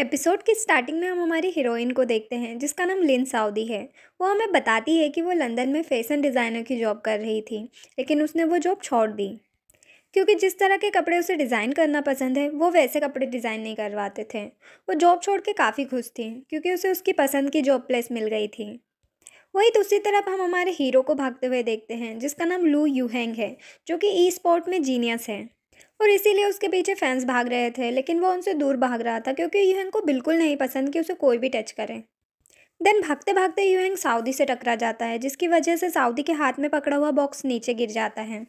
Episode की starting में हम हमारी हीरोइन को देखते हैं जिसका नाम लिन साउदी है वो हमें बताती है कि वो लंदन में फैशन डिज़ाइनर की जॉब कर रही थी लेकिन उसने वो जॉब छोड़ दी क्योंकि जिस तरह के कपड़े उसे डिज़ाइन करना पसंद है वो वैसे कपड़े डिज़ाइन नहीं करवाते थे वो जॉब छोड़ के काफ़ी खुश थी क्योंकि उसे उसकी पसंद की जॉब प्लेस मिल गई थी वही दूसरी तरफ हम हमारे हीरो को भागते हुए देखते हैं जिसका नाम लू यूहेंग है जो कि ई स्पोर्ट में जीनियस है और इसीलिए उसके पीछे फैंस भाग रहे थे लेकिन वो उनसे दूर भाग रहा था क्योंकि यूहंग को बिल्कुल नहीं पसंद कि उसे कोई भी टच करें देन भागते भागते यूहंग साउदी से टकरा जाता है जिसकी वजह से साउदी के हाथ में पकड़ा हुआ बॉक्स नीचे गिर जाता है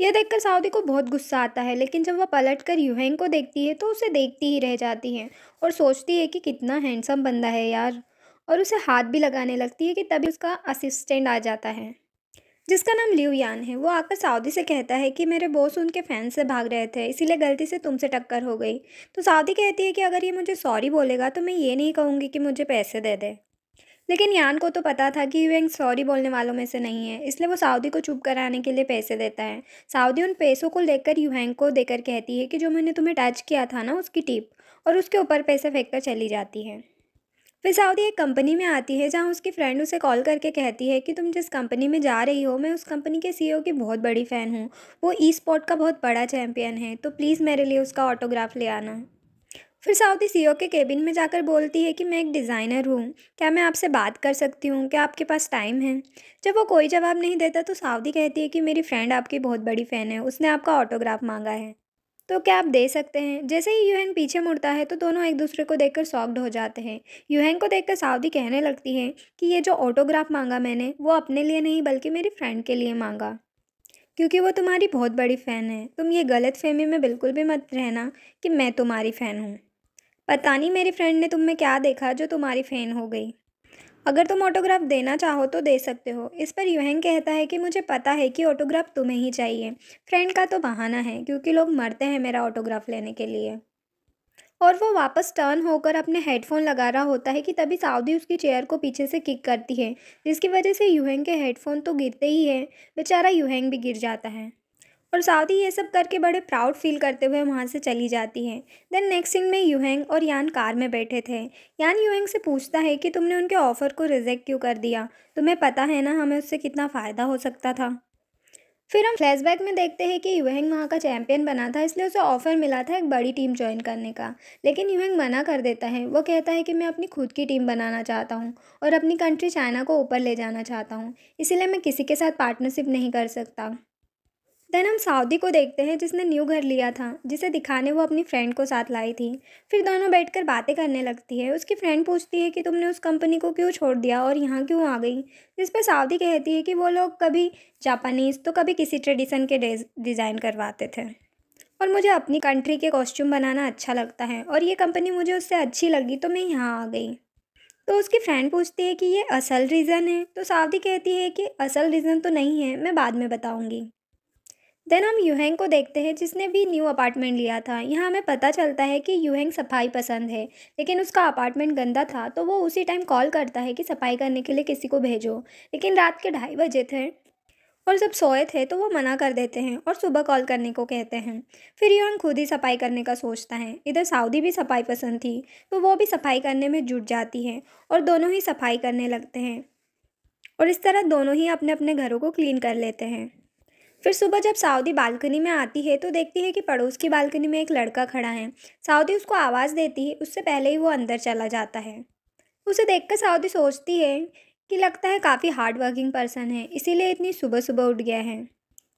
यह देखकर साउदी को बहुत गुस्सा आता है लेकिन जब वह पलट कर यूहेंग को देखती है तो उसे देखती ही रह जाती है और सोचती है कि कितना हैंडसम बंदा है यार और उसे हाथ भी लगाने लगती है कि तभी उसका असिस्टेंट आ जाता है जिसका नाम लियू यान है वो आकर सऊदी से कहता है कि मेरे बॉस उनके फैंस से भाग रहे थे इसीलिए गलती से तुमसे टक्कर हो गई तो सऊदी कहती है कि अगर ये मुझे सॉरी बोलेगा तो मैं ये नहीं कहूँगी कि मुझे पैसे दे दे लेकिन यान को तो पता था कि वेंग सॉरी बोलने वालों में से नहीं है इसलिए वो सऊदी को चुप कराने के लिए पैसे देता है सऊदी उन पैसों को लेकर यूहैंग को देकर कहती है कि जो मैंने तुम्हें टच किया था ना उसकी टिप और उसके ऊपर पैसे फेंक कर चली जाती है फिर साउदी एक कंपनी में आती है जहाँ उसकी फ्रेंड उसे कॉल करके कहती है कि तुम जिस कंपनी में जा रही हो मैं उस कंपनी के सीईओ e की बहुत बड़ी फ़ैन हूँ वो ई स्पोर्ट का बहुत बड़ा चैम्पियन है तो प्लीज़ मेरे लिए उसका ऑटोग्राफ ले आना फिर साउदी सीईओ e के केबिन में जाकर बोलती है कि मैं एक डिज़ाइनर हूँ क्या मैं आपसे बात कर सकती हूँ क्या आपके पास टाइम है जब वो कोई जवाब नहीं देता तो साउदी कहती है कि मेरी फ्रेंड आपकी बहुत बड़ी फ़ैन है उसने आपका ऑटोग्राफ मांगा है तो क्या आप दे सकते हैं जैसे ही यूहन पीछे मुड़ता है तो दोनों एक दूसरे को देखकर सॉफ्ट हो जाते हैं यूहन को देखकर सावधी कहने लगती है कि ये जो ऑटोग्राफ मांगा मैंने वो अपने लिए नहीं बल्कि मेरी फ्रेंड के लिए मांगा क्योंकि वो तुम्हारी बहुत बड़ी फ़ैन है तुम ये गलत फहमी में बिल्कुल भी मत रहना कि मैं तुम्हारी फ़ैन हूँ पता नहीं मेरी फ्रेंड ने तुम में क्या देखा जो तुम्हारी फ़ैन हो गई अगर तुम ऑटोग्राफ देना चाहो तो दे सकते हो इस पर यूहंग कहता है कि मुझे पता है कि ऑटोग्राफ तुम्हें ही चाहिए फ्रेंड का तो बहाना है क्योंकि लोग मरते हैं मेरा ऑटोग्राफ लेने के लिए और वो वापस टर्न होकर अपने हेडफोन लगा रहा होता है कि तभी साउदी उसकी चेयर को पीछे से किक करती है जिसकी वजह से यूहेंग के हेडफोन तो गिरते ही हैं बेचारा यूहेंग भी गिर जाता है और ही ये सब करके बड़े प्राउड फील करते हुए वहाँ से चली जाती है देन नेक्स्ट सीन में यूहेंग और यान कार में बैठे थे यान यूहेंग से पूछता है कि तुमने उनके ऑफ़र को रिजेक्ट क्यों कर दिया तुम्हें पता है ना हमें उससे कितना फ़ायदा हो सकता था फिर हम फ्लैशबैक में देखते हैं कि यूहेंग वहाँ का चैंपियन बना था इसलिए उसे ऑफ़र मिला था एक बड़ी टीम ज्वाइन करने का लेकिन यूहेंग मना कर देता है वो कहता है कि मैं अपनी खुद की टीम बनाना चाहता हूँ और अपनी कंट्री चाइना को ऊपर ले जाना चाहता हूँ इसीलिए मैं किसी के साथ पार्टनरशिप नहीं कर सकता देन हम साउदी को देखते हैं जिसने न्यू घर लिया था जिसे दिखाने वो अपनी फ्रेंड को साथ लाई थी फिर दोनों बैठकर बातें करने लगती है उसकी फ्रेंड पूछती है कि तुमने उस कंपनी को क्यों छोड़ दिया और यहाँ क्यों आ गई जिस पर साउदी कहती है कि वो लोग कभी जापानीज़ तो कभी किसी ट्रेडिशन के डिज़ाइन करवाते थे और मुझे अपनी कंट्री के कॉस्ट्यूम बनाना अच्छा लगता है और ये कंपनी मुझे उससे अच्छी लगी तो मैं यहाँ आ गई तो उसकी फ्रेंड पूछती है कि ये असल रीज़न है तो सावधी कहती है कि असल रीज़न तो नहीं है मैं बाद में बताऊँगी देन हम यूहेंग को देखते हैं जिसने भी न्यू अपार्टमेंट लिया था यहाँ हमें पता चलता है कि यूहेंग सफाई पसंद है लेकिन उसका अपार्टमेंट गंदा था तो वो उसी टाइम कॉल करता है कि सफाई करने के लिए किसी को भेजो लेकिन रात के ढाई बजे थे और जब सोए थे तो वो मना कर देते हैं और सुबह कॉल करने को कहते हैं फिर यूहेंग खुद ही सफाई करने का सोचता है इधर साउदी भी सफाई पसंद थी तो वो भी सफाई करने में जुट जाती है और दोनों ही सफाई करने लगते हैं और इस तरह दोनों ही अपने अपने घरों को क्लीन कर लेते हैं फिर सुबह जब साउदी बालकनी में आती है तो देखती है कि पड़ोस की बालकनी में एक लड़का खड़ा है साउदी उसको आवाज़ देती है उससे पहले ही वो अंदर चला जाता है उसे देखकर साउदी सोचती है कि लगता है काफ़ी हार्ड वर्किंग पर्सन है इसीलिए इतनी सुबह सुबह उठ गया है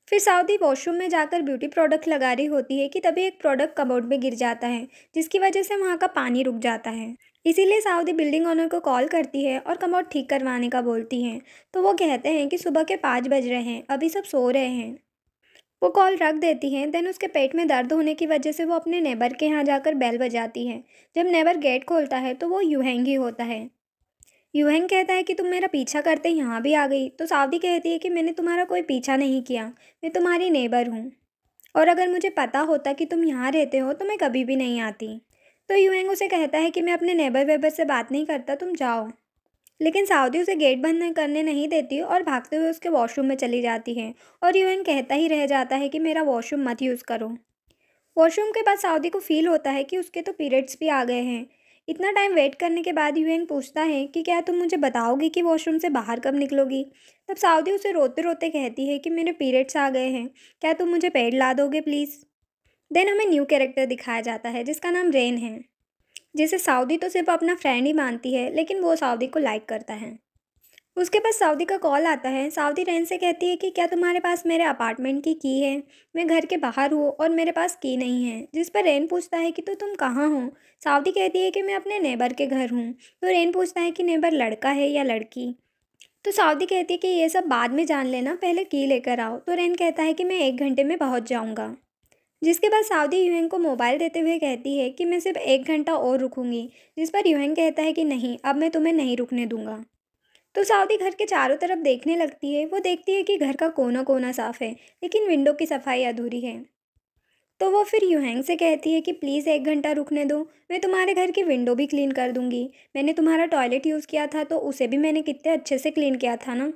फिर साउदी वॉशरूम में जाकर ब्यूटी प्रोडक्ट लगा रही होती है कि तभी एक प्रोडक्ट कबोर्ड में गिर जाता है जिसकी वजह से वहाँ का पानी रुक जाता है इसीलिए साउदी बिल्डिंग ऑनर को कॉल करती है और कमोड ठीक करवाने का बोलती हैं तो वो कहते हैं कि सुबह के पाँच बज रहे हैं अभी सब सो रहे हैं वो कॉल रख देती हैं देन उसके पेट में दर्द होने की वजह से वो अपने नेबर के यहाँ जाकर बेल बजाती है जब नेबर गेट खोलता है तो वो यूहेंग ही होता है यूहेंग कहता है कि तुम मेरा पीछा करते यहाँ भी आ गई तो साउदी कहती है कि मैंने तुम्हारा कोई पीछा नहीं किया मैं तुम्हारी नेबर हूँ और अगर मुझे पता होता कि तुम यहाँ रहते हो तो मैं कभी भी नहीं आती तो यूएंग उसे कहता है कि मैं अपने नेबर वेबर से बात नहीं करता तुम जाओ लेकिन साउदी उसे गेट बंद करने नहीं देती और भागते हुए उसके वॉशरूम में चली जाती है और यूएन कहता ही रह जाता है कि मेरा वॉशरूम मत यूज़ करो वॉशरूम के बाद साउदी को फील होता है कि उसके तो पीरियड्स भी आ गए हैं इतना टाइम वेट करने के बाद यूएंग पूछता है कि क्या तुम मुझे बताओगे कि वॉशरूम से बाहर कब निकलोगी तब साउदी उसे रोते रोते कहती है कि मेरे पीरियड्स आ गए हैं क्या तुम मुझे पेड़ ला दोगे प्लीज़ देन हमें न्यू कैरेक्टर दिखाया जाता है जिसका नाम रेन है जिसे सऊदी तो सिर्फ अपना फ्रेंड ही मानती है लेकिन वो सऊदी को लाइक करता है उसके पास सऊदी का कॉल आता है सऊदी रेन से कहती है कि क्या तुम्हारे पास मेरे अपार्टमेंट की की है मैं घर के बाहर हूँ और मेरे पास की नहीं है जिस पर रेन पूछता है कि तो तुम कहाँ हो सऊदी कहती है कि मैं अपने नेबर के घर हूँ तो रेन पूछता है कि नेबर लड़का है या लड़की तो सऊदी कहती है कि ये सब बाद में जान लेना पहले की लेकर आओ तो रेन कहता है कि मैं एक घंटे में पहुँच जाऊँगा जिसके बाद साउदी यूहंग को मोबाइल देते हुए कहती है कि मैं सिर्फ एक घंटा और रुकूंगी जिस पर यूहंग कहता है कि नहीं अब मैं तुम्हें नहीं रुकने दूंगा तो साउदी घर के चारों तरफ देखने लगती है वो देखती है कि घर का कोना कोना साफ़ है लेकिन विंडो की सफाई अधूरी है तो वो फिर यूहैंग से कहती है कि प्लीज़ एक घंटा रुकने दो मैं तुम्हारे घर की विंडो भी क्लीन कर दूंगी मैंने तुम्हारा टॉयलेट यूज़ किया था तो उसे भी मैंने कितने अच्छे से क्लीन किया था ना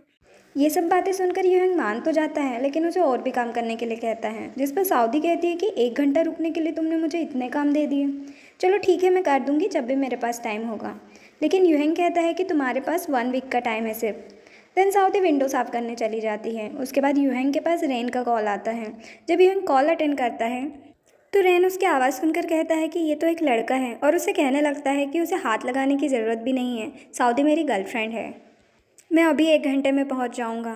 ये सब बातें सुनकर यूहंग मान तो जाता है लेकिन उसे और भी काम करने के लिए कहता है जिस पर साउदी कहती है कि एक घंटा रुकने के लिए तुमने मुझे इतने काम दे दिए चलो ठीक है मैं कर दूंगी जब भी मेरे पास टाइम होगा लेकिन यूहंग कहता है कि तुम्हारे पास वन वीक का टाइम है सिर्फ देन साउदी विंडो साफ करने चली जाती है उसके बाद यूहंग के पास रेन का कॉल आता है जब यूहंग कॉल अटेंड करता है तो रेन उसकी आवाज़ सुनकर कहता है कि ये तो एक लड़का है और उसे कहने लगता है कि उसे हाथ लगाने की ज़रूरत भी नहीं है साउदी मेरी गर्लफ्रेंड है मैं अभी एक घंटे में पहुंच जाऊंगा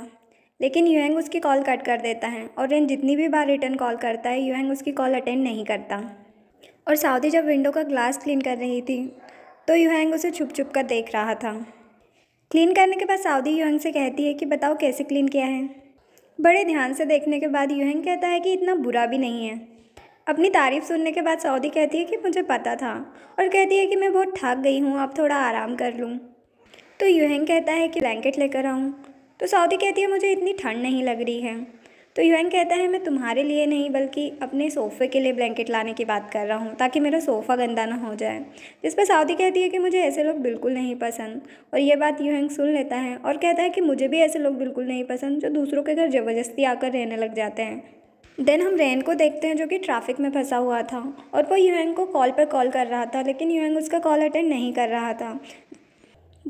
लेकिन यूएंग उसकी कॉल कट कर देता है और रेन जितनी भी बार रिटर्न कॉल करता है यूएंग उसकी कॉल अटेंड नहीं करता और साउदी जब विंडो का ग्लास क्लीन कर रही थी तो यूहंग उसे छुप छुप कर देख रहा था क्लीन करने के बाद साउदी यूहंग से कहती है कि बताओ कैसे क्लीन किया है बड़े ध्यान से देखने के बाद यूहंग कहता है कि इतना बुरा भी नहीं है अपनी तारीफ़ सुनने के बाद सऊदी कहती है कि मुझे पता था और कहती है कि मैं बहुत थक गई हूँ अब थोड़ा आराम कर लूँ तो यूहंग कहता है कि ब्लैंकेट लेकर आऊँ तो सऊदी कहती है मुझे इतनी ठंड नहीं लग रही है तो यूहंग कहता है मैं तुम्हारे लिए नहीं बल्कि अपने सोफ़े के लिए ब्लैंकेट लाने की बात कर रहा हूँ ताकि मेरा सोफ़ा गंदा ना हो जाए जिस पर सऊदी कहती है कि मुझे ऐसे लोग बिल्कुल नहीं पसंद और ये बात यूहंग सुन लेता है और कहता है कि मुझे भी ऐसे लोग बिल्कुल नहीं पसंद जो दूसरों के घर ज़बरदस्ती आकर रहने लग जाते हैं देन हम रैन को देखते हैं जो कि ट्रैफिक में फंसा हुआ था और वो यूएन को कॉल पर कॉल कर रहा था लेकिन यूएन उसका कॉल अटेंड नहीं कर रहा था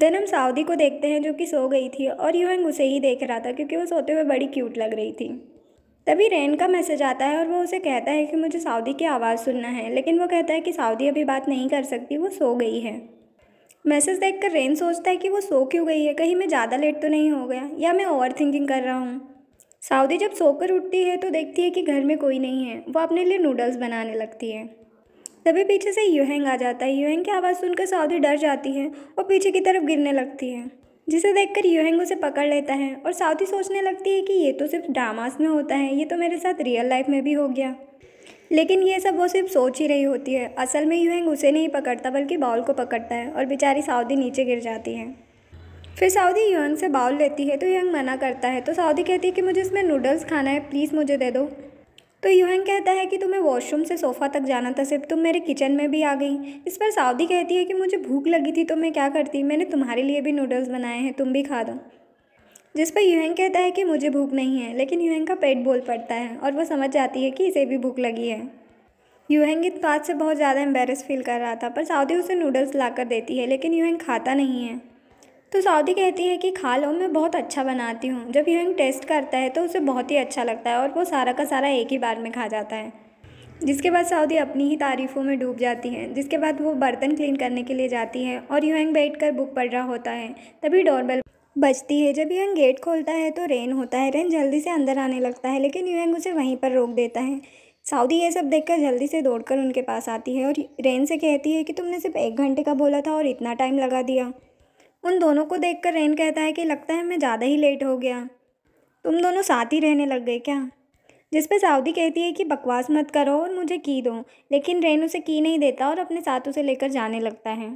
देन हम साउदी को देखते हैं जो कि सो गई थी और यूहंग उसे ही देख रहा था क्योंकि वो सोते हुए बड़ी क्यूट लग रही थी तभी रेन का मैसेज आता है और वो उसे कहता है कि मुझे साउदी की आवाज़ सुनना है लेकिन वो कहता है कि साउदी अभी बात नहीं कर सकती वो सो गई है मैसेज देखकर रेन सोचता है कि वो सो क्यों गई है कहीं मैं ज़्यादा लेट तो नहीं हो गया या मैं ओवर थिंकिंग कर रहा हूँ साउदी जब सोकर उठती है तो देखती है कि घर में कोई नहीं है वो अपने लिए नूडल्स बनाने लगती है तभी पीछे से यूहेंग आ जाता है यूहेंग की आवाज़ सुनकर साउदी डर जाती है और पीछे की तरफ गिरने लगती है जिसे देखकर यूहेंग उसे पकड़ लेता है और साउदी सोचने लगती है कि ये तो सिर्फ ड्रामास में होता है ये तो मेरे साथ रियल लाइफ में भी हो गया लेकिन ये सब वो सिर्फ सोच ही रही होती है असल में यूहेंग उसे नहीं पकड़ता बल्कि बाउल को पकड़ता है और बेचारी साउदी नीचे गिर जाती है फिर साउदी यूहंग से बाउल लेती है तो यूहंग मना करता है तो साउदी कहती है कि मुझे इसमें नूडल्स खाना है प्लीज़ मुझे दे दो तो यूहन कहता है कि तुम्हें वॉशरूम से सोफ़ा तक जाना था सिर्फ तुम मेरे किचन में भी आ गई इस पर साउदी कहती है कि मुझे भूख लगी थी तो मैं क्या करती मैंने तुम्हारे लिए भी नूडल्स बनाए हैं तुम भी खा दो जिस पर यूहन कहता है कि मुझे भूख नहीं है लेकिन यूहन का पेट बोल पड़ता है और वह समझ जाती है कि इसे भी भूख लगी है यूहन इस बात से बहुत ज़्यादा एम्बेरस फील कर रहा था पर साउदी उसे नूडल्स ला कर देती है लेकिन यूहन खाता नहीं है तो सऊदी कहती है कि खा लो मैं बहुत अच्छा बनाती हूँ जब ह्यूइंग टेस्ट करता है तो उसे बहुत ही अच्छा लगता है और वो सारा का सारा एक ही बार में खा जाता है जिसके बाद सऊदी अपनी ही तारीफ़ों में डूब जाती है जिसके बाद वो बर्तन क्लीन करने के लिए जाती है और ह्यूइंग बैठ कर बुक पढ़ रहा होता है तभी डोरबेल बजती है जब यूएंग गेट खोलता है तो रेन होता है रेन जल्दी से अंदर आने लगता है लेकिन यूएंग उसे वहीं पर रोक देता है सऊदी ये सब देखकर जल्दी से दौड़कर उनके पास आती है और रेन से कहती है कि तुमने सिर्फ एक घंटे का बोला था और इतना टाइम लगा दिया उन दोनों को देखकर रेन कहता है कि लगता है मैं ज़्यादा ही लेट हो गया तुम दोनों साथ ही रहने लग गए क्या जिस पर साउदी कहती है कि बकवास मत करो और मुझे की दो लेकिन रेन उसे की नहीं देता और अपने साथ उसे लेकर जाने लगता है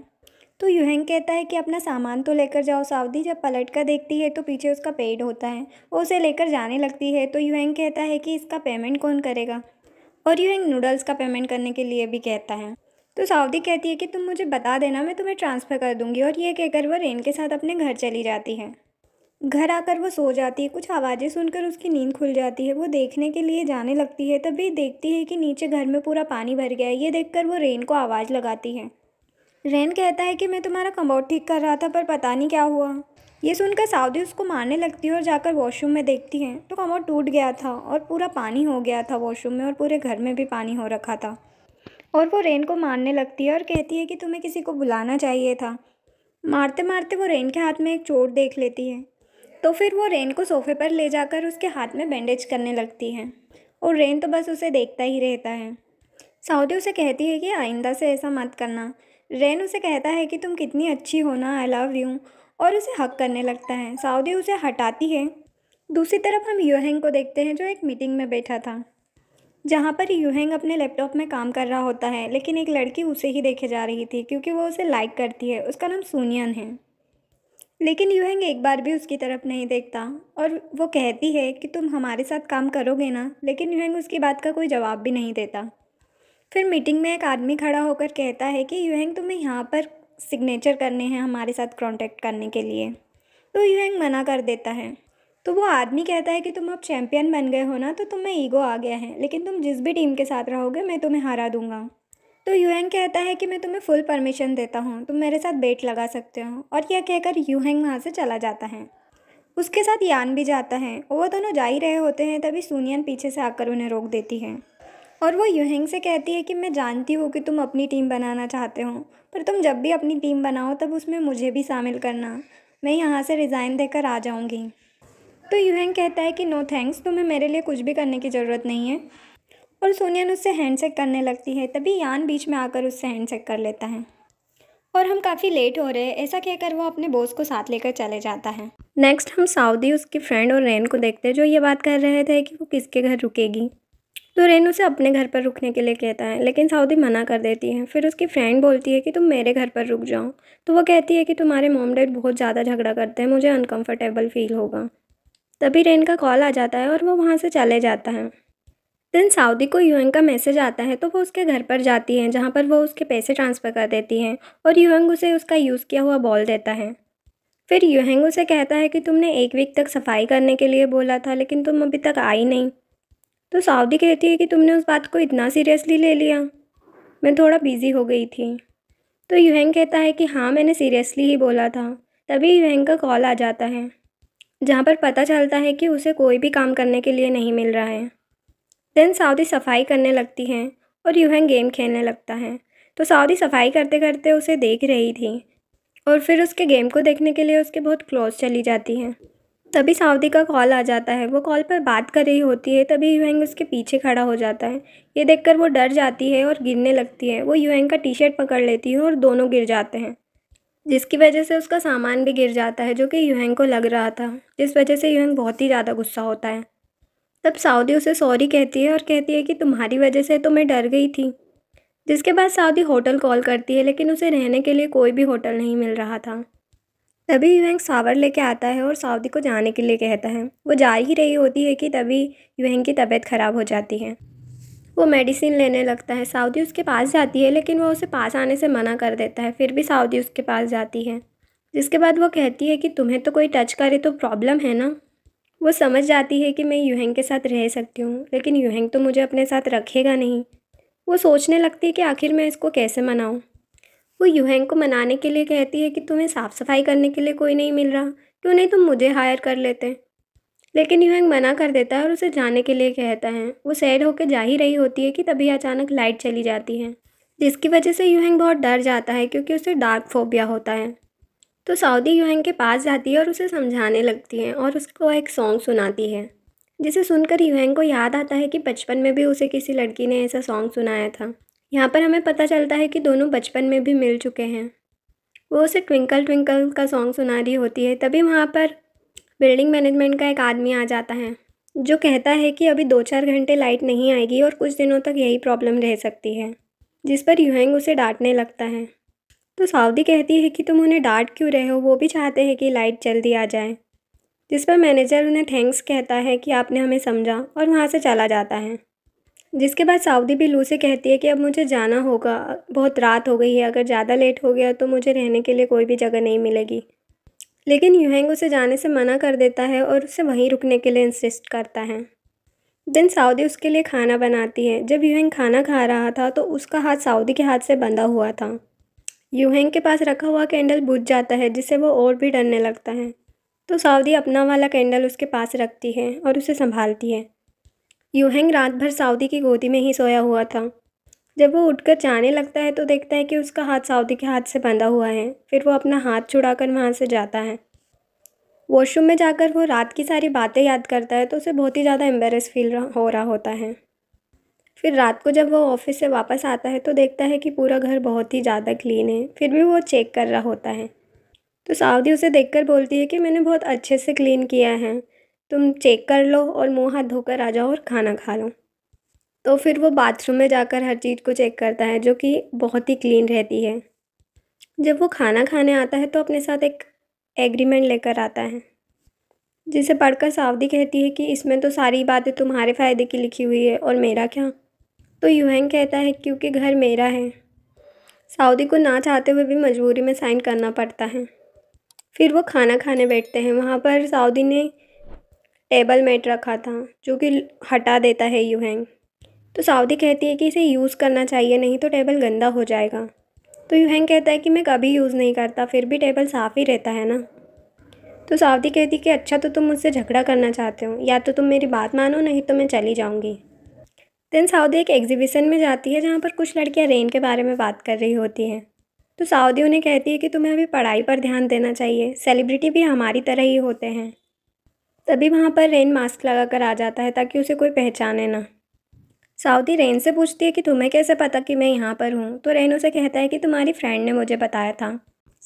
तो यूहेंग कहता है कि अपना सामान तो लेकर जाओ साउदी जब पलट कर देखती है तो पीछे उसका पेड होता है वो उसे लेकर जाने लगती है तो यूहेंग कहता है कि इसका पेमेंट कौन करेगा और यूहेंग नूडल्स का पेमेंट करने के लिए भी कहता है तो सऊदी कहती है कि तुम मुझे बता देना मैं तुम्हें ट्रांसफ़र कर दूंगी और ये कहकर वो रेन के साथ अपने घर चली जाती है घर आकर वो सो जाती है कुछ आवाज़ें सुनकर उसकी नींद खुल जाती है वो देखने के लिए जाने लगती है तभी देखती है कि नीचे घर में पूरा पानी भर गया है ये देख वो रेन को आवाज़ लगाती है रेन कहता है कि मैं तुम्हारा कम्बाउट ठीक कर रहा था पर पता नहीं क्या हुआ ये सुनकर सऊदी उसको मारने लगती है और जाकर वॉशरूम में देखती है तो कम्बाउट टूट गया था और पूरा पानी हो गया था वॉशरूम में और पूरे घर में भी पानी हो रखा था और वो रेन को मारने लगती है और कहती है कि तुम्हें किसी को बुलाना चाहिए था मारते मारते वो रेन के हाथ में एक चोट देख लेती है तो फिर वो रेन को सोफे पर ले जाकर उसके हाथ में बैंडेज करने लगती है और रेन तो बस उसे देखता ही रहता है साउदी उसे कहती है कि आइंदा से ऐसा मत करना रेन उसे कहता है कि तुम कितनी अच्छी हो ना आई लव यू और उसे हक करने लगता है साउदी उसे हटाती है दूसरी तरफ हम यूहेंग को देखते हैं जो एक मीटिंग में बैठा था जहाँ पर यूहेंग अपने लैपटॉप में काम कर रहा होता है लेकिन एक लड़की उसे ही देखे जा रही थी क्योंकि वो उसे लाइक करती है उसका नाम सोनियन है लेकिन यूहेंग एक बार भी उसकी तरफ नहीं देखता और वो कहती है कि तुम हमारे साथ काम करोगे ना लेकिन यूहेंग उसकी बात का कोई जवाब भी नहीं देता फिर मीटिंग में एक आदमी खड़ा होकर कहता है कि यूहेंग तुम्हें यहाँ पर सिग्नेचर करने हैं हमारे साथ कॉन्टैक्ट करने के लिए तो यूहेंग मना कर देता है तो वो आदमी कहता है कि तुम अब चैम्पियन बन गए हो ना तो तुम्हें ईगो आ गया है लेकिन तुम जिस भी टीम के साथ रहोगे मैं तुम्हें हरा दूंगा तो यूहेंग कहता है कि मैं तुम्हें फुल परमिशन देता हूँ तुम मेरे साथ बेट लगा सकते हो और यह कहकर यूहेंग वहाँ से चला जाता है उसके साथ यान भी जाता है और वो दोनों जा ही रहे होते हैं तभी सूनियन पीछे से आकर उन्हें रोक देती है और वो यूहेंग से कहती है कि मैं जानती हूँ कि तुम अपनी टीम बनाना चाहते हो पर तुम जब भी अपनी टीम बनाओ तब उसमें मुझे भी शामिल करना मैं यहाँ से रिज़ाइन देकर आ जाऊँगी तो यूहेंग कहता है कि नो थैंक्स तुम्हें मेरे लिए कुछ भी करने की ज़रूरत नहीं है और सोनियन उससे हैंडसेक करने लगती है तभी यान बीच में आकर उससे हैंडसेक कर लेता है और हम काफ़ी लेट हो रहे हैं ऐसा कहकर वो अपने बॉस को साथ लेकर चले जाता है नेक्स्ट हम साउदी उसकी फ्रेंड और रेन को देखते हैं जो ये बात कर रहे थे कि वो किसके घर रुकेगी तो रेन उसे अपने घर पर रुकने के लिए कहता है लेकिन सऊदी मना कर देती है फिर उसकी फ्रेंड बोलती है कि तुम मेरे घर पर रुक जाओ तो वो कहती है कि तुम्हारे मोम डैड बहुत ज़्यादा झगड़ा करते हैं मुझे अनकम्फर्टेबल फील होगा तभी रेन का कॉल आ जाता है और वो वहाँ से चले जाता है दिन साउदी को यूएंग का मैसेज आता है तो वो उसके घर पर जाती है जहाँ पर वो उसके पैसे ट्रांसफ़र कर देती हैं और यूएंग उसे उसका यूज़ किया हुआ बॉल देता है फिर यूहेंग उसे कहता है कि तुमने एक वीक तक सफाई करने के लिए बोला था लेकिन तुम अभी तक आई नहीं तो साउदी कहती है कि तुमने उस बात को इतना सीरियसली ले लिया मैं थोड़ा बिज़ी हो गई थी तो यूहेंग कहता है कि हाँ मैंने सीरियसली ही बोला था तभी यूहेंग का कॉल आ जाता है जहाँ पर पता चलता है कि उसे कोई भी काम करने के लिए नहीं मिल रहा है देन साउदी सफाई करने लगती हैं और यूहन गेम खेलने लगता है तो साउदी सफाई करते करते उसे देख रही थी और फिर उसके गेम को देखने के लिए उसके बहुत क्लोज चली जाती है तभी साउदी का कॉल आ जाता है वो कॉल पर बात कर रही होती है तभी यूहंग उसके पीछे खड़ा हो जाता है ये देखकर वो डर जाती है और गिरने लगती है वो यूहंग का टी शर्ट पकड़ लेती है और दोनों गिर जाते हैं जिसकी वजह से उसका सामान भी गिर जाता है जो कि यूहेंग को लग रहा था जिस वजह से यूहेंग बहुत ही ज़्यादा गुस्सा होता है तब साउदी उसे सॉरी कहती है और कहती है कि तुम्हारी वजह से तो मैं डर गई थी जिसके बाद साउदी होटल कॉल करती है लेकिन उसे रहने के लिए कोई भी होटल नहीं मिल रहा था तभी यूहेंग सावर लेके आता है और साउदी को जाने के लिए कहता है वो जा ही रही होती है कि तभी यूहेंग की तबीयत ख़राब हो जाती है वो मेडिसिन लेने लगता है साउदी उसके पास जाती है लेकिन वो उसे पास आने से मना कर देता है फिर भी साउदी उसके पास जाती है जिसके बाद वो कहती है कि तुम्हें तो कोई टच करे तो प्रॉब्लम है ना वो समझ जाती है कि मैं यूहेंग के साथ रह सकती हूँ लेकिन यूहेंग तो मुझे अपने साथ रखेगा नहीं वो सोचने लगती है कि आखिर मैं इसको कैसे मनाऊँ वो यूहेंग को मनाने के लिए कहती है कि तुम्हें साफ़ सफाई करने के लिए कोई नहीं मिल रहा क्यों नहीं तुम मुझे हायर कर लेते लेकिन ह्यूएंग मना कर देता है और उसे जाने के लिए कहता है वो सैड होकर जा ही रही होती है कि तभी अचानक लाइट चली जाती है जिसकी वजह से यूहेंग बहुत डर जाता है क्योंकि उसे डार्क फोबिया होता है तो सऊदी यूहेंग के पास जाती है और उसे समझाने लगती है और उसको एक सॉन्ग सुनाती है जिसे सुनकर यूहेंग को याद आता है कि बचपन में भी उसे किसी लड़की ने ऐसा सॉन्ग सुनाया था यहाँ पर हमें पता चलता है कि दोनों बचपन में भी मिल चुके हैं वो उसे ट्विंकल ट्विंकल का सॉन्ग सुना रही होती है तभी वहाँ पर बिल्डिंग मैनेजमेंट का एक आदमी आ जाता है जो कहता है कि अभी दो चार घंटे लाइट नहीं आएगी और कुछ दिनों तक यही प्रॉब्लम रह सकती है जिस पर यूहेंग उसे डांटने लगता है तो साउदी कहती है कि तुम उन्हें डांट क्यों रहे हो वो भी चाहते हैं कि लाइट जल्दी आ जाए जिस पर मैनेजर उन्हें थैंक्स कहता है कि आपने हमें समझा और वहाँ से चला जाता है जिसके बाद साउदी भी लू से कहती है कि अब मुझे जाना होगा बहुत रात हो गई है अगर ज़्यादा लेट हो गया तो मुझे रहने के लिए कोई भी जगह नहीं मिलेगी लेकिन यूहेंग उसे जाने से मना कर देता है और उसे वहीं रुकने के लिए इंसिस्ट करता है दिन साउदी उसके लिए खाना बनाती है जब युहेंग खाना खा रहा था तो उसका हाथ सऊदी के हाथ से बंधा हुआ था यूहेंग के पास रखा हुआ कैंडल बुझ जाता है जिससे वो और भी डरने लगता है तो सऊदी अपना वाला कैंडल उसके पास रखती है और उसे संभालती है यूहेंग रात भर साउदी की गोदी में ही सोया हुआ था जब वो उठकर जाने लगता है तो देखता है कि उसका हाथ साउदी के हाथ से बंधा हुआ है फिर वो अपना हाथ छुड़ा कर वहाँ से जाता है वॉशरूम में जाकर वो रात की सारी बातें याद करता है तो उसे बहुत ही ज़्यादा एम्बेरस फील हो रहा होता है फिर रात को जब वो ऑफिस से वापस आता है तो देखता है कि पूरा घर बहुत ही ज़्यादा क्लीन है फिर भी वो चेक कर रहा होता है तो सावधी उसे कर बोलती है कि मैंने बहुत अच्छे से क्लीन किया है तुम चेक कर लो और मुँह हाथ धोकर आ जाओ और खाना खा लो तो फिर वो बाथरूम में जाकर हर चीज़ को चेक करता है जो कि बहुत ही क्लीन रहती है जब वो खाना खाने आता है तो अपने साथ एक एग्रीमेंट लेकर आता है जिसे पढ़कर सावधी कहती है कि इसमें तो सारी बातें तुम्हारे फ़ायदे की लिखी हुई है और मेरा क्या तो यूहैंग कहता है क्योंकि घर मेरा है सऊदी को ना चाहते हुए भी मजबूरी में साइन करना पड़ता है फिर वो खाना खाने बैठते हैं वहाँ पर सऊदी ने टेबल मेट रखा था जो कि हटा देता है यूहैंग तो सावधी कहती है कि इसे यूज़ करना चाहिए नहीं तो टेबल गंदा हो जाएगा तो यूहैंग कहता है कि मैं कभी यूज़ नहीं करता फिर भी टेबल साफ़ ही रहता है ना तो सावधी कहती है कि अच्छा तो तुम मुझसे झगड़ा करना चाहते हो या तो तुम मेरी बात मानो नहीं तो मैं चली जाऊँगी देन सावधी एक एग्जीबिशन में जाती है जहाँ पर कुछ लड़कियाँ रेन के बारे में बात कर रही होती हैं तो सावधी उन्हें कहती है कि तुम्हें अभी पढ़ाई पर ध्यान देना चाहिए सेलिब्रिटी भी हमारी तरह ही होते हैं तभी वहाँ पर रेन मास्क लगा कर आ जाता है ताकि उसे कोई पहचाने ना साउदी रेन से पूछती है कि तुम्हें कैसे पता कि मैं यहाँ पर हूँ तो रेन उसे कहता है कि तुम्हारी फ्रेंड ने मुझे बताया था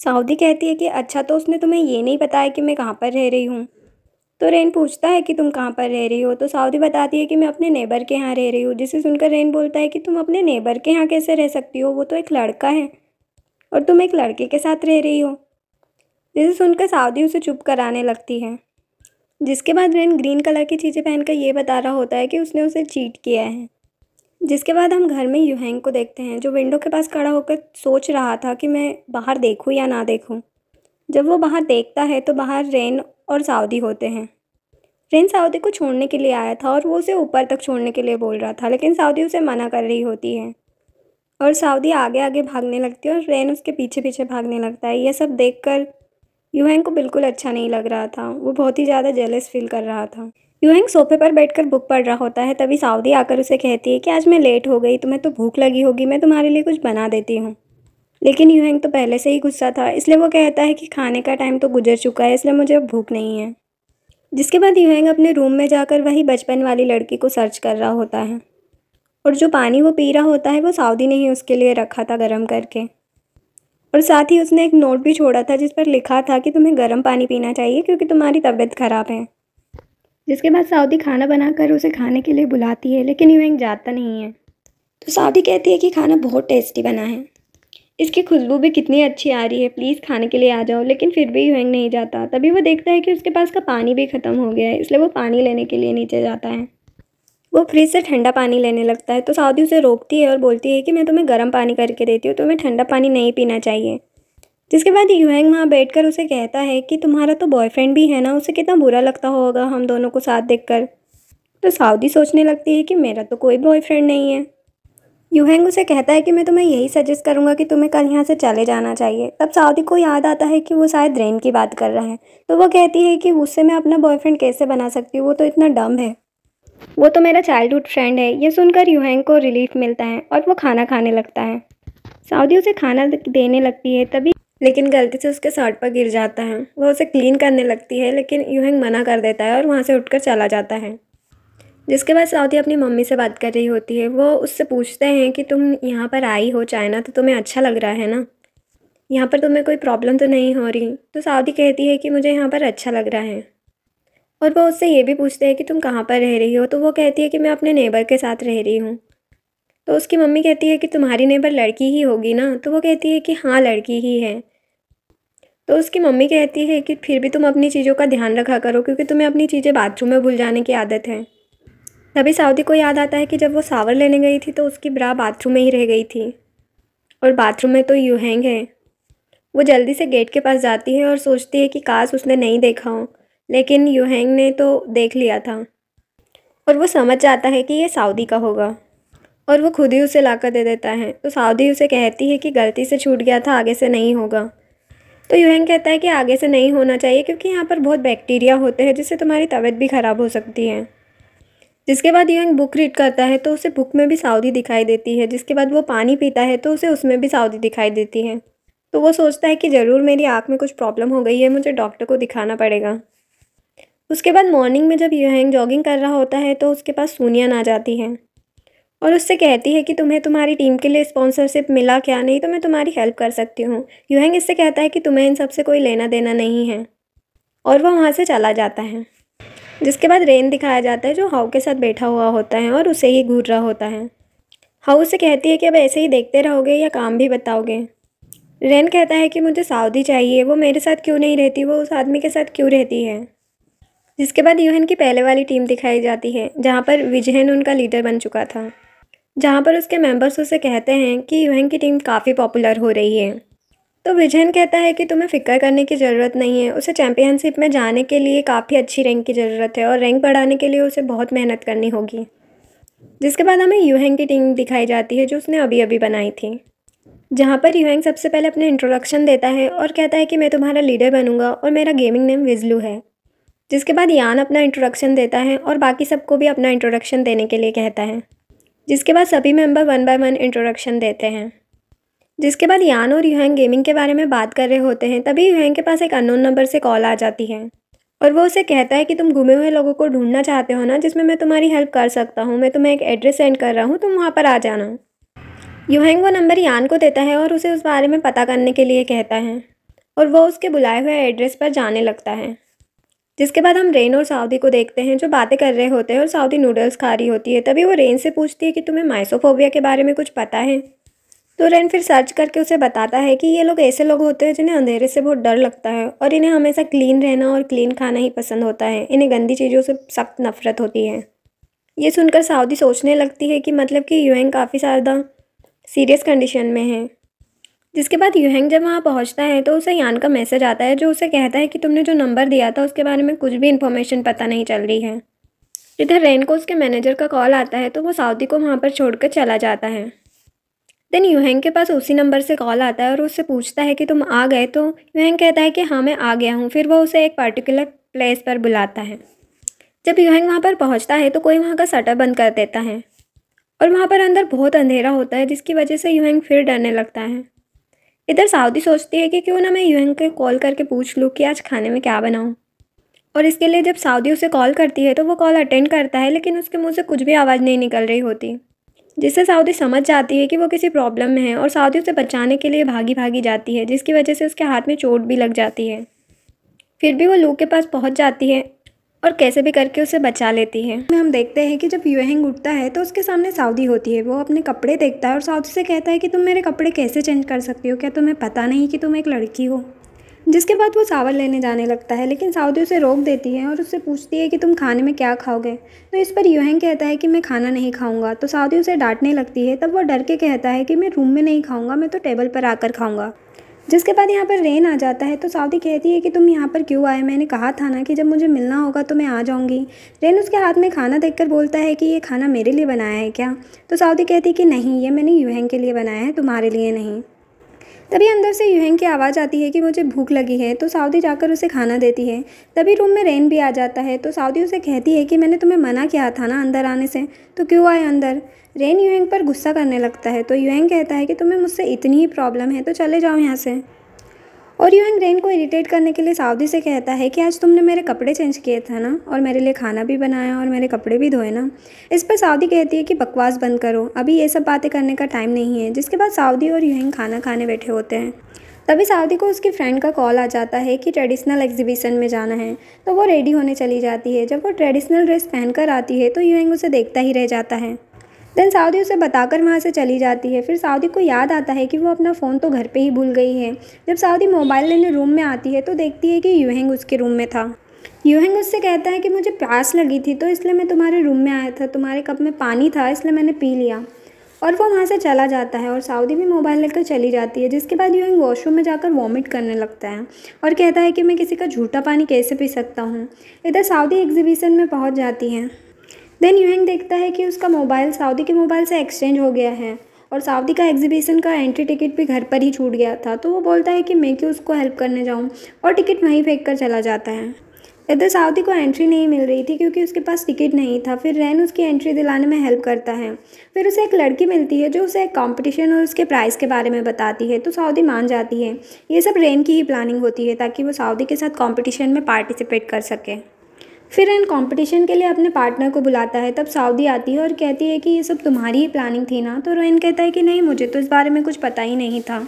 साउदी कहती है कि अच्छा तो उसने तुम्हें ये नहीं बताया कि मैं कहाँ पर रह रही हूँ तो रेन पूछता है कि तुम कहाँ पर रह रही हो तो साउदी बताती है कि मैं अपने नेबर के यहाँ रह रही हूँ जिसे सुनकर रेन बोलता है कि तुम अपने नेबर के यहाँ कैसे रह सकती हो वो तो एक लड़का है और तुम एक लड़के के साथ रह रही हो जिसे सुनकर साउदी उसे चुप कराने लगती है जिसके बाद रेन ग्रीन कलर की चीज़ें पहनकर ये बता रहा होता है कि उसने उसे चीट किया है जिसके बाद हम घर में यूहेंग को देखते हैं जो विंडो के पास खड़ा होकर सोच रहा था कि मैं बाहर देखूं या ना देखूं। जब वो बाहर देखता है तो बाहर रेन और सऊदी होते हैं रेन साउदी को छोड़ने के लिए आया था और वो उसे ऊपर तक छोड़ने के लिए बोल रहा था लेकिन सऊदी उसे मना कर रही होती है और सऊदी आगे आगे भागने लगती है और रेन उसके पीछे पीछे भागने लगता है यह सब देखकर कर को बिल्कुल अच्छा नहीं लग रहा था वो बहुत ही ज़्यादा जेलस फील कर रहा था यूहेंग सोफे पर बैठकर बुक पढ़ रहा होता है तभी सावधी आकर उसे कहती है कि आज मैं लेट हो गई तुम्हें तो भूख लगी होगी मैं तुम्हारे लिए कुछ बना देती हूँ लेकिन यूहेंग तो पहले से ही गुस्सा था इसलिए वो कहता है कि खाने का टाइम तो गुजर चुका है इसलिए मुझे अब भूख नहीं है जिसके बाद यूहेंग अपने रूम में जाकर वही बचपन वाली लड़की को सर्च कर रहा होता है और जो पानी वो पी रहा होता है वो सऊदी ने ही उसके लिए रखा था गर्म करके और साथ ही उसने एक नोट भी छोड़ा था जिस पर लिखा था कि तुम्हें गर्म पानी पीना चाहिए क्योंकि तुम्हारी तबीयत ख़राब है जिसके बाद सऊदी खाना बनाकर उसे खाने के लिए बुलाती है लेकिन यूहेंग जाता नहीं है तो सऊदी कहती है कि खाना बहुत टेस्टी बना है इसकी खुशबू भी कितनी अच्छी आ रही है प्लीज़ खाने के लिए आ जाओ लेकिन फिर भी यूहेंग नहीं जाता तभी वो देखता है कि उसके पास का पानी भी ख़त्म हो गया है इसलिए वो पानी लेने के लिए नीचे जाता है वो फ्रिज से ठंडा पानी लेने लगता है तो सऊदी उसे रोकती है और बोलती है कि मैं तुम्हें गर्म पानी करके देती हूँ तुम्हें ठंडा पानी नहीं पीना चाहिए जिसके बाद युवेंग वहाँ बैठकर उसे कहता है कि तुम्हारा तो बॉयफ्रेंड भी है ना उसे कितना बुरा लगता होगा हम दोनों को साथ देखकर तो साउदी सोचने लगती है कि मेरा तो कोई बॉयफ्रेंड नहीं है युवेंग उसे कहता है कि मैं तुम्हें यही सजेस्ट करूँगा कि तुम्हें कल यहाँ से चले जाना चाहिए तब साउदी को याद आता है कि वो शायद रेन की बात कर रहा है तो वो कहती है कि उससे मैं अपना बॉयफ्रेंड कैसे बना सकती हूँ वो तो इतना डम है वो तो मेरा चाइल्डहुड फ्रेंड है ये सुनकर युवेंग को रिलीफ मिलता है और वो खाना खाने लगता है साउदी उसे खाना देने लगती है तभी लेकिन गलती से उसके शर्ट पर गिर जाता है वह उसे क्लीन करने लगती है लेकिन यूहेंग मना कर देता है और वहाँ से उठकर चला जाता है जिसके बाद साउथी अपनी मम्मी से बात कर रही होती है वो उससे पूछते हैं कि तुम यहाँ पर आई हो चाइना तो तुम्हें अच्छा लग रहा है ना यहाँ पर तुम्हें कोई प्रॉब्लम तो नहीं हो रही तो साउथी कहती है कि मुझे यहाँ पर अच्छा लग रहा है और वो उससे ये भी पूछते हैं कि तुम कहाँ पर रह रही हो तो वो कहती है कि मैं अपने नेबर के साथ रह रही हूँ तो उसकी मम्मी कहती है कि तुम्हारी नेबर लड़की ही होगी ना तो वो कहती है कि हाँ लड़की ही है तो उसकी मम्मी कहती है कि फिर भी तुम अपनी चीज़ों का ध्यान रखा करो क्योंकि तुम्हें अपनी चीज़ें बाथरूम में भूल जाने की आदत है तभी सऊदी को याद आता है कि जब वो सावर लेने गई थी तो उसकी ब्रा बाथरूम में ही रह गई थी और बाथरूम में तो हैंग है वो जल्दी से गेट के पास जाती है और सोचती है कि काश उसने नहीं देखा हो लेकिन यूहेंग ने तो देख लिया था और वो समझ जाता है कि ये सऊदी का होगा और वो खुद ही उसे ला कर दे देता है तो सावधी उसे कहती है कि गलती से छूट गया था आगे से नहीं होगा तो यूहंग कहता है कि आगे से नहीं होना चाहिए क्योंकि यहाँ पर बहुत बैक्टीरिया होते हैं जिससे तुम्हारी तबीयत भी ख़राब हो सकती है जिसके बाद यूएंग बुक रीड करता है तो उसे बुक में भी सावधी दिखाई देती है जिसके बाद वो पानी पीता है तो उसे उसमें भी सावधी दिखाई देती है तो वो सोचता है कि ज़रूर मेरी आँख में कुछ प्रॉब्लम हो गई है मुझे डॉक्टर को दिखाना पड़ेगा उसके बाद मॉर्निंग में जब यूहंग जॉगिंग कर रहा होता है तो उसके पास सोनिया ना जाती है और उससे कहती है कि तुम्हें तुम्हारी टीम के लिए स्पॉन्सरशिप मिला क्या नहीं तो मैं तुम्हारी हेल्प कर सकती हूँ यूहेंग इससे कहता है कि तुम्हें इन सब से कोई लेना देना नहीं है और वह वहाँ से चला जाता है जिसके बाद रेन दिखाया जाता है जो हाउ के साथ बैठा हुआ होता है और उसे ही घूर रहा होता है हाउ उसे कहती है कि अब ऐसे ही देखते रहोगे या काम भी बताओगे रेन कहता है कि मुझे साउदी चाहिए वो मेरे साथ क्यों नहीं रहती वो उस आदमी के साथ क्यों रहती है जिसके बाद यूहन की पहले वाली टीम दिखाई जाती है जहाँ पर विजहन उनका लीडर बन चुका था जहाँ पर उसके मेंबर्स उसे कहते हैं कि यूएन की टीम काफ़ी पॉपुलर हो रही है तो विजन कहता है कि तुम्हें फ़िक्र करने की ज़रूरत नहीं है उसे चैम्पियनशिप में जाने के लिए काफ़ी अच्छी रैंक की ज़रूरत है और रैंक बढ़ाने के लिए उसे बहुत मेहनत करनी होगी जिसके बाद हमें यूहेंग की टीम दिखाई जाती है जो उसने अभी अभी बनाई थी जहाँ पर यूहेंग सबसे पहले अपने इंट्रोडक्शन देता है और कहता है कि मैं तुम्हारा लीडर बनूंगा और मेरा गेमिंग नेम विजलू है जिसके बाद यान अपना इंट्रोडक्शन देता है और बाकी सबको भी अपना इंट्रोडक्शन देने के लिए कहता है जिसके बाद सभी member one by one introduction देते हैं जिसके बाद यान और यूहैंग गेमिंग के बारे में बात कर रहे होते हैं तभी यूहैंग के पास एक अननोन नंबर से कॉल आ जाती है और वो उसे कहता है कि तुम घूमे हुए लोगों को ढूंढना चाहते हो ना जिसमें मैं तुम्हारी हेल्प कर सकता हूँ मैं तुम्हें एक एड्रेस सेंड कर रहा हूँ तुम वहाँ पर आ जाना यूहैंग वो नंबर यान को देता है और उसे उस बारे में पता करने के लिए कहता है और वो उसके बुलाए हुए एड्रेस पर जाने लगता है जिसके बाद हम रेन और साउदी को देखते हैं जो बातें कर रहे होते हैं और साउदी नूडल्स खा रही होती है तभी वो रेन से पूछती है कि तुम्हें माइसोफोबिया के बारे में कुछ पता है तो रेन फिर सर्च करके उसे बताता है कि ये लोग ऐसे लोग होते हैं जिन्हें अंधेरे से बहुत डर लगता है और इन्हें हमेशा क्लीन रहना और क्लीन खाना ही पसंद होता है इन्हें गंदी चीज़ों से सख्त नफरत होती है ये सुनकर साउदी सोचने लगती है कि मतलब कि यूएन काफ़ी ज़्यादा सीरियस कंडीशन में है जिसके बाद यूहंग जब वहाँ पहुँचता है तो उसे यान का मैसेज आता है जो उसे कहता है कि तुमने जो नंबर दिया था उसके बारे में कुछ भी इन्फॉर्मेशन पता नहीं चल रही है इधर रेन को उसके मैनेजर का कॉल आता है तो वो साउदी को वहाँ पर छोड़कर चला जाता है देन यूहंग के पास उसी नंबर से कॉल आता है और उससे पूछता है कि तुम आ गए तो यूहंग कहता है कि हाँ मैं आ गया हूँ फिर वो उसे एक पर्टिकुलर प्लेस पर बुलाता है जब यूहंग वहाँ पर पहुँचता है तो कोई वहाँ का शटर बंद कर देता है और वहाँ पर अंदर बहुत अंधेरा होता है जिसकी वजह से यूहंग फिर डरने लगता है इधर साउदी सोचती है कि क्यों ना मैं यूएन के कॉल करके पूछ लूँ कि आज खाने में क्या बनाऊँ और इसके लिए जब साउदी उसे कॉल करती है तो वो कॉल अटेंड करता है लेकिन उसके मुंह से कुछ भी आवाज़ नहीं निकल रही होती जिससे साउदी समझ जाती है कि वो किसी प्रॉब्लम में है और साउदी उसे बचाने के लिए भागी भागी जाती है जिसकी वजह से उसके हाथ में चोट भी लग जाती है फिर भी वो लू के पास पहुंच जाती है और कैसे भी करके उसे बचा लेती है हम देखते हैं कि जब यूहेंग उठता है तो उसके सामने साउदी होती है वो अपने कपड़े देखता है और साउदी से कहता है कि तुम मेरे कपड़े कैसे चेंज कर सकती हो क्या तुम्हें पता नहीं कि तुम एक लड़की हो जिसके बाद वो चावल लेने जाने लगता है लेकिन साउदी उसे रोक देती है और उससे पूछती है कि तुम खाने में क्या खाओगे तो इस पर यूहंग कहता है कि मैं खाना नहीं खाऊंगा तो साउदी उसे डांटने लगती है तब वो डर के कहता है कि मैं रूम में नहीं खाऊंगा मैं तो टेबल पर आकर खाऊंगा जिसके बाद यहाँ पर रेन आ जाता है तो सावधी कहती है कि तुम यहाँ पर क्यों आए मैंने कहा था ना कि जब मुझे मिलना होगा तो मैं आ जाऊँगी रेन उसके हाथ में खाना देखकर बोलता है कि ये खाना मेरे लिए बनाया है क्या तो सावधी कहती है कि नहीं ये मैंने यूहंग के लिए बनाया है तुम्हारे लिए नहीं तभी अंदर से यूहेंग की आवाज़ आती है कि मुझे भूख लगी है तो साउदी जाकर उसे खाना देती है तभी रूम में रेन भी आ जाता है तो साउदी उसे कहती है कि मैंने तुम्हें मना किया था ना अंदर आने से तो क्यों आए अंदर रेन यूहेंग पर गुस्सा करने लगता है तो यूहेंग कहता है कि तुम्हें मुझसे इतनी ही प्रॉब्लम है तो चले जाओ यहाँ से और यूंग रेन को इरिटेट करने के लिए सावधी से कहता है कि आज तुमने मेरे कपड़े चेंज किए थे ना और मेरे लिए खाना भी बनाया और मेरे कपड़े भी धोए ना इस पर सावधी कहती है कि बकवास बंद करो अभी ये सब बातें करने का टाइम नहीं है जिसके बाद सावधी और यूहंग खाना खाने बैठे होते हैं तभी सावधी को उसकी फ्रेंड का कॉल आ जाता है कि ट्रेडिशनल एग्जीबिशन में जाना है तो वो रेडी होने चली जाती है जब वो ट्रेडिशनल ड्रेस पहनकर आती है तो यूहंग उसे देखता ही रह जाता है देन सऊदी उसे बताकर वहाँ से चली जाती है फिर साउदी को याद आता है कि वो अपना फ़ोन तो घर पे ही भूल गई है जब सऊदी मोबाइल लेने रूम में आती है तो देखती है कि यूहेंग उसके रूम में था यूहेंग उससे कहता है कि मुझे प्यास लगी थी तो इसलिए मैं तुम्हारे रूम में आया था तुम्हारे कप में पानी था इसलिए मैंने पी लिया और वो वहाँ से चला जाता है और सऊदी भी मोबाइल लेकर चली जाती है जिसके बाद यूहेंग वॉशरूम में जाकर वॉमिट करने लगता है और कहता है कि मैं किसी का झूठा पानी कैसे पी सकता हूँ इधर सऊदी एग्जीबिशन में पहुँच जाती है देन यूएंग देखता है कि उसका मोबाइल सऊदी के मोबाइल से एक्सचेंज हो गया है और सऊदी का एग्जीबिशन का एंट्री टिकट भी घर पर ही छूट गया था तो वो बोलता है कि मैं क्यों उसको हेल्प करने जाऊँ और टिकट वहीं फेंक कर चला जाता है इधर सऊदी को एंट्री नहीं मिल रही थी क्योंकि उसके पास टिकट नहीं था फिर रैन उसकी एंट्री दिलाने में हेल्प करता है फिर उसे एक लड़की मिलती है जो उसे एक कॉम्पिटिशन और उसके प्राइस के बारे में बताती है तो सऊदी मान जाती है ये सब रैन की ही प्लानिंग होती है ताकि वो सऊदी के साथ कॉम्पिटिशन में पार्टिसिपेट कर सके फिर इन कंपटीशन के लिए अपने पार्टनर को बुलाता है तब सऊदी आती है और कहती है कि ये सब तुम्हारी ही प्लानिंग थी ना तो रोहिन कहता है कि नहीं मुझे तो इस बारे में कुछ पता ही नहीं था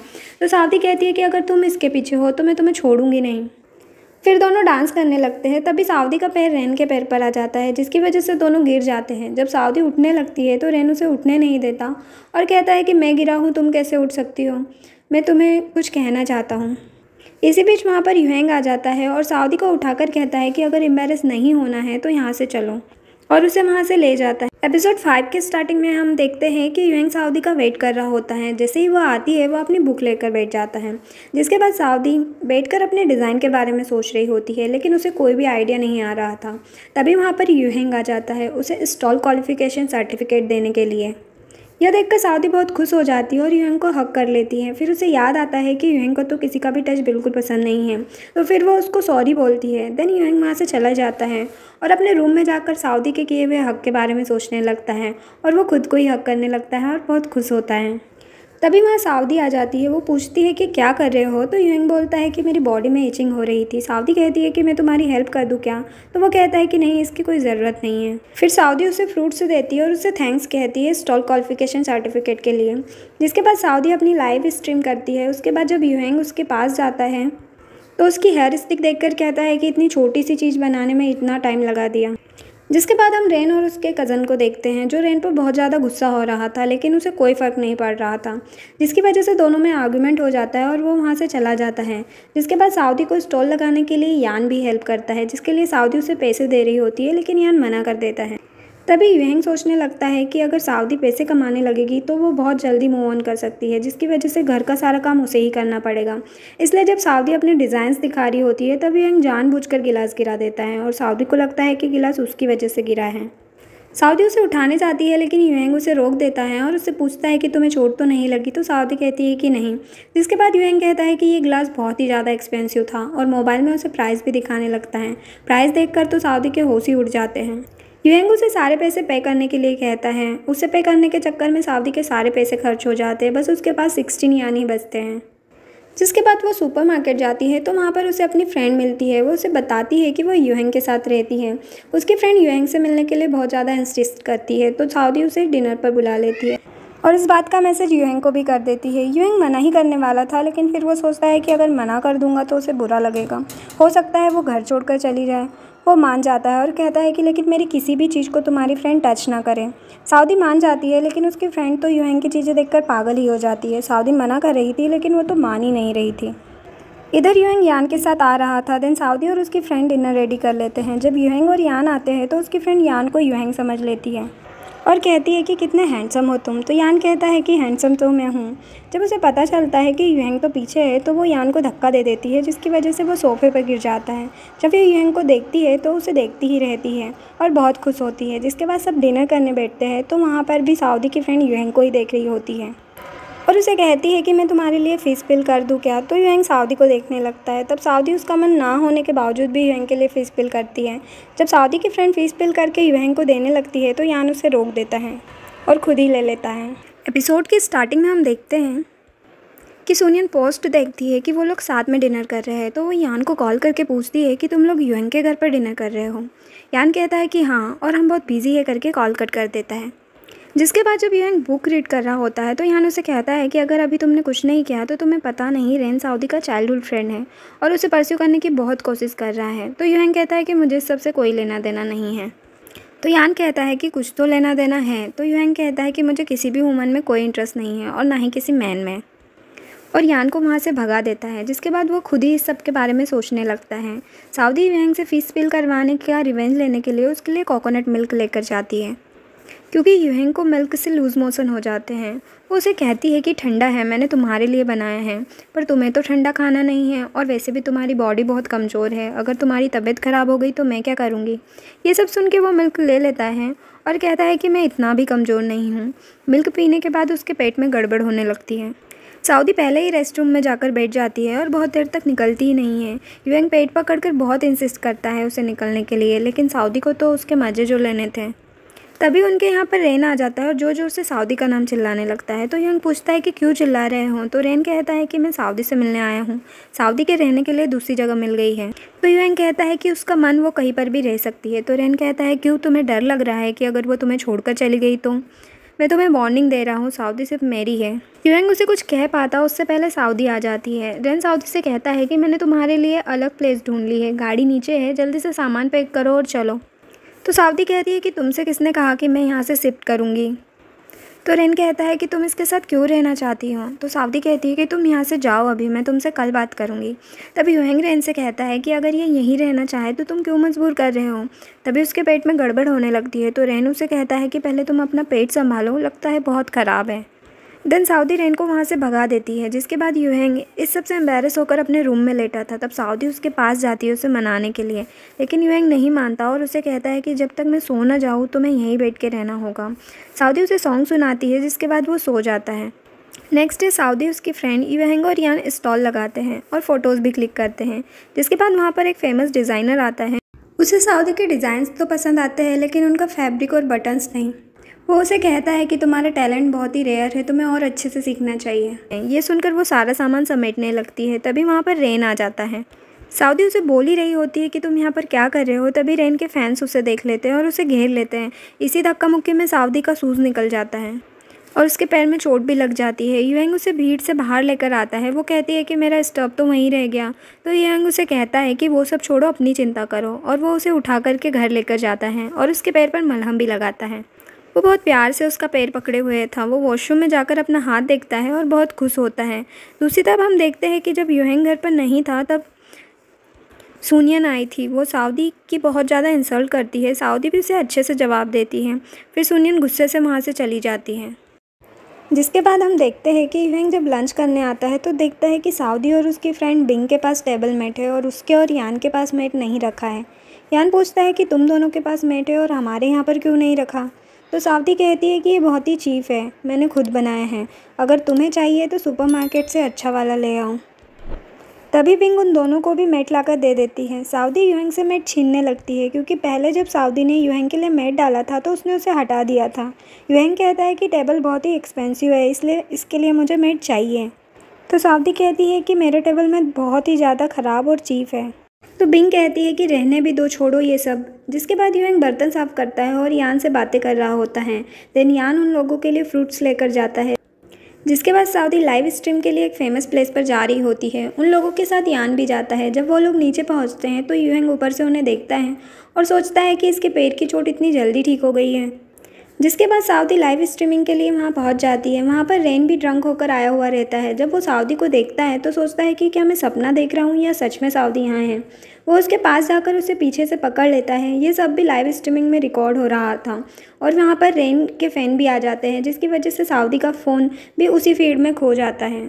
तो सऊदी कहती है कि अगर तुम इसके पीछे हो तो मैं तुम्हें छोड़ूंगी नहीं फिर दोनों डांस करने लगते हैं तभी सऊदी का पैर रैन के पैर पर आ जाता है जिसकी वजह से दोनों गिर जाते हैं जब सऊदी उठने लगती है तो रैन उसे उठने नहीं देता और कहता है कि मैं गिरा हूँ तुम कैसे उठ सकती हो मैं तुम्हें कुछ कहना चाहता हूँ इसी बीच वहाँ पर यूहेंग आ जाता है और सऊदी को उठाकर कहता है कि अगर एम्बेरस नहीं होना है तो यहाँ से चलो और उसे वहाँ से ले जाता है एपिसोड फाइव के स्टार्टिंग में हम देखते हैं कि यूहेंग सऊदी का वेट कर रहा होता है जैसे ही वह आती है वह अपनी बुक लेकर बैठ जाता है जिसके बाद सऊदी बैठकर अपने डिज़ाइन के बारे में सोच रही होती है लेकिन उसे कोई भी आइडिया नहीं आ रहा था तभी वहाँ पर यूहेंग आ जाता है उसे स्टॉल क्वालिफिकेशन सर्टिफिकेट देने के लिए यह देखकर साउदी बहुत खुश हो जाती है और यूहंग को हक कर लेती है फिर उसे याद आता है कि यूहंग को तो किसी का भी टच बिल्कुल पसंद नहीं है तो फिर वो उसको सॉरी बोलती है देन यूहंग वहाँ से चला जाता है और अपने रूम में जाकर साउदी के किए हुए हक के बारे में सोचने लगता है और वो खुद को ही हक करने लगता है और बहुत खुश होता है तभी वहाँ सावधी आ जाती है वो पूछती है कि क्या कर रहे हो तो यूंग बोलता है कि मेरी बॉडी में इचिंग हो रही थी सावधी कहती है कि मैं तुम्हारी हेल्प कर दूँ क्या तो वो कहता है कि नहीं इसकी कोई ज़रूरत नहीं है फिर सावधी उसे फ्रूट्स देती है और उसे थैंक्स कहती है स्टॉल क्वालिफिकेशन सर्टिफिकेट के लिए जिसके बाद सावधी अपनी लाइव स्ट्रीम करती है उसके बाद जब यूंग उसके पास जाता है तो उसकी हेयर स्टिक देख कहता है कि इतनी छोटी सी चीज़ बनाने में इतना टाइम लगा दिया जिसके बाद हम रेन और उसके कज़न को देखते हैं जो रेन पर बहुत ज़्यादा गुस्सा हो रहा था लेकिन उसे कोई फ़र्क नहीं पड़ रहा था जिसकी वजह से दोनों में आर्गूमेंट हो जाता है और वो वहाँ से चला जाता है जिसके बाद साउदी को स्टॉल लगाने के लिए यान भी हेल्प करता है जिसके लिए साउदी उसे पैसे दे रही होती है लेकिन यान मना कर देता है तभी व्यंग सोचने लगता है कि अगर सावधी पैसे कमाने लगेगी तो वो बहुत जल्दी मूव ऑन कर सकती है जिसकी वजह से घर का सारा काम उसे ही करना पड़ेगा इसलिए जब सावधी अपने डिज़ाइंस दिखा रही होती है तब व्यंग जानबूझकर गिलास गिरा देता है और सावधी को लगता है कि गिलास उसकी वजह से गिरा है सावधी उसे उठाने जाती है लेकिन युएंग उसे रोक देता है और उससे पूछता है कि तुम्हें चोट तो नहीं लगी तो सावधी कहती है कि नहीं जिसके बाद युएंग कहता है कि ये ग्लास बहुत ही ज़्यादा एक्सपेंसिव था और मोबाइल में उसे प्राइस भी दिखाने लगता है प्राइस देखकर तो साउदी के होश ही उड़ जाते हैं हिरेंगू उसे सारे पैसे पे करने के लिए कहता है उसे पे करने के चक्कर में सावधि के सारे पैसे खर्च हो जाते हैं बस उसके पास सिक्सटीन यानी बचते हैं जिसके बाद वो सुपरमार्केट जाती है तो वहाँ पर उसे अपनी फ्रेंड मिलती है वो उसे बताती है कि वो यूहेंग के साथ रहती है उसकी फ्रेंड यूहेंग से मिलने के लिए बहुत ज़्यादा इंसिस्ट करती है तो सावधि उसे डिनर पर बुला लेती है और इस बात का मैसेज यूहेंग को भी कर देती है यूहेंग मना ही करने वाला था लेकिन फिर वो सोचता है कि अगर मना कर दूंगा तो उसे बुरा लगेगा हो सकता है वो घर छोड़कर चली जाए वो मान जाता है और कहता है कि लेकिन मेरी किसी भी चीज़ को तुम्हारी फ्रेंड टच ना करें साउदी मान जाती है लेकिन उसकी फ्रेंड तो यूएन की चीज़ें देखकर पागल ही हो जाती है साउदी मना कर रही थी लेकिन वो तो मान ही नहीं रही थी इधर यूएंग यान के साथ आ रहा था देन साउदी और उसकी फ्रेंड डिनर रेडी कर लेते हैं जब यूहेंग और यान आते हैं तो उसकी फ्रेंड यान को यूहेंग समझ लेती है और कहती है कि कितने हैंडसम हो तुम तो यान कहता है कि हैंडसम तो मैं हूँ जब उसे पता चलता है कि यूहंग तो पीछे है तो वो यान को धक्का दे देती है जिसकी वजह से वो सोफे पर गिर जाता है जब ये यूहंग को देखती है तो उसे देखती ही रहती है और बहुत खुश होती है जिसके बाद सब डिनर करने बैठते हैं तो वहाँ पर भी साउदी की फ्रेंड यूहंग को ही देख रही होती है और उसे कहती है कि मैं तुम्हारे लिए फ़ीस फिल कर दूँ क्या तो यूएंग साउदी को देखने लगता है तब साउदी उसका मन ना होने के बावजूद भी यूएंग के लिए फ़ीस फिल करती है जब साउदी की फ्रेंड फीस फिल करके यूएंग को देने लगती है तो यान उसे रोक देता है और खुद ही ले लेता है एपिसोड की स्टार्टिंग में हम देखते हैं कि सोनियन पोस्ट देखती है कि वो लोग साथ में डिनर कर रहे हैं तो वो यान को कॉल करके पूछती है कि तुम लोग यूएन के घर पर डिनर कर रहे हो यान कहता है कि हाँ और हम बहुत बिज़ी है करके कॉल कट कर देता है जिसके बाद जब यंग बुक रीड कर रहा होता है तो यहाँ उसे कहता है कि अगर अभी तुमने कुछ नहीं किया तो तुम्हें पता नहीं रेन साउदी का चाइल्डहुड फ्रेंड है और उसे परस्यू करने की बहुत कोशिश कर रहा है तो यूहंग कहता है कि मुझे इस सबसे कोई लेना देना नहीं है तो यान कहता है कि कुछ तो लेना देना है तो यूहंग कहता है कि मुझे किसी भी वुमन में कोई इंटरेस्ट नहीं है और ना ही किसी मैन में और यान को वहाँ से भगा देता है जिसके बाद वो खुद ही इस सब के बारे में सोचने लगता है सऊदी यूहंग से फ़ीस बिल करवाने का रिवेंज लेने के लिए उसके लिए कोकोनट मिल्क लेकर जाती है क्योंकि यूहेंग को मिल्क से लूज़ मोशन हो जाते हैं वो उसे कहती है कि ठंडा है मैंने तुम्हारे लिए बनाया है पर तुम्हें तो ठंडा खाना नहीं है और वैसे भी तुम्हारी बॉडी बहुत कमज़ोर है अगर तुम्हारी तबीयत ख़राब हो गई तो मैं क्या करूँगी ये सब सुन के वो मिल्क ले लेता है और कहता है कि मैं इतना भी कमज़ोर नहीं हूँ मिल्क पीने के बाद उसके पेट में गड़बड़ होने लगती है सऊदी पहले ही रेस्ट रूम में जाकर बैठ जाती है और बहुत देर तक निकलती ही नहीं है युएंग पेट पकड़ कर बहुत इंसिस्ट करता है उसे निकलने के लिए लेकिन सऊदी को तो उसके मज़े जो लेने थे तभी उनके यहाँ पर रेन आ जाता है और जोर जोर से साउदी का नाम चिल्लाने लगता है तो यंग पूछता है कि क्यों चिल्ला रहे हों तो रेन कहता है कि मैं साउदी से मिलने आया हूँ साउदी के रहने के लिए दूसरी जगह मिल गई है तो यंग कहता है कि उसका मन वो कहीं पर भी रह सकती है तो रेन कहता है क्यों तुम्हें डर लग रहा है कि अगर वो तुम्हें छोड़कर चली गई तो मैं तुम्हें वार्निंग दे रहा हूँ साउदी सिर्फ मेरी है यूएंग उसे कुछ कह पाता उससे पहले साउदी आ जाती है रेन साउदी से कहता है कि मैंने तुम्हारे लिए अलग प्लेस ढूंढ ली है गाड़ी नीचे है जल्दी से सामान पैक करो और चलो तो सावदी कहती है कि तुमसे किसने कहा कि मैं यहाँ से शिफ्ट करूँगी तो रेन कहता है कि तुम इसके साथ क्यों रहना चाहती हो तो सावदी कहती है कि तुम यहाँ से जाओ अभी मैं तुमसे कल बात करूँगी तभी योहेंग रेन से कहता है कि अगर ये यहीं रहना चाहे तो तुम क्यों मजबूर कर रहे हो तभी उसके पेट में गड़बड़ होने लगती है तो रेन उसे कहता है कि पहले तुम अपना पेट संभालो लगता है बहुत ख़राब है देन साउदी रेन को वहाँ से भगा देती है जिसके बाद यूहेंग इस सबसे एम्बेरस होकर अपने रूम में लेटा था तब साउदी उसके पास जाती है उसे मनाने के लिए लेकिन यूहेंग नहीं मानता और उसे कहता है कि जब तक मैं सो ना जाऊँ तो मैं यहीं बैठ के रहना होगा साउदी उसे सॉन्ग सुनाती है जिसके बाद वो सो जाता है नेक्स्ट डे साउदी उसकी फ्रेंड यूहेंग और यान स्टॉल लगाते हैं और फ़ोटोज़ भी क्लिक करते हैं जिसके बाद वहाँ पर एक फ़ेमस डिज़ाइनर आता है उसे साउदी के डिज़ाइंस तो पसंद आते हैं लेकिन उनका फैब्रिक और बटन्स नहीं वो उसे कहता है कि तुम्हारा टैलेंट बहुत ही रेयर है तुम्हें और अच्छे से सीखना चाहिए ये सुनकर वो सारा सामान समेटने लगती है तभी वहाँ पर रेन आ जाता है साउदी उसे बोल ही रही होती है कि तुम यहाँ पर क्या कर रहे हो तभी रेन के फैंस उसे देख लेते हैं और उसे घेर लेते हैं इसी धक्का मुक्के में साउदी का सूज निकल जाता है और उसके पैर में चोट भी लग जाती है युएंग उसे भीड़ से बाहर लेकर आता है वो कहती है कि मेरा स्टॉप तो वहीं रह गया तो युएंग उसे कहता है कि वो सब छोड़ो अपनी चिंता करो और वो उसे उठा करके घर लेकर जाता है और उसके पैर पर मलहम भी लगाता है वो बहुत प्यार से उसका पैर पकड़े हुए था वो वॉशरूम में जाकर अपना हाथ देखता है और बहुत खुश होता है दूसरी तरफ हम देखते हैं कि जब यूहेंग घर पर नहीं था तब सोनियन आई थी वो साउदी की बहुत ज़्यादा इंसल्ट करती है साउदी भी उसे अच्छे से जवाब देती है फिर सोनियन गुस्से से वहाँ से चली जाती है जिसके बाद हम देखते हैं कि यूहेंग जब लंच करने आता है तो देखता है कि साउदी और उसकी फ्रेंड बिंग के पास टेबल मेट है और उसके और यान के पास मेट नहीं रखा है यान पूछता है कि तुम दोनों के पास मेट है और हमारे यहाँ पर क्यों नहीं रखा तो सावती कहती है कि ये बहुत ही चीप है मैंने खुद बनाया है अगर तुम्हें चाहिए तो सुपरमार्केट से अच्छा वाला ले आऊँ तभी पिंग उन दोनों को भी मेट लाकर दे देती है साउदी यूहंग से मेट छीनने लगती है क्योंकि पहले जब साउदी ने यूहंग के लिए मेट डाला था तो उसने उसे हटा दिया था यूहंग कहता है कि टेबल बहुत ही एक्सपेंसिव है इसलिए इसके लिए मुझे मेट चाहिए तो सावधी कहती है कि मेरे टेबल मेट बहुत ही ज़्यादा ख़राब और चीप है तो बिंग कहती है कि रहने भी दो छोड़ो ये सब जिसके बाद यूएंग बर्तन साफ करता है और यान से बातें कर रहा होता है देन यान उन लोगों के लिए फ्रूट्स लेकर जाता है जिसके बाद सऊदी लाइव स्ट्रीम के लिए एक फेमस प्लेस पर जा रही होती है उन लोगों के साथ यान भी जाता है जब वो लोग नीचे पहुंचते हैं तो यूहेंग ऊपर से उन्हें देखता है और सोचता है कि इसके पेट की चोट इतनी जल्दी ठीक हो गई है जिसके बाद साउदी लाइव स्ट्रीमिंग के लिए वहाँ पहुँच जाती है वहाँ पर रेन भी ड्रंक होकर आया हुआ रहता है जब वो साउदी को देखता है तो सोचता है कि क्या मैं सपना देख रहा हूँ या सच में साउदी यहाँ है वो उसके पास जाकर उसे पीछे से पकड़ लेता है ये सब भी लाइव स्ट्रीमिंग में रिकॉर्ड हो रहा था और वहाँ पर रेन के फ़ैन भी आ जाते हैं जिसकी वजह से साउदी का फ़ोन भी उसी फील्ड में खो जाता है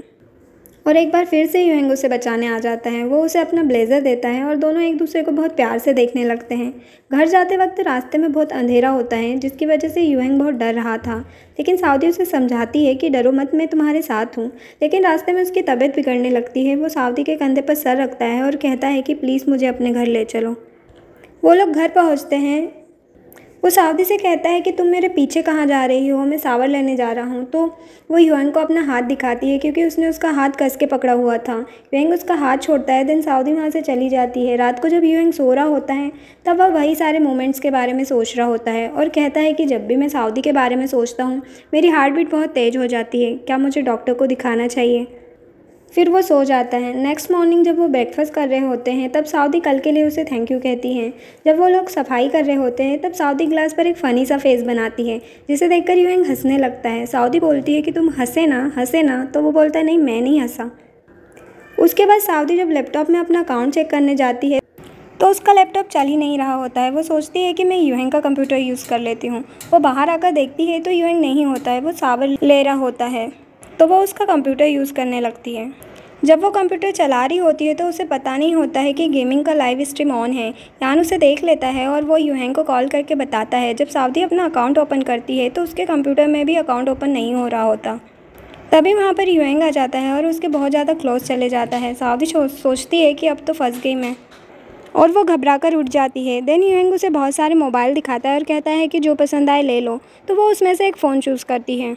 और एक बार फिर से यूहंग उसे बचाने आ जाता है वो उसे अपना ब्लेज़र देता है और दोनों एक दूसरे को बहुत प्यार से देखने लगते हैं घर जाते वक्त रास्ते में बहुत अंधेरा होता है जिसकी वजह से यूहंग बहुत डर रहा था लेकिन सावधी उसे समझाती है कि डरो मत मैं तुम्हारे साथ हूँ लेकिन रास्ते में उसकी तबीयत बिगड़ने लगती है वो सावधी के कंधे पर सर रखता है और कहता है कि प्लीज़ मुझे अपने घर ले चलो वो लोग घर पहुँचते हैं वो सावधि से कहता है कि तुम मेरे पीछे कहाँ जा रही हो मैं सावर लेने जा रहा हूँ तो वो युवान को अपना हाथ दिखाती है क्योंकि उसने उसका हाथ कस के पकड़ा हुआ था युएंग उसका हाथ छोड़ता है दिन सावधि वहाँ से चली जाती है रात को जब युएंग सो रहा होता है तब वह वही सारे मोमेंट्स के बारे में सोच रहा होता है और कहता है कि जब भी मैं सावधि के बारे में सोचता हूँ मेरी हार्ट बीट बहुत तेज़ हो जाती है क्या मुझे डॉक्टर को दिखाना चाहिए फिर वो सो जाता है नेक्स्ट मॉर्निंग जब वो ब्रेकफास्ट कर रहे होते हैं तब सऊदी कल के लिए उसे थैंक यू कहती हैं जब वो लोग सफाई कर रहे होते हैं तब सऊदी ग्लास पर एक फ़नी सा फेस बनाती है जिसे देखकर यूएंग हंसने लगता है सऊदी बोलती है कि तुम हंसे ना हंसे ना तो वो बोलता है नहीं मैं नहीं हंसा उसके बाद सऊदी जब लैपटॉप में अपना अकाउंट चेक करने जाती है तो उसका लैपटॉप चल ही नहीं रहा होता है वो सोचती है कि मैं यूहंग का कंप्यूटर यूज़ कर लेती हूँ वो बाहर आकर देखती है तो यूएंग नहीं होता है वो सावर ले रहा होता है तो वह उसका कंप्यूटर यूज़ करने लगती है जब वो कंप्यूटर चला रही होती है तो उसे पता नहीं होता है कि गेमिंग का लाइव स्ट्रीम ऑन है यान उसे देख लेता है और वो यूहैंग को कॉल करके बताता है जब सावधी अपना अकाउंट ओपन करती है तो उसके कंप्यूटर में भी अकाउंट ओपन नहीं हो रहा होता तभी वहाँ पर यूहैंग आ जाता है और उसके बहुत ज़्यादा क्लोज चले जाता है सावधी सोचती है कि अब तो फंस गई मैं और वो घबरा कर उठ जाती है देन यूहैंग उसे बहुत सारे मोबाइल दिखाता है और कहता है कि जो पसंद आए ले लो तो वो उसमें से एक फ़ोन चूज़ करती है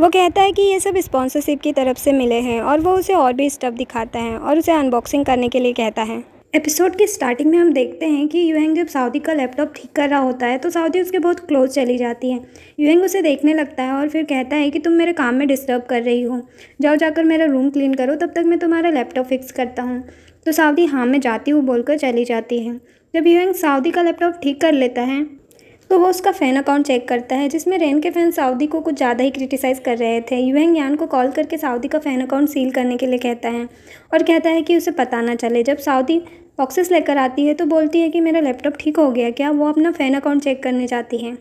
वो कहता है कि ये सब स्पॉन्सरशिप की तरफ से मिले हैं और वो उसे और भी स्टफ दिखाता है और उसे अनबॉक्सिंग करने के लिए कहता है एपिसोड की स्टार्टिंग में हम देखते हैं कि यूहेंग जब साउदी का लैपटॉप ठीक कर रहा होता है तो साउदी उसके बहुत क्लोज चली जाती है यूहंग उसे देखने लगता है और फिर कहता है कि तुम मेरे काम में डिस्टर्ब कर रही हो जाओ जाकर मेरा रूम क्लीन करो तब तक मैं तुम्हारा लैपटॉप फिक्स करता हूँ तो साउदी हाँ मैं जाती हूँ बोलकर चली जाती है जब यूहेंग साउदी का लैपटॉप ठीक कर लेता है तो वो उसका फ़ैन अकाउंट चेक करता है जिसमें रेन के फैन साउदी को कुछ ज़्यादा ही क्रिटिसाइज़ कर रहे थे युवेंग यान को कॉल करके साउदी का फ़ैन अकाउंट सील करने के लिए कहता है और कहता है कि उसे पता ना चले जब साउदी बॉक्सेस लेकर आती है तो बोलती है कि मेरा लैपटॉप ठीक हो गया क्या वो अपना फ़ैन अकाउंट चेक करने जाती है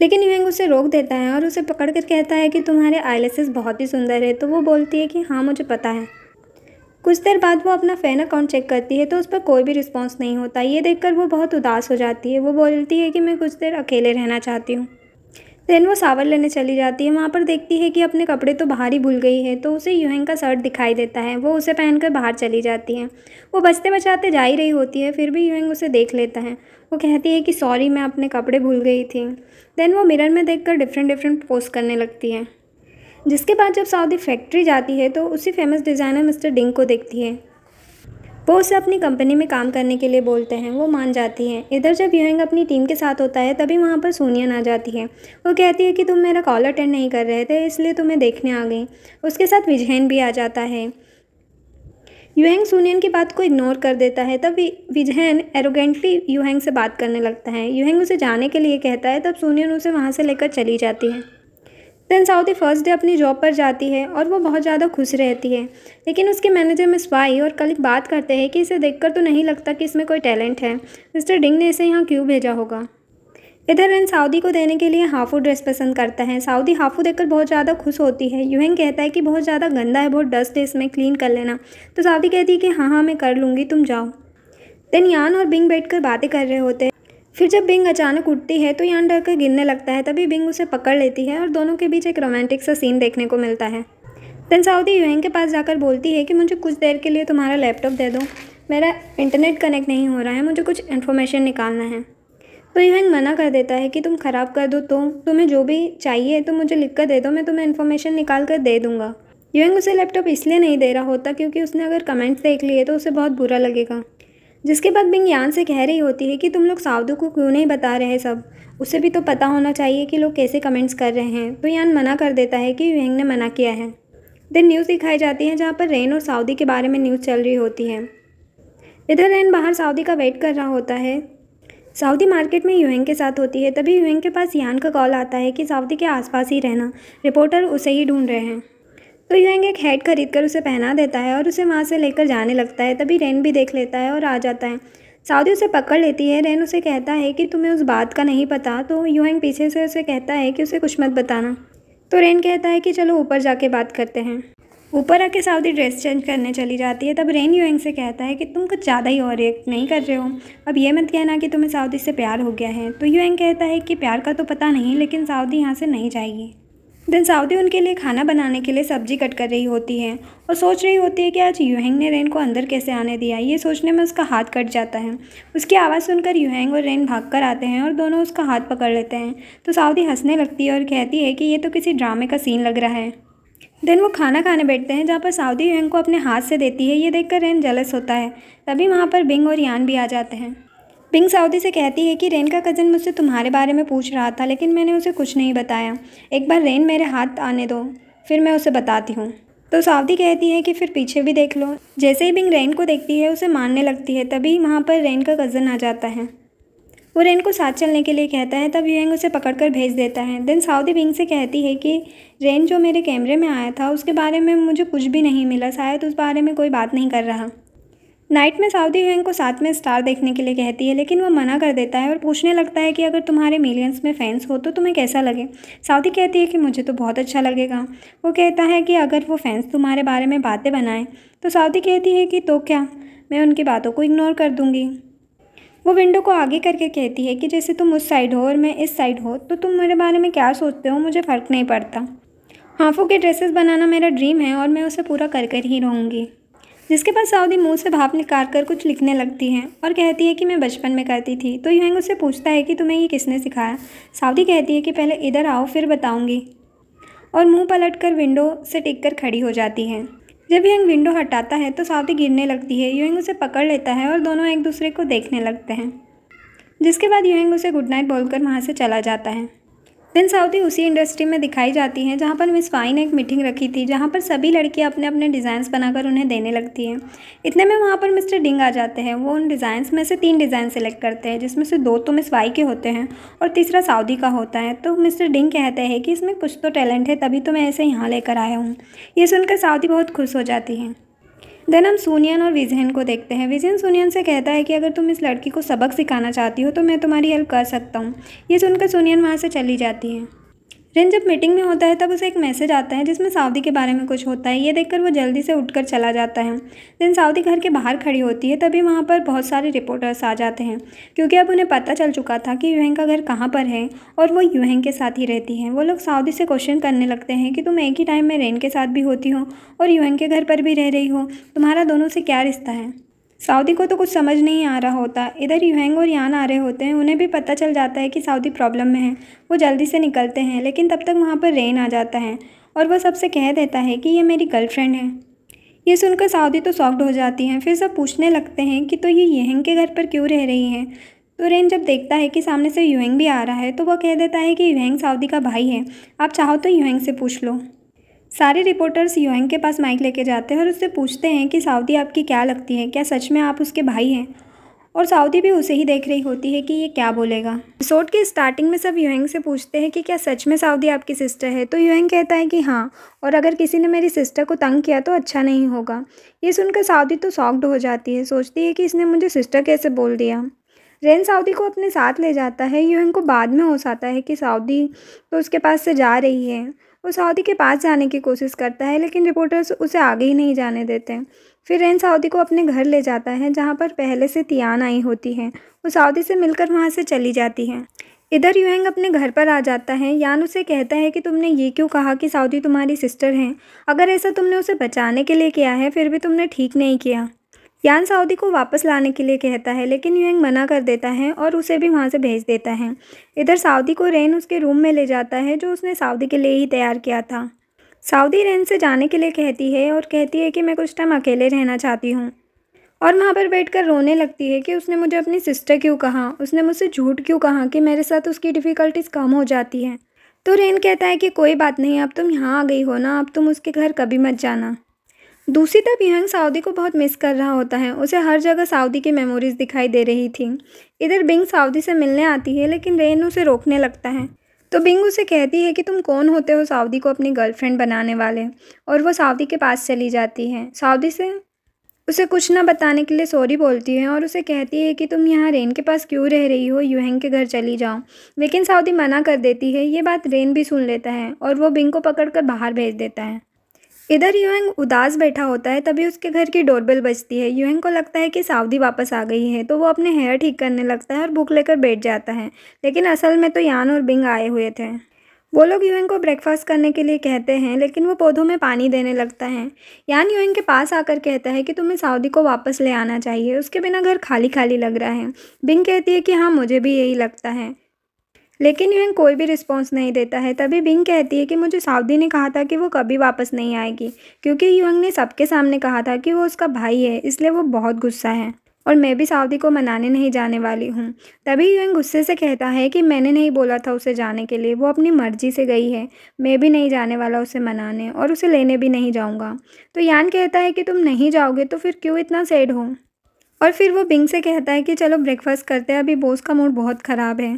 लेकिन युवेंग उसे रोक देता है और उसे पकड़ कर कहता है कि तुम्हारे आईलेसेस बहुत ही सुंदर है तो वो बोलती है कि हाँ मुझे पता है कुछ देर बाद वो अपना फ़ैन अकाउंट चेक करती है तो उस पर कोई भी रिस्पॉन्स नहीं होता ये देखकर वो बहुत उदास हो जाती है वो बोलती है कि मैं कुछ देर अकेले रहना चाहती हूँ देन वो सावर लेने चली जाती है वहाँ पर देखती है कि अपने कपड़े तो बाहर ही भूल गई है तो उसे यूहेंग का शर्ट दिखाई देता है वो उसे पहनकर बाहर चली जाती है वो बचते बचाते जा ही रही होती है फिर भी यूहेंग उसे देख लेता है वो कहती है कि सॉरी मैं अपने कपड़े भूल गई थी देन वो मिरर में देखकर डिफरेंट डिफरेंट पोस्ट करने लगती है जिसके बाद जब सऊदी फैक्ट्री जाती है तो उसी फेमस डिज़ाइनर मिस्टर डिंग को देखती है वो उसे अपनी कंपनी में काम करने के लिए बोलते हैं वो मान जाती हैं इधर जब यूहंग अपनी टीम के साथ होता है तभी वहाँ पर सोनिया आ जाती है वो कहती है कि तुम मेरा कॉल अटेंड नहीं कर रहे थे इसलिए तुम्हें देखने आ गई उसके साथ विजयन भी आ जाता है यूहंग सोनियन की बात को इग्नोर कर देता है तब विजहैन एरोगेंटली यूहंग से बात करने लगता है यूहंग उसे जाने के लिए कहता है तब सोनियन उसे वहाँ से लेकर चली जाती है देन साउदी फर्स्ट डे अपनी जॉब पर जाती है और वो बहुत ज़्यादा खुश रहती है लेकिन उसके मैनेजर मिस वाई और कलिक बात करते हैं कि इसे देखकर तो नहीं लगता कि इसमें कोई टैलेंट है मिस्टर डिंग ने इसे यहाँ क्यों भेजा होगा इधर रेन साउदी को देने के लिए हाफू ड्रेस पसंद करता है साउदी हाफू देखकर बहुत ज़्यादा खुश होती है यूहेंग कहता है कि बहुत ज़्यादा गंदा है बहुत डस्ट है इसमें क्लीन कर लेना तो साउदी कहती है कि हाँ हाँ मैं कर लूँगी तुम जाओ देन यान और बिंग बैठ कर बातें कर रहे होते हैं फिर जब बिंग अचानक उठती है तो यान कर गिरने लगता है तभी बिंग उसे पकड़ लेती है और दोनों के बीच एक रोमांटिक सा सीन देखने को मिलता है तन साउदी यूएंग के पास जाकर बोलती है कि मुझे कुछ देर के लिए तुम्हारा लैपटॉप दे दो मेरा इंटरनेट कनेक्ट नहीं हो रहा है मुझे कुछ इन्फॉर्मेशन निकालना है तो यूएंग मना कर देता है कि तुम ख़राब कर दो तो तुम्हें जो भी चाहिए तो मुझे लिख कर दे दो मैं तुम्हें इन्फॉर्मेशन निकाल कर दे दूँगा यूएंग उसे लैपटॉप इसलिए नहीं दे रहा होता क्योंकि उसने अगर कमेंट्स देख लिए तो उसे बहुत बुरा लगेगा जिसके बाद बिंग यान से कह रही होती है कि तुम लोग सावधू को क्यों नहीं बता रहे सब उसे भी तो पता होना चाहिए कि लोग कैसे कमेंट्स कर रहे हैं तो यान मना कर देता है कि यूहंग ने मना किया है देन न्यूज़ दिखाई जाती है जहाँ पर रेन और साउदी के बारे में न्यूज़ चल रही होती है इधर रेन बाहर साउदी का वेट कर रहा होता है सऊदी मार्केट में यूएन के साथ होती है तभी यूएन के पास यान का कॉल आता है कि साउदी के आसपास ही रहना रिपोर्टर उसे ही ढूंढ रहे हैं तो यंग एक हेड खरीद कर उसे पहना देता है और उसे वहाँ से लेकर जाने लगता है तभी रेन भी देख लेता है और आ जाता है साउदी उसे पकड़ लेती है रेन उसे कहता है कि तुम्हें उस बात का नहीं पता तो यूएंग पीछे से उसे कहता है कि उसे कुछ मत बताना तो रेन कहता है कि चलो ऊपर जाके बात करते हैं ऊपर आके साउदी ड्रेस चेंज करने चली जाती है तब रेन यूएंग से कहता है कि तुम कुछ ज़्यादा ही और रिएक्ट नहीं कर रहे हो अब ये मत कहना कि तुम्हें साउदी से प्यार हो गया है तो यूएंग कहता है कि प्यार का तो पता नहीं लेकिन साउदी यहाँ से नहीं जाएगी दिन साउदी उनके लिए खाना बनाने के लिए सब्जी कट कर रही होती है और सोच रही होती है कि आज युहेंग ने रेन को अंदर कैसे आने दिया ये सोचने में उसका हाथ कट जाता है उसकी आवाज़ सुनकर यूहेंग और रेन भाग कर आते हैं और दोनों उसका हाथ पकड़ लेते हैं तो साउदी हंसने लगती है और कहती है कि ये तो किसी ड्रामे का सीन लग रहा है देन वो खाना खाने बैठते हैं जहाँ पर साउदी युहेंग को अपने हाथ से देती है ये देखकर रेन जलस होता है तभी वहाँ पर बिंग और यान भी आ जाते हैं पिंक साउदी से कहती है कि रेन का कज़न मुझसे तुम्हारे बारे में पूछ रहा था लेकिन मैंने उसे कुछ नहीं बताया एक बार रेन मेरे हाथ आने दो फिर मैं उसे बताती हूँ तो सावधी कहती है कि फिर पीछे भी देख लो जैसे ही बिंग रेन को देखती है उसे मारने लगती है तभी वहाँ पर रेन का कज़न आ जाता है वो रेन को साथ चलने के लिए कहता है तब यूएंग उसे पकड़कर भेज देता है देन साउदी बिंग से कहती है कि रेन जो मेरे कैमरे में आया था उसके बारे में मुझे कुछ भी नहीं मिला शायद उस बारे में कोई बात नहीं कर रहा नाइट में साउदी हैंग को साथ में स्टार देखने के लिए कहती है लेकिन वह मना कर देता है और पूछने लगता है कि अगर तुम्हारे मिलियंस में फ़ैंस हो तो तुम्हें कैसा लगे साउदी कहती है कि मुझे तो बहुत अच्छा लगेगा वो कहता है कि अगर वो फैंस तुम्हारे बारे में बातें बनाएं तो साउदी कहती है कि तो क्या मैं उनकी बातों को इग्नोर कर दूँगी वो विंडो को आगे करके कहती है कि जैसे तुम उस साइड हो और मैं इस साइड हो तो तुम मेरे बारे में क्या सोचते हो मुझे फ़र्क नहीं पड़ता हाफू के ड्रेसेस बनाना मेरा ड्रीम है और मैं उसे पूरा कर कर ही रहूँगी जिसके बाद सऊदी मुंह से भाप निकाल कर कुछ लिखने लगती है और कहती है कि मैं बचपन में करती थी तो युहेंग उससे पूछता है कि तुम्हें ये किसने सिखाया सऊदी कहती है कि पहले इधर आओ फिर बताऊँगी और मुंह कर विंडो से टिक कर खड़ी हो जाती है जब यंग विंडो हटाता है तो सऊदी गिरने लगती है यूंग उसे पकड़ लेता है और दोनों एक दूसरे को देखने लगते हैं जिसके बाद यूंग उसे गुड नाइट बोलकर वहाँ से चला जाता है दिन साउथी उसी इंडस्ट्री में दिखाई जाती हैं जहाँ पर मिस फाइन ने एक मीटिंग रखी थी जहाँ पर सभी लड़कियाँ अपने अपने डिज़ाइंस बनाकर उन्हें देने लगती हैं इतने में वहाँ पर मिस्टर डिंग आ जाते हैं वो उन डिज़ाइंस में से तीन डिज़ाइन सेलेक्ट करते हैं जिसमें से दो तो मिस वाई के होते हैं और तीसरा साउदी का होता है तो मिस्टर डिंग कहते हैं कि इसमें कुछ तो टैलेंट है तभी तो मैं ऐसे यहाँ लेकर आया हूँ ये सुनकर साउदी बहुत खुश हो जाती हैं देन हम सोनियन और विजयन को देखते हैं विजयन सोनियन से कहता है कि अगर तुम इस लड़की को सबक सिखाना चाहती हो तो मैं तुम्हारी हेल्प कर सकता हूँ ये सुनकर सोनियन वहाँ से चली जाती है रेन जब मीटिंग में होता है तब उसे एक मैसेज आता है जिसमें सावदी के बारे में कुछ होता है ये देखकर वो जल्दी से उठकर चला जाता है दिन सऊदी घर के बाहर खड़ी होती है तभी वहाँ पर बहुत सारे रिपोर्टर्स आ जाते हैं क्योंकि अब उन्हें पता चल चुका था कि यूहंग का घर कहाँ पर है और वो यूहंग के साथ ही रहती है वो लोग सऊदी से क्वेश्चन करने लगते हैं कि तुम एक ही टाइम में रेन के साथ भी होती हो और यूहंग के घर पर भी रह रही हो तुम्हारा दोनों से क्या रिश्ता है सऊदी को तो कुछ समझ नहीं आ रहा होता इधर यूहेंग और यान आ रहे होते हैं उन्हें भी पता चल जाता है कि सऊदी प्रॉब्लम में है वो जल्दी से निकलते हैं लेकिन तब तक वहाँ पर रेन आ जाता है और वह सबसे कह देता है कि ये मेरी गर्लफ्रेंड है ये सुनकर सऊदी तो सॉफ्ट हो जाती हैं फिर सब पूछने लगते हैं कि तो ये यहेंग के घर पर क्यों रह रही हैं तो रेन जब देखता है कि सामने से यूहेंग भी आ रहा है तो वह कह देता है कि यूहेंग सऊदी का भाई है आप चाहो तो यूहेंग से पूछ लो सारे रिपोर्टर्स यूएंग के पास माइक लेके जाते हैं और उससे पूछते हैं कि साउदी आपकी क्या लगती है क्या सच में आप उसके भाई हैं और साउदी भी उसे ही देख रही होती है कि ये क्या बोलेगा एपिसोड के स्टार्टिंग में सब यूएंग से पूछते हैं कि क्या सच में साउदी आपकी सिस्टर है तो यूएंग कहता है कि हाँ और अगर किसी ने मेरी सिस्टर को तंग किया तो अच्छा नहीं होगा ये सुनकर साउदी तो सॉक्ड हो जाती है सोचती है कि इसने मुझे सिस्टर कैसे बोल दिया रेन साउदी को अपने साथ ले जाता है यूएंग को बाद में होश आता है कि साउदी तो उसके पास से जा रही है वो सऊदी के पास जाने की कोशिश करता है लेकिन रिपोर्टर्स उसे आगे ही नहीं जाने देते फिर रेन सऊदी को अपने घर ले जाता है जहाँ पर पहले से तियान आई होती है वो सऊदी से मिलकर वहाँ से चली जाती है इधर यूहेंग अपने घर पर आ जाता है यान उसे कहता है कि तुमने ये क्यों कहा कि सऊदी तुम्हारी सिस्टर हैं अगर ऐसा तुमने उसे बचाने के लिए किया है फिर भी तुमने ठीक नहीं किया यान सऊदी को वापस लाने के लिए कहता है लेकिन यूएंग मना कर देता है और उसे भी वहाँ से भेज देता है इधर सऊदी को रेन उसके रूम में ले जाता है जो उसने सऊदी के लिए ही तैयार किया था सऊदी रेन से जाने के लिए कहती है और कहती है कि मैं कुछ टाइम अकेले रहना चाहती हूँ और वहाँ पर बैठकर रोने लगती है कि उसने मुझे अपनी सिस्टर क्यों कहा उसने मुझसे झूठ क्यों कहा कि मेरे साथ उसकी डिफ़िकल्टीज़ कम हो जाती है तो रेन कहता है कि कोई बात नहीं अब तुम यहाँ आ गई हो ना अब तुम उसके घर कभी मत जाना दूसरी तरफ यंग सऊदी को बहुत मिस कर रहा होता है उसे हर जगह सऊदी की मेमोरीज दिखाई दे रही थी इधर बिंग साउदी से मिलने आती है लेकिन रेन उसे रोकने लगता है तो बिंग उसे कहती है कि तुम कौन होते हो सऊदी को अपनी गर्लफ्रेंड बनाने वाले और वो सऊदी के पास चली जाती है सऊदी से उसे कुछ ना बताने के लिए सॉरी बोलती है और उसे कहती है कि तुम यहाँ रेन के पास क्यों रह रही हो यूहेंग के घर चली जाओ लेकिन सऊदी मना कर देती है ये बात रेन भी सुन लेता है और वो बिंग को पकड़ बाहर भेज देता है इधर यूएंग उदास बैठा होता है तभी उसके घर की डोरबेल बजती है यूएंग को लगता है कि सावधी वापस आ गई है तो वो अपने हेयर ठीक करने लगता है और भूख लेकर बैठ जाता है लेकिन असल में तो यान और बिंग आए हुए थे वो लोग यूएंग को ब्रेकफास्ट करने के लिए कहते हैं लेकिन वो पौधों में पानी देने लगता है यान यूएंग के पास आकर कहता है कि तुम्हें साउदी को वापस ले आना चाहिए उसके बिना घर खाली खाली लग रहा है बिंग कहती है कि हाँ मुझे भी यही लगता है लेकिन यह कोई भी रिस्पॉन्स नहीं देता है तभी बिंग कहती है कि मुझे साउदी ने कहा था कि वो कभी वापस नहीं आएगी क्योंकि यूंग ने सबके सामने कहा था कि वो उसका भाई है इसलिए वो बहुत गुस्सा है और मैं भी साउदी को मनाने नहीं जाने वाली हूँ तभी यूंग गुस्से से कहता है कि मैंने नहीं बोला था उसे जाने के लिए वो अपनी मर्जी से गई है मैं भी नहीं जाने वाला उसे मनाने और उसे लेने भी नहीं जाऊँगा तो यान कहता है कि तुम नहीं जाओगे तो फिर क्यों इतना सैड हो और फिर वो बिंग से कहता है कि चलो ब्रेकफास्ट करते हैं अभी बोस का मूड बहुत ख़राब है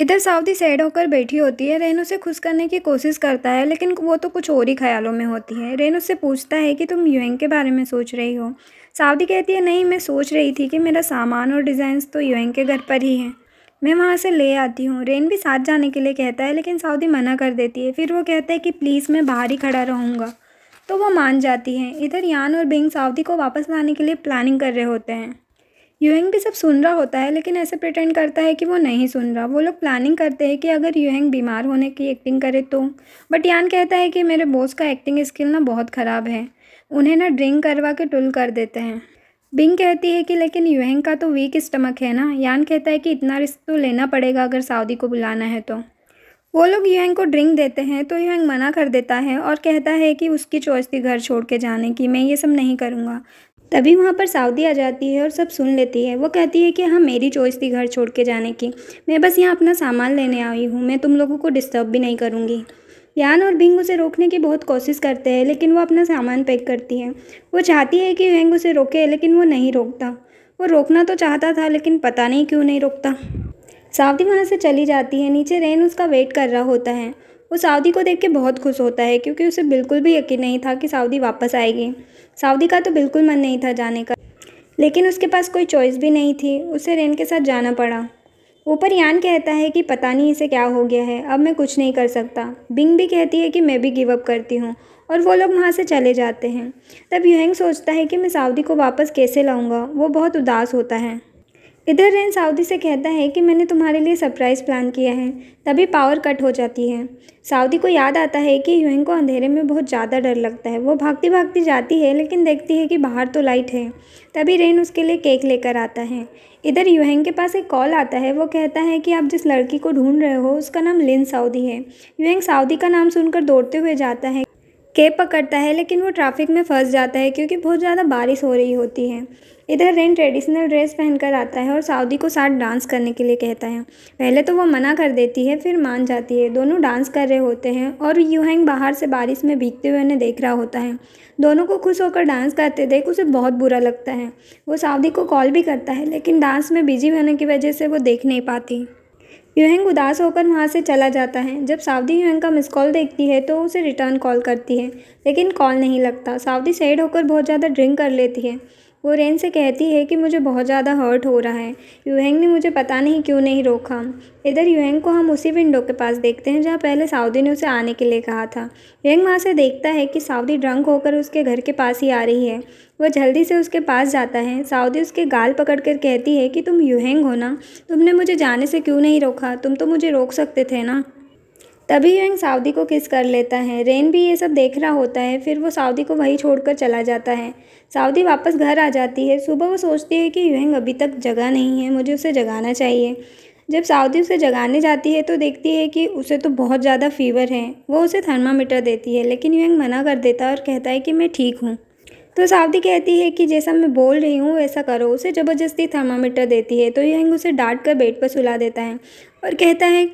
इधर सावधी सैड होकर बैठी होती है रेनू से खुश करने की कोशिश करता है लेकिन वो तो कुछ और ही ख्यालों में होती है रेनू से पूछता है कि तुम यूएंग के बारे में सोच रही हो सावधी कहती है नहीं मैं सोच रही थी कि मेरा सामान और डिज़ाइंस तो यूएंग के घर पर ही हैं मैं वहाँ से ले आती हूँ रेन भी साथ जाने के लिए कहता है लेकिन सावधी मना कर देती है फिर वो कहता है कि प्लीज़ मैं बाहर ही खड़ा रहूँगा तो वो मान जाती है इधर यान और बिंग साउदी को वापस लाने के लिए प्लानिंग कर रहे होते हैं यूहंग भी सब सुन रहा होता है लेकिन ऐसे प्रिटेंड करता है कि वो नहीं सुन रहा वो लोग प्लानिंग करते हैं कि अगर यूहेंग बीमार होने की एक्टिंग करे तो बट यान कहता है कि मेरे बॉस का एक्टिंग स्किल ना बहुत ख़राब है उन्हें ना ड्रिंक करवा के टुल कर देते हैं बिंग कहती है कि लेकिन यूहेंग का तो वीक स्टमक है ना यान कहता है कि इतना रिस्क तो लेना पड़ेगा अगर सऊदी को बुलाना है तो वो लोग यूहंग को ड्रिंक देते हैं तो यूहंग मना कर देता है और कहता है कि उसकी चॉइस थी घर छोड़ के जाने की मैं ये सब नहीं करूँगा तभी वहाँ पर सऊदी आ जाती है और सब सुन लेती है वो कहती है कि हाँ मेरी चॉइस थी घर छोड़ के जाने की मैं बस यहाँ अपना सामान लेने आई हूँ मैं तुम लोगों को डिस्टर्ब भी नहीं करूँगी यान और बिंग उसे रोकने की बहुत कोशिश करते हैं लेकिन वो अपना सामान पैक करती है वो चाहती है कि वेंग उसे रोके लेकिन वो नहीं रोकता वो रोकना तो चाहता था लेकिन पता नहीं क्यों नहीं रोकता सावधी वहाँ से चली जाती है नीचे रेन उसका वेट कर रहा होता है वो सऊदी को देख के बहुत खुश होता है क्योंकि उसे बिल्कुल भी यकीन नहीं था कि सऊदी वापस आएगी सऊदी का तो बिल्कुल मन नहीं था जाने का लेकिन उसके पास कोई चॉइस भी नहीं थी उसे रेन के साथ जाना पड़ा ऊपर यान कहता है कि पता नहीं इसे क्या हो गया है अब मैं कुछ नहीं कर सकता बिंग भी कहती है कि मैं भी गिव अप करती हूँ और वो लोग वहाँ से चले जाते हैं तब यूहेंग सोचता है कि मैं सऊदी को वापस कैसे लाऊंगा वो बहुत उदास होता है इधर रेन साउदी से कहता है कि मैंने तुम्हारे लिए सरप्राइज़ प्लान किया है तभी पावर कट हो जाती है साउदी को याद आता है कि ह्यूइंग को अंधेरे में बहुत ज़्यादा डर लगता है वो भागती भागती जाती है लेकिन देखती है कि बाहर तो लाइट है तभी रेन उसके लिए केक लेकर आता है इधर यूहेंग के पास एक कॉल आता है वो कहता है कि आप जिस लड़की को ढूंढ रहे हो उसका नाम लिन साउदी है यूहेंग साउदी का नाम सुनकर दौड़ते हुए जाता है केब पकड़ता है लेकिन वो ट्रैफिक में फंस जाता है क्योंकि बहुत ज़्यादा बारिश हो रही होती है इधर रेन ट्रेडिशनल ड्रेस पहनकर आता है और साउदी को साथ डांस करने के लिए कहता है पहले तो वो मना कर देती है फिर मान जाती है दोनों डांस कर रहे होते हैं और यूहेंग बाहर से बारिश में भीगते हुए उन्हें देख रहा होता है दोनों को खुश होकर डांस करते देख उसे बहुत बुरा लगता है वो साउदी को कॉल भी करता है लेकिन डांस में बिजी होने की वजह से वो देख नहीं पाती यूहंग उदास होकर वहाँ से चला जाता है जब सावदी यूहंग का मिस कॉल देखती है तो उसे रिटर्न कॉल करती है लेकिन कॉल नहीं लगता सावदी सैड होकर बहुत ज़्यादा ड्रिंक कर लेती है वो रेन से कहती है कि मुझे बहुत ज़्यादा हर्ट हो रहा है यूहेंग ने मुझे पता नहीं क्यों नहीं रोका इधर यूहेंग को हम उसी विंडो के पास देखते हैं जहाँ पहले साउदी ने उसे आने के लिए कहा था यूहेंग वहाँ से देखता है कि साउदी ड्रंक होकर उसके घर के पास ही आ रही है वह जल्दी से उसके पास जाता है साउदी उसके गाल पकड़ कर कहती है कि तुम यूहेंग हो ना तुमने मुझे जाने से क्यों नहीं रोका तुम तो मुझे रोक सकते थे ना तभी यंग साउदी को किस कर लेता है रेन भी ये सब देख रहा होता है फिर वो सावदी को वहीं छोड़कर चला जाता है सावदी वापस घर आ जाती है सुबह वो सोचती है कि यूहेंग अभी तक जगा नहीं है मुझे उसे जगाना चाहिए जब साउदी उसे जगाने जाती है तो देखती है कि उसे तो बहुत ज़्यादा फीवर है वो उसे थर्मामीटर देती है लेकिन यूहेंग मना कर देता है और कहता है कि मैं ठीक हूँ तो सावदी कहती है कि जैसा मैं बोल रही हूँ वैसा करो उसे ज़बरदस्ती थर्मामीटर देती है तो यंग उसे डांट कर बेड पर सुला देता है और कहता है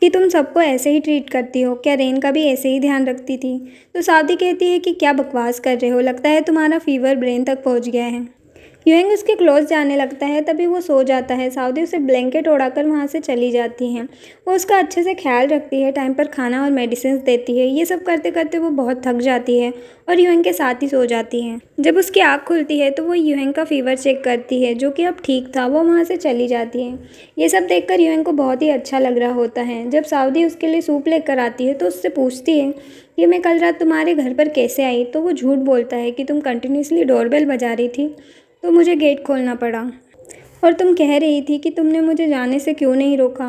कि तुम सबको ऐसे ही ट्रीट करती हो क्या रेन का भी ऐसे ही ध्यान रखती थी तो सावदी कहती है कि क्या बकवास कर रहे हो लगता है तुम्हारा फीवर ब्रेन तक पहुंच गया है यूएंग उसके क्लोज जाने लगता है तभी वो सो जाता है साउदी उसे ब्लैंकेट कर वहाँ से चली जाती हैं वो उसका अच्छे से ख्याल रखती है टाइम पर खाना और मेडिसिन देती है ये सब करते करते वो बहुत थक जाती है और यूएंग के साथ ही सो जाती है जब उसकी आँख खुलती है तो वो यूएंग का फीवर चेक करती है जो कि अब ठीक था वो वहाँ से चली जाती है ये सब कर यूहेंग को बहुत ही अच्छा लग रहा होता है जब साउदी उसके लिए सूप लेकर आती है तो उससे पूछती है कि मैं कल रात तुम्हारे घर पर कैसे आई तो वो झूठ बोलता है कि तुम कंटिन्यूसली डोरबेल बजा रही थी तो मुझे गेट खोलना पड़ा और तुम कह रही थी कि तुमने मुझे जाने से क्यों नहीं रोका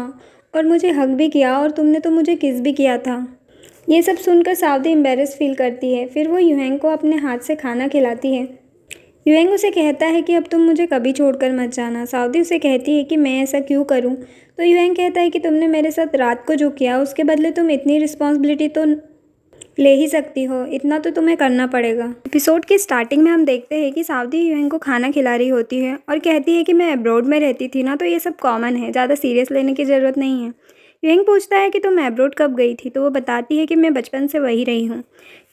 और मुझे हक भी किया और तुमने तो मुझे किस भी किया था ये सब सुनकर सावधी एम्बेरस फील करती है फिर वो यूहेंग को अपने हाथ से खाना खिलाती है यूएंग उसे कहता है कि अब तुम मुझे कभी छोड़कर मत जाना सावधी उसे कहती है कि मैं ऐसा क्यों करूं तो यूएंग कहता है कि तुमने मेरे साथ रात को जो किया उसके बदले तुम इतनी रिस्पॉन्सिबिलिटी तो ले ही सकती हो इतना तो तुम्हें करना पड़ेगा एपिसोड के स्टार्टिंग में हम देखते हैं कि सावधी यूएन को खाना खिला रही होती है और कहती है कि मैं अब्रॉड में रहती थी ना तो ये सब कॉमन है ज़्यादा सीरियस लेने की ज़रूरत नहीं है युहेंग पूछता है कि तुम एब्रोड कब गई थी तो वो बताती है कि मैं बचपन से वही रही हूँ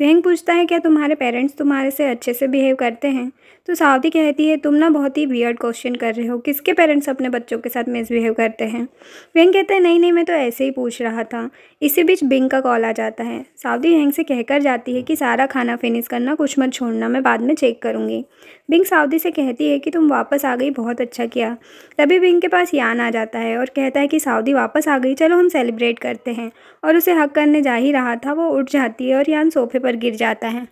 युहेंग पूछता है क्या तुम्हारे पेरेंट्स तुम्हारे से अच्छे से बिहेव करते हैं तो सावधी कहती है तुम ना बहुत ही वियर्ड क्वेश्चन कर रहे हो किसके पेरेंट्स अपने बच्चों के साथ मिसबिहेव करते हैं वेंग कहता है नहीं नहीं मैं तो ऐसे ही पूछ रहा था इसी बीच बिंग का कॉल आ जाता है सावधी हैंग से कहकर जाती है कि सारा खाना फिनिश करना कुछ मत छोड़ना मैं बाद में चेक करूँगी बिंग सावधी से कहती है कि तुम वापस आ गई बहुत अच्छा किया तभी बिंग के पास यान आ जाता है और कहता है कि सावधी वापस आ गई चलो हम सेलिब्रेट करते हैं और उसे हक करने जा ही रहा था वो उठ जाती है और यान सोफे पर गिर जाता है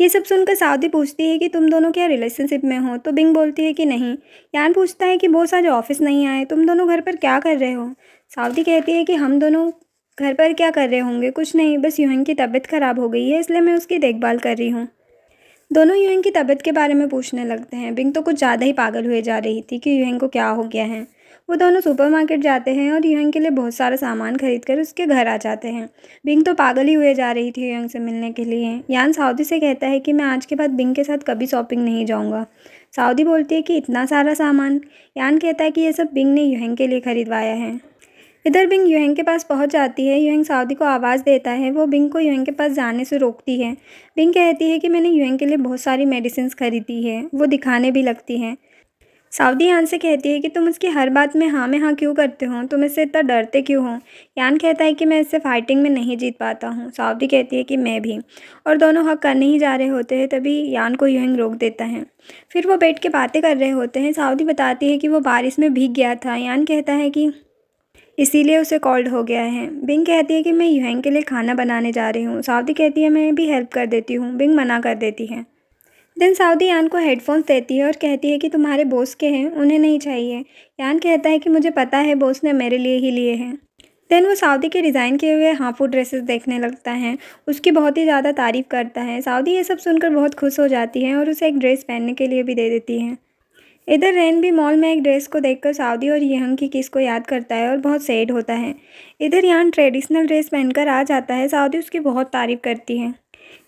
ये सब सुनकर साउदी पूछती है कि तुम दोनों क्या रिलेशनशिप में हो तो बिंग बोलती है कि नहीं यान पूछता है कि बोस आज ऑफिस नहीं आए तुम दोनों घर पर क्या कर रहे हो साउदी कहती है कि हम दोनों घर पर क्या कर रहे होंगे कुछ नहीं बस यूहन की तबीयत ख़राब हो गई है इसलिए मैं उसकी देखभाल कर रही हूँ दोनों यूहन की तबीयत के बारे में पूछने लगते हैं बिंग तो कुछ ज़्यादा ही पागल हुए जा रही थी कि यूहन को क्या हो गया है वो दोनों सुपरमार्केट जाते हैं और यूंग के लिए बहुत सारा सामान खरीद कर उसके घर आ जाते हैं बिंग तो पागल ही हुए जा रही थी यूंग से मिलने के लिए यान साउदी से कहता है कि मैं आज के बाद बिंग के साथ कभी शॉपिंग नहीं जाऊँगा साउदी बोलती है कि इतना सारा सामान यान कहता है कि ये सब बिंग ने यूहंग के लिए खरीदवाया है इधर बिंग यूहंग के पास पहुंच जाती है यूहंग साउदी को आवाज़ देता है वो बिंग को यूहंग के पास जाने से रोकती है बिंग कहती है कि मैंने यूहंग के लिए बहुत सारी मेडिसिन खरीदी है वो दिखाने भी लगती हैं सावदी यान से कहती है कि तुम उसकी हर बात में हाँ में हाँ क्यों करते हो तुम इससे इतना डरते क्यों हो यान कहता है कि मैं इससे फाइटिंग में नहीं जीत पाता हूँ सावदी कहती है कि मैं भी और दोनों हक करने ही जा रहे होते हैं तभी यान को यूहंग रोक देता है फिर वो बैठ के बातें कर रहे होते हैं सावदी बताती है कि वो बारिश में भीग गया था यान कहता है कि इसीलिए उसे कॉल्ड हो गया है बिंग कहती है कि मैं यूहंग के लिए खाना बनाने जा रही हूँ सावदी कहती है मैं भी हेल्प कर देती हूँ बिंग मना कर देती है देन साउदी यान को हेडफोन्स देती है और कहती है कि तुम्हारे बॉस के हैं उन्हें नहीं चाहिए यान कहता है कि मुझे पता है बॉस ने मेरे लिए ही लिए हैं देन वो सऊदी के डिज़ाइन किए हुए हाफू ड्रेसेस देखने लगता है उसकी बहुत ही ज़्यादा तारीफ़ करता है सऊदी ये सब सुनकर बहुत खुश हो जाती है और उसे एक ड्रेस पहनने के लिए भी दे देती है इधर रेन भी मॉल में एक ड्रेस को देखकर सऊदी और यहंग की किस को याद करता है और बहुत सैड होता है इधर यहाँ ट्रेडिशनल ड्रेस पहनकर आ जाता है सऊदी उसकी बहुत तारीफ़ करती है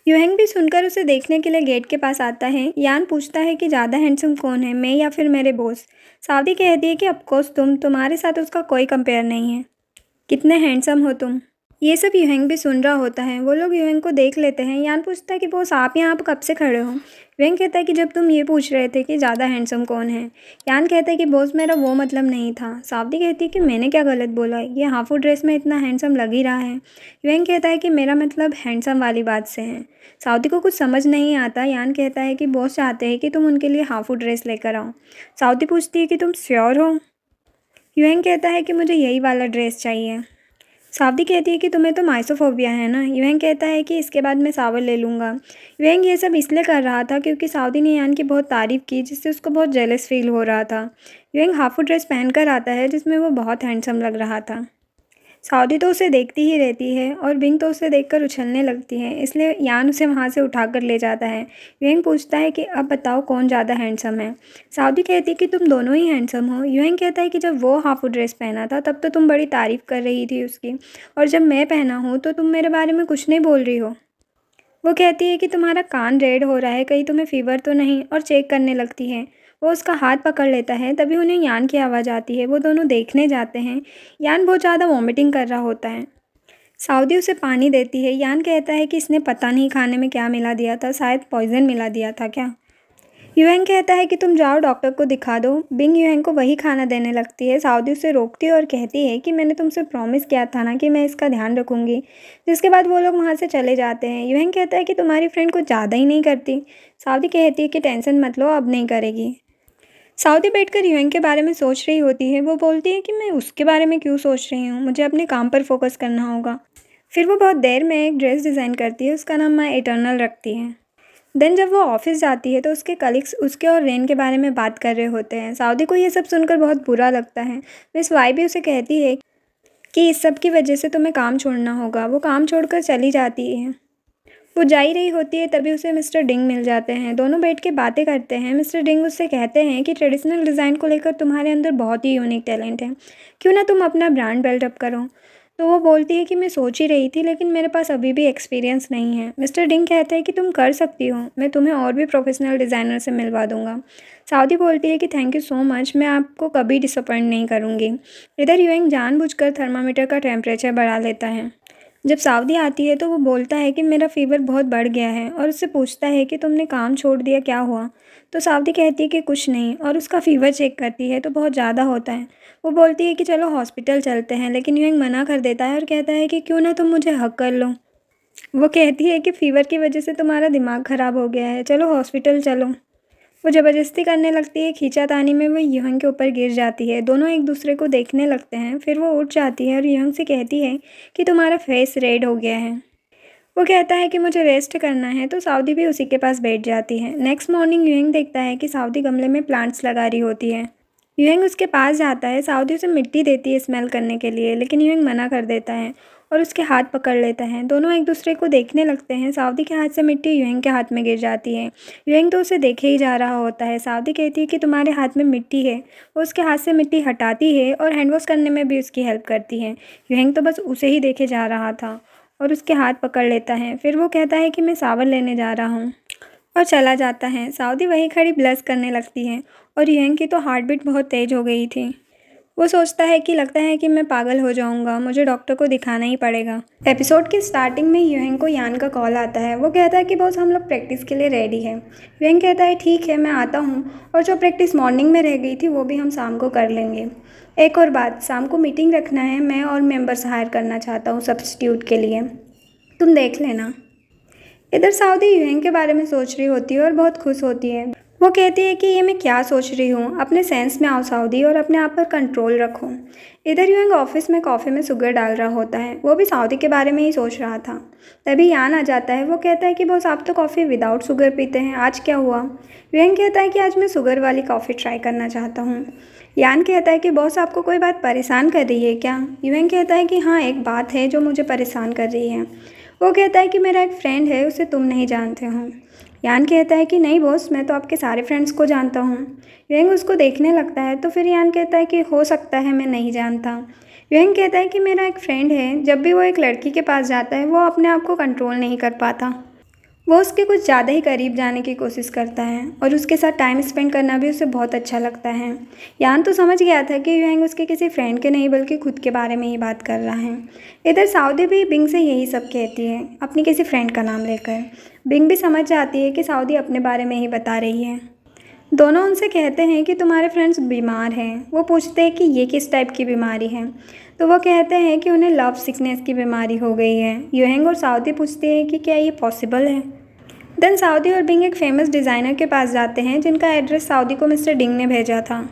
यूहेंग भी सुनकर उसे देखने के लिए गेट के पास आता है यान पूछता है कि ज़्यादा हैंडसम कौन है मैं या फिर मेरे बॉस सावदी कहती है कि अफकोर्स तुम तुम्हारे साथ उसका कोई कंपेयर नहीं है कितने हैंडसम हो तुम ये सब युहंग भी सुन रहा होता है वो लोग युहंग को देख लेते हैं यान पूछता है कि बोस आप यहाँ आप कब से खड़े हो वेंग कहता है कि जब तुम ये पूछ रहे थे कि ज़्यादा हैंडसम कौन है यान कहता है कि बोस मेरा वो मतलब नहीं था सावदी कहती है कि मैंने क्या गलत बोला ये हाफू ड्रेस में इतना हैंडसम लग ही रहा है वेंग कहता है कि मेरा मतलब हैंडसम वाली बात से है साउदी को कुछ समझ नहीं आता यान कहता है कि बोस चाहते हैं कि तुम उनके लिए हाफू ड्रेस लेकर आओ साउदी पूछती है कि तुम श्योर हो युहंग कहता है कि मुझे यही वाला ड्रेस चाहिए सावदी कहती है कि तुम्हें तो माइसोफोबिया है ना युवेंग कहता है कि इसके बाद मैं सावर ले लूँगा युवेंग ये सब इसलिए कर रहा था क्योंकि सावदी ने यान की बहुत तारीफ़ की जिससे उसको बहुत जेलस फील हो रहा था युवेंग हाफू ड्रेस पहनकर आता है जिसमें वो बहुत हैंडसम लग रहा था सऊदी तो उसे देखती ही रहती है और बिंग तो उसे देखकर उछलने लगती है इसलिए यान उसे वहाँ से उठा कर ले जाता है युएंग पूछता है कि अब बताओ कौन ज़्यादा हैंडसम है सऊदी कहती है कि तुम दोनों ही हैंडसम हो युएंग कहता है कि जब वो हाफ ड्रेस पहना था तब तो तुम बड़ी तारीफ़ कर रही थी उसकी और जब मैं पहना हूँ तो तुम मेरे बारे में कुछ नहीं बोल रही हो वो कहती है कि तुम्हारा कान रेड हो रहा है कहीं तुम्हें फ़ीवर तो नहीं और चेक करने लगती है वो उसका हाथ पकड़ लेता है तभी उन्हें यान की आवाज़ आती है वो दोनों देखने जाते हैं यान बहुत ज़्यादा वॉमिटिंग कर रहा होता है साउदी उसे पानी देती है यान कहता है कि इसने पता नहीं खाने में क्या मिला दिया था शायद पॉइजन मिला दिया था क्या यूएंग कहता है कि तुम जाओ डॉक्टर को दिखा दो बिंग यूएंग को वही खाना देने लगती है साउदी उसे रोकती है और कहती है कि मैंने तुमसे प्रॉमिस किया था ना कि मैं इसका ध्यान रखूंगी जिसके बाद वो लोग वहाँ से चले जाते हैं यूएंग कहता है कि तुम्हारी फ्रेंड कुछ ज़्यादा ही नहीं करती साउदी कहती है कि टेंशन मत लो अब नहीं करेगी साउदी बैठकर यूएन के बारे में सोच रही होती है वो बोलती है कि मैं उसके बारे में क्यों सोच रही हूँ मुझे अपने काम पर फोकस करना होगा फिर वो बहुत देर में एक ड्रेस डिज़ाइन करती है उसका नाम माई इटर्नल रखती है देन जब वो ऑफिस जाती है तो उसके कलीग्स उसके और रेन के बारे में बात कर रहे होते हैं साउदी को ये सब सुनकर बहुत बुरा लगता है मिस वाई भी उसे कहती है कि इस सब की वजह से तुम्हें काम छोड़ना होगा वो काम छोड़कर चली जाती है वो जा ही रही होती है तभी उसे मिस्टर डिंग मिल जाते हैं दोनों बैठ के बातें करते हैं मिस्टर डिंग उससे कहते हैं कि ट्रेडिशनल डिज़ाइन को लेकर तुम्हारे अंदर बहुत ही यूनिक टैलेंट है क्यों ना तुम अपना ब्रांड बिल्डअप करो तो वो बोलती है कि मैं सोच ही रही थी लेकिन मेरे पास अभी भी एक्सपीरियंस नहीं है मिस्टर डिंग कहते हैं कि तुम कर सकती हो मैं तुम्हें और भी प्रोफेशनल डिज़ाइनर से मिलवा दूंगा साउदी बोलती है कि थैंक यू सो मच मैं आपको कभी डिसअपॉइंट नहीं करूँगी इधर यूएंग जानबूझकर थर्मामीटर का टेम्परेचर बढ़ा लेता है जब सावधी आती है तो वो बोलता है कि मेरा फ़ीवर बहुत बढ़ गया है और उससे पूछता है कि तुमने काम छोड़ दिया क्या हुआ तो सावधी कहती है कि कुछ नहीं और उसका फ़ीवर चेक करती है तो बहुत ज़्यादा होता है वो बोलती है कि चलो हॉस्पिटल चलते हैं लेकिन यूंग मना कर देता है और कहता है कि क्यों ना तुम मुझे हक कर लो वो कहती है कि फ़ीवर की वजह से तुम्हारा दिमाग ख़राब हो गया है चलो हॉस्पिटल चलो वो ज़बरदस्ती करने लगती है खींचा तानी में वो यहंग के ऊपर गिर जाती है दोनों एक दूसरे को देखने लगते हैं फिर वो उठ जाती है और यहंग से कहती है कि तुम्हारा फेस रेड हो गया है वो कहता है कि मुझे रेस्ट करना है तो सऊदी भी उसी के पास बैठ जाती है नेक्स्ट मॉर्निंग यूहंग देखता है कि सऊदी गमले में प्लांट्स लगा रही होती है यूहंग उसके पास जाता है सऊदी उसे मिट्टी देती है स्मेल करने के लिए लेकिन यूहंग मना कर देता है और उसके हाथ पकड़ लेता है दोनों एक दूसरे को देखने लगते हैं सावदी के हाथ से मिट्टी युएंग के हाथ में गिर जाती है युएंग तो उसे देखे ही जा रहा होता है सावदी कहती है कि तुम्हारे हाथ में मिट्टी है वो उसके हाथ से मिट्टी हटाती है और हैंड वॉश करने में भी उसकी हेल्प करती है युएंग तो बस उसे ही देखे जा रहा था और उसके हाथ पकड़ लेता है फिर वो कहता है कि मैं सावर लेने जा रहा हूँ और चला जाता है साउदी वहीं खड़ी ब्लस करने लगती है और युएंग की तो हार्ट बीट बहुत तेज़ हो गई थी वो सोचता है कि लगता है कि मैं पागल हो जाऊंगा मुझे डॉक्टर को दिखाना ही पड़ेगा एपिसोड के स्टार्टिंग में यूहंग को यान का कॉल आता है वो कहता है कि बॉस हम लोग प्रैक्टिस के लिए रेडी है यूहंग कहता है ठीक है मैं आता हूँ और जो प्रैक्टिस मॉर्निंग में रह गई थी वो भी हम शाम को कर लेंगे एक और बात शाम को मीटिंग रखना है मैं और मेम्बर्स हायर करना चाहता हूँ सब्सटीट्यूट के लिए तुम देख लेना इधर साउदी यूहंग के बारे में सोच रही होती है और बहुत खुश होती है वो कहती है कि ये मैं क्या सोच रही हूँ अपने सेंस में आओ सऊदी और अपने आप पर कंट्रोल रखो इधर यूंग ऑफिस में कॉफ़ी में शुगर डाल रहा होता है वो भी सऊदी के बारे में ही सोच रहा था तभी यान आ जाता है वो कहता है कि बॉस आप तो कॉफ़ी विदाउट शुगर पीते हैं आज क्या हुआ यूंग कहता है कि आज मैं शुगर वाली कॉफ़ी ट्राई करना चाहता हूँ यान कहता है कि बॉस आपको कोई बात परेशान कर रही है क्या यूंग कहता है कि हाँ एक बात है जो मुझे परेशान कर रही है वो कहता है कि मेरा एक फ्रेंड है उसे तुम नहीं जानते हो यान कहता है कि नहीं बॉस मैं तो आपके सारे फ्रेंड्स को जानता हूँ व्यंग उसको देखने लगता है तो फिर यान कहता है कि हो सकता है मैं नहीं जानता व्यंग कहता है कि मेरा एक फ्रेंड है जब भी वो एक लड़की के पास जाता है वो अपने आप को कंट्रोल नहीं कर पाता वो उसके कुछ ज़्यादा ही करीब जाने की कोशिश करता है और उसके साथ टाइम स्पेंड करना भी उसे बहुत अच्छा लगता है यान तो समझ गया था कि व्यंग उसके किसी फ्रेंड के नहीं बल्कि खुद के बारे में ही बात कर रहा है इधर साउदी भी बिंग से यही सब कहती है अपनी किसी फ्रेंड का नाम लेकर बिंग भी समझ जाती है कि सऊदी अपने बारे में ही बता रही है दोनों उनसे कहते हैं कि तुम्हारे फ्रेंड्स बीमार हैं वो पूछते हैं कि ये किस टाइप की बीमारी है तो वो कहते हैं कि उन्हें लव सिकनेस की बीमारी हो गई है यूहेंग और सऊदी पूछते हैं कि क्या ये पॉसिबल है देन सऊदी और बिंग एक फेमस डिज़ाइनर के पास जाते हैं जिनका एड्रेस सऊदी को मिस्टर डिंग ने भेजा था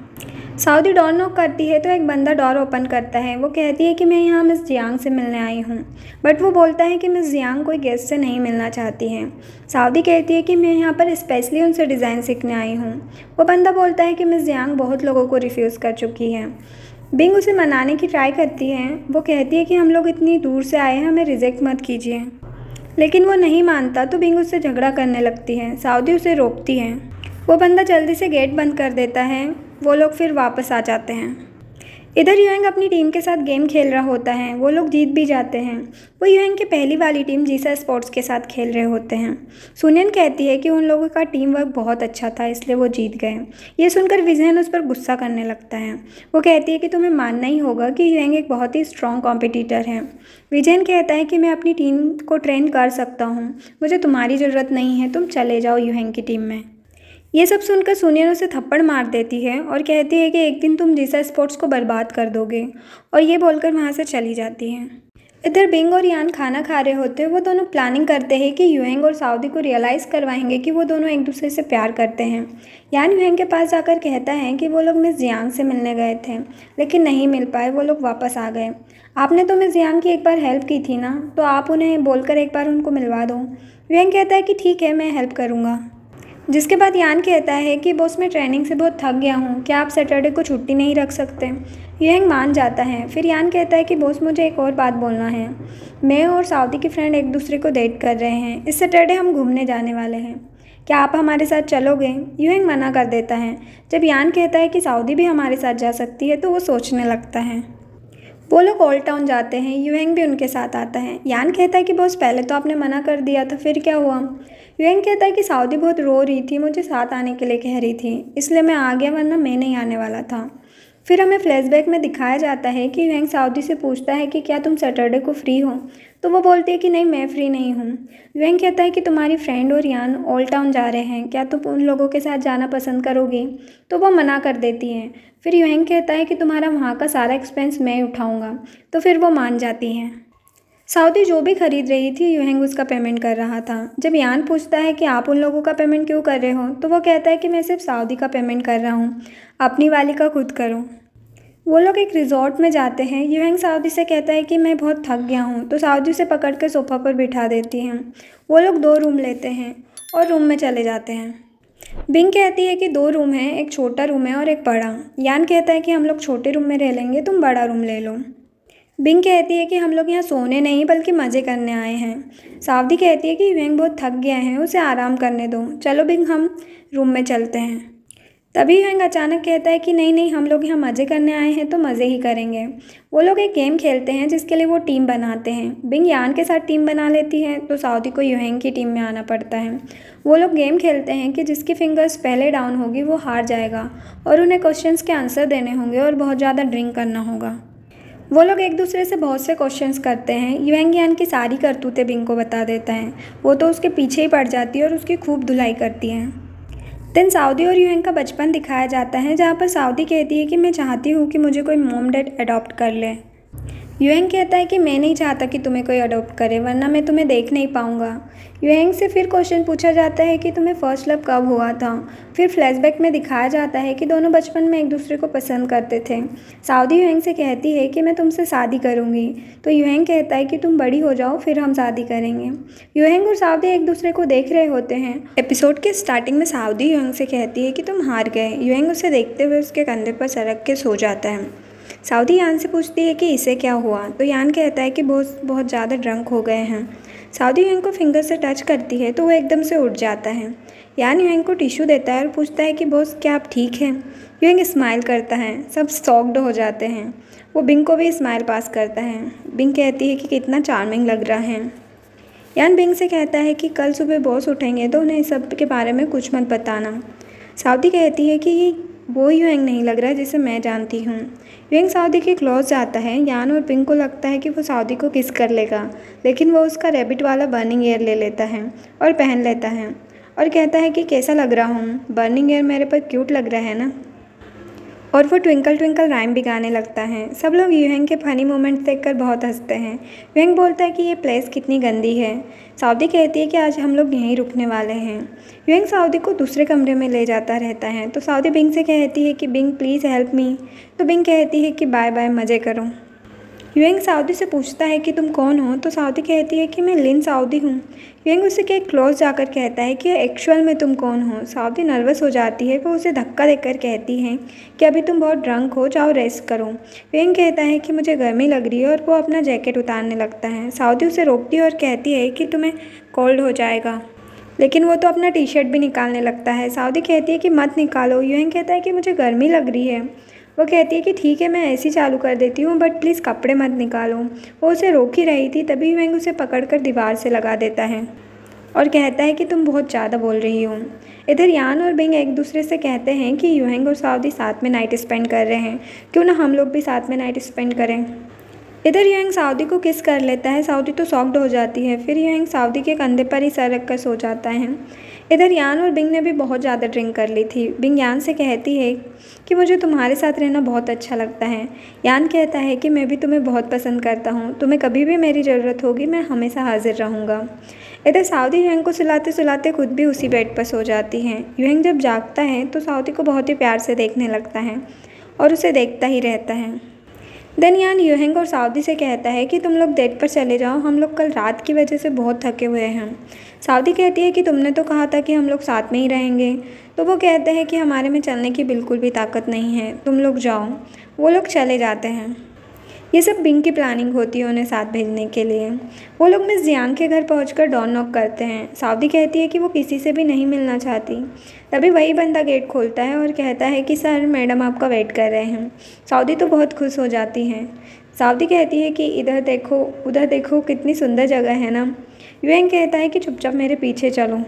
साउदी डोर नॉक करती है तो एक बंदा डोर ओपन करता है वो कहती है कि मैं यहाँ मिस जियांग से मिलने आई हूँ बट वो बोलता है कि मिस जियांग कोई गेस्ट से नहीं मिलना चाहती है साउदी कहती है कि मैं यहाँ पर स्पेशली उनसे डिज़ाइन सीखने आई हूँ वो बंदा बोलता है कि मिस जियांग बहुत लोगों को रिफ्यूज़ कर चुकी है बिंग उसे मनाने की ट्राई करती है वो कहती है कि हम लोग इतनी दूर से आए हैं हमें रिजेक्ट मत कीजिए लेकिन वो नहीं मानता तो बिंग उससे झगड़ा करने लगती है साउदी उसे रोकती है वो बंदा जल्दी से गेट बंद कर देता है वो लोग फिर वापस आ जाते हैं इधर यूएंग अपनी टीम के साथ गेम खेल रहा होता है वो लोग जीत भी जाते हैं वो यूएंग की पहली वाली टीम जीसा स्पोर्ट्स के साथ खेल रहे होते हैं सुनियन कहती है कि उन लोगों का टीम वर्क बहुत अच्छा था इसलिए वो जीत गए ये सुनकर विजयन उस पर गुस्सा करने लगता है वो कहती है कि तुम्हें मानना ही होगा कि यूएंग एक बहुत ही स्ट्रॉन्ग कॉम्पिटिटर है विजयन कहता है कि मैं अपनी टीम को ट्रेन कर सकता हूँ मुझे तुम्हारी ज़रूरत नहीं है तुम चले जाओ यूहेंग की टीम में ये सब सुनकर सोनिया उसे थप्पड़ मार देती है और कहती है कि एक दिन तुम जिसा स्पोर्ट्स को बर्बाद कर दोगे और ये बोलकर वहाँ से चली जाती है इधर बिंग और यान खाना खा रहे होते हैं वो दोनों प्लानिंग करते हैं कि यूहेंग और साउदी को रियलाइज़ करवाएंगे कि वो दोनों एक दूसरे से प्यार करते हैं यान यूहेंग के पास जाकर कहता है कि वो लोग मिस जियांग से मिलने गए थे लेकिन नहीं मिल पाए वो लोग वापस आ गए आपने तो मिस जियांग की एक बार हेल्प की थी ना तो आप उन्हें बोलकर एक बार उनको मिलवा दो यूहेंग कहता है कि ठीक है मैं हेल्प करूँगा जिसके बाद यान कहता है कि बॉस मैं ट्रेनिंग से बहुत थक गया हूँ क्या आप सैटरडे को छुट्टी नहीं रख सकते यंग मान जाता है फिर यान कहता है कि बॉस मुझे एक और बात बोलना है मैं और साउदी की फ्रेंड एक दूसरे को डेट कर रहे हैं इस सैटरडे हम घूमने जाने वाले हैं क्या आप हमारे साथ चलोगे यूएंग मना कर देता है जब यान कहता है कि सऊदी भी हमारे साथ जा सकती है तो वो सोचने लगता है वो लोग ओल्ड टाउन जाते हैं यूएंग भी उनके साथ आता है यान कहता है कि बॉस पहले तो आपने मना कर दिया था फिर क्या हुआ रेन कहता है कि साउदी बहुत रो रही थी मुझे साथ आने के लिए कह रही थी इसलिए मैं आ गया वरना मैं नहीं आने वाला था फिर हमें फ्लैशबैक में दिखाया जाता है कि रेंग साउदी से पूछता है कि क्या तुम सैटरडे को फ्री हो तो वो बोलती है कि नहीं मैं फ्री नहीं हूँ वेंग कहता है कि तुम्हारी फ्रेंड और यान ओल्ड टाउन जा रहे हैं क्या तुम उन लोगों के साथ जाना पसंद करोगी तो वो मना कर देती है फिर वेंग कहता है कि तुम्हारा वहाँ का सारा एक्सपेंस मैं उठाऊँगा तो फिर वो मान जाती हैं सऊदी जो भी खरीद रही थी यूहंग उसका पेमेंट कर रहा था जब यान पूछता है कि आप उन लोगों का पेमेंट क्यों कर रहे हो तो वो कहता है कि मैं सिर्फ सऊदी का पेमेंट कर रहा हूँ अपनी वाली का खुद करूँ वो लोग एक रिजॉर्ट में जाते हैं यूहेंग साउदी से कहता है कि मैं बहुत थक गया हूँ तो साउदी उसे पकड़ कर सोफा पर बिठा देती हैं वो लोग दो रूम लेते हैं और रूम में चले जाते हैं बिंग कहती है कि दो रूम हैं एक छोटा रूम है और एक बड़ा यान कहता है कि हम लोग छोटे रूम में रह लेंगे तुम बड़ा रूम ले लो बिंग कहती है कि हम लोग यहाँ सोने नहीं बल्कि मज़े करने आए हैं सावधी कहती है कि व्यंग बहुत थक गया है उसे आराम करने दो चलो बिंग हम रूम में चलते हैं तभी व्यंग अचानक कहता है कि नहीं नहीं हम लोग यहाँ मज़े करने आए हैं तो मज़े ही करेंगे वो लोग एक गेम खेलते हैं जिसके लिए वो टीम बनाते हैं बिंग यान के साथ टीम बना लेती है तो साउदी को यूहेंग की टीम में आना पड़ता है वो लोग गेम खेलते हैं कि जिसकी फिंगर्स पहले डाउन होगी वो हार जाएगा और उन्हें क्वेश्चन के आंसर देने होंगे और बहुत ज़्यादा ड्रिंक करना होगा वो लोग एक दूसरे से बहुत से क्वेश्चंस करते हैं युवेंग यान की सारी करतूतें बिंग को बता देते हैं वो तो उसके पीछे ही पड़ जाती है और उसकी खूब धुलाई करती हैं दिन सऊदी और युवेंग का बचपन दिखाया जाता है जहाँ पर सऊदी कहती है कि मैं चाहती हूँ कि मुझे कोई मोम डैड अडॉप्ट कर ले युएंग कहता है कि मैं नहीं चाहता कि तुम्हें कोई अडॉप्ट करे वरना मैं तुम्हें देख नहीं पाऊँगा युएंग से फिर क्वेश्चन पूछा जाता है कि तुम्हें फ़र्स्ट लव कब हुआ था फिर फ्लैशबैक में दिखाया जाता है कि दोनों बचपन में एक दूसरे को पसंद करते थे साउदी युएंग से कहती है कि मैं तुमसे शादी करूँगी तो युएंग कहता है कि तुम बड़ी हो जाओ फिर हम शादी करेंगे युएंग और साउदी एक दूसरे को देख रहे होते हैं एपिसोड के स्टार्टिंग में साउदी युएंग से कहती है कि तुम हार गए युएंग उसे देखते हुए उसके कंधे पर सरक के सो जाता है साउदी यान से पूछती है कि इसे क्या हुआ तो यान कहता है कि बहुत बहुत ज़्यादा ड्रंक हो गए हैं साउदी यांग को फिंगर से टच करती है तो वो एकदम से उठ जाता है यान यूंग को टिश्यू देता है और पूछता है कि बॉस क्या आप ठीक हैं यूंग स्माइल करता है सब सॉक्ड हो जाते हैं वो बिंग को भी स्माइल पास करता है बिंग कहती है कि कितना चार्मिंग लग रहा है यान बिंग से कहता है कि कल सुबह बॉस उठेंगे तो उन्हें इस सब के बारे में कुछ मत बताना साउदी कहती है कि वो यूएंग नहीं लग रहा है जिसे मैं जानती हूँ यूएंग सऊदी के क्लोज जाता है यान और पिंक को लगता है कि वो सऊदी को किस कर लेगा लेकिन वो उसका रैबिट वाला बर्निंग एयर ले लेता है और पहन लेता है और कहता है कि कैसा लग रहा हूँ बर्निंग एयर मेरे पर क्यूट लग रहा है ना और वो ट्विंकल ट्विंकल राइम भी गाने लगता है सब लोग यूहेंग के फनी मोमेंट्स देखकर बहुत हंसते हैं यूहेंग बोलता है कि ये प्लेस कितनी गंदी है सऊदी कहती है कि आज हम लोग यहीं रुकने वाले हैं यूएंग सऊदी को दूसरे कमरे में ले जाता रहता है तो सऊदी बिंग से कहती है कि बिंग प्लीज़ हेल्प मी तो बिंग कहती है कि बाय बाय मज़े करो युएंग साउदी से पूछता है कि तुम कौन हो तो साउदी कहती है कि मैं लिन साउदी हूँ युएंग उसे के क्लोज जाकर कहता है कि एक्चुअल में तुम कौन हो साउदी नर्वस हो जाती है वो उसे धक्का देकर कहती है कि अभी तुम बहुत ड्रंक हो जाओ रेस्ट करो युएंग कहता है कि मुझे गर्मी लग रही है और वो अपना जैकेट उतारने लगता है साउदी उसे रोकती है और कहती है कि तुम्हें कोल्ड हो जाएगा लेकिन वो तो अपना टी शर्ट भी निकालने लगता है साउदी कहती है कि मत निकालो यूएन कहता है कि मुझे गर्मी लग रही है वो कहती है कि ठीक है मैं ऐसे ही चालू कर देती हूँ बट प्लीज़ कपड़े मत निकालो वो उसे रोक ही रही थी तभी वेंग उसे पकड़ कर दीवार से लगा देता है और कहता है कि तुम बहुत ज़्यादा बोल रही हो इधर यान और बिंग एक दूसरे से कहते हैं कि यूहेंग और सऊदी साथ में नाइट स्पेंड कर रहे हैं क्यों ना हम लोग भी साथ में नाइट स्पेंड करें इधर यूहेंग साउदी को किस कर लेता है सऊदी तो सॉफ्ट हो जाती है फिर यूहेंग साउदी के कंधे पर ही सर रख कर सो जाता है इधर यान और बिंग ने भी बहुत ज़्यादा ड्रिंक कर ली थी बिंग यान से कहती है कि मुझे तुम्हारे साथ रहना बहुत अच्छा लगता है यान कहता है कि मैं भी तुम्हें बहुत पसंद करता हूँ तुम्हें कभी भी मेरी ज़रूरत होगी मैं हमेशा हाजिर रहूँगा इधर साउदी यूहंग को सुलाते सुलाते खुद भी उसी बेड पर सो जाती हैं यूहंग जब जागता है तो साउदी को बहुत ही प्यार से देखने लगता है और उसे देखता ही रहता है देन यान यूहेंग और साउदी से कहता है कि तुम लोग डेट पर चले जाओ हम लोग कल रात की वजह से बहुत थके हुए हैं साउदी कहती है कि तुमने तो कहा था कि हम लोग साथ में ही रहेंगे तो वो कहते हैं कि हमारे में चलने की बिल्कुल भी ताकत नहीं है तुम लोग जाओ वो लोग चले जाते हैं ये सब बिंग की प्लानिंग होती है उन्हें साथ भेजने के लिए वो लोग मिस जियांग के घर पहुँच डॉन नॉक करते हैं सावदी कहती है कि वो किसी से भी नहीं मिलना चाहती तभी वही बंदा गेट खोलता है और कहता है कि सर मैडम आपका वेट कर रहे हैं साउदी तो बहुत खुश हो जाती हैं साउदी कहती है कि इधर देखो उधर देखो कितनी सुंदर जगह है ना यूएंग कहता है कि चुपचाप मेरे पीछे चलो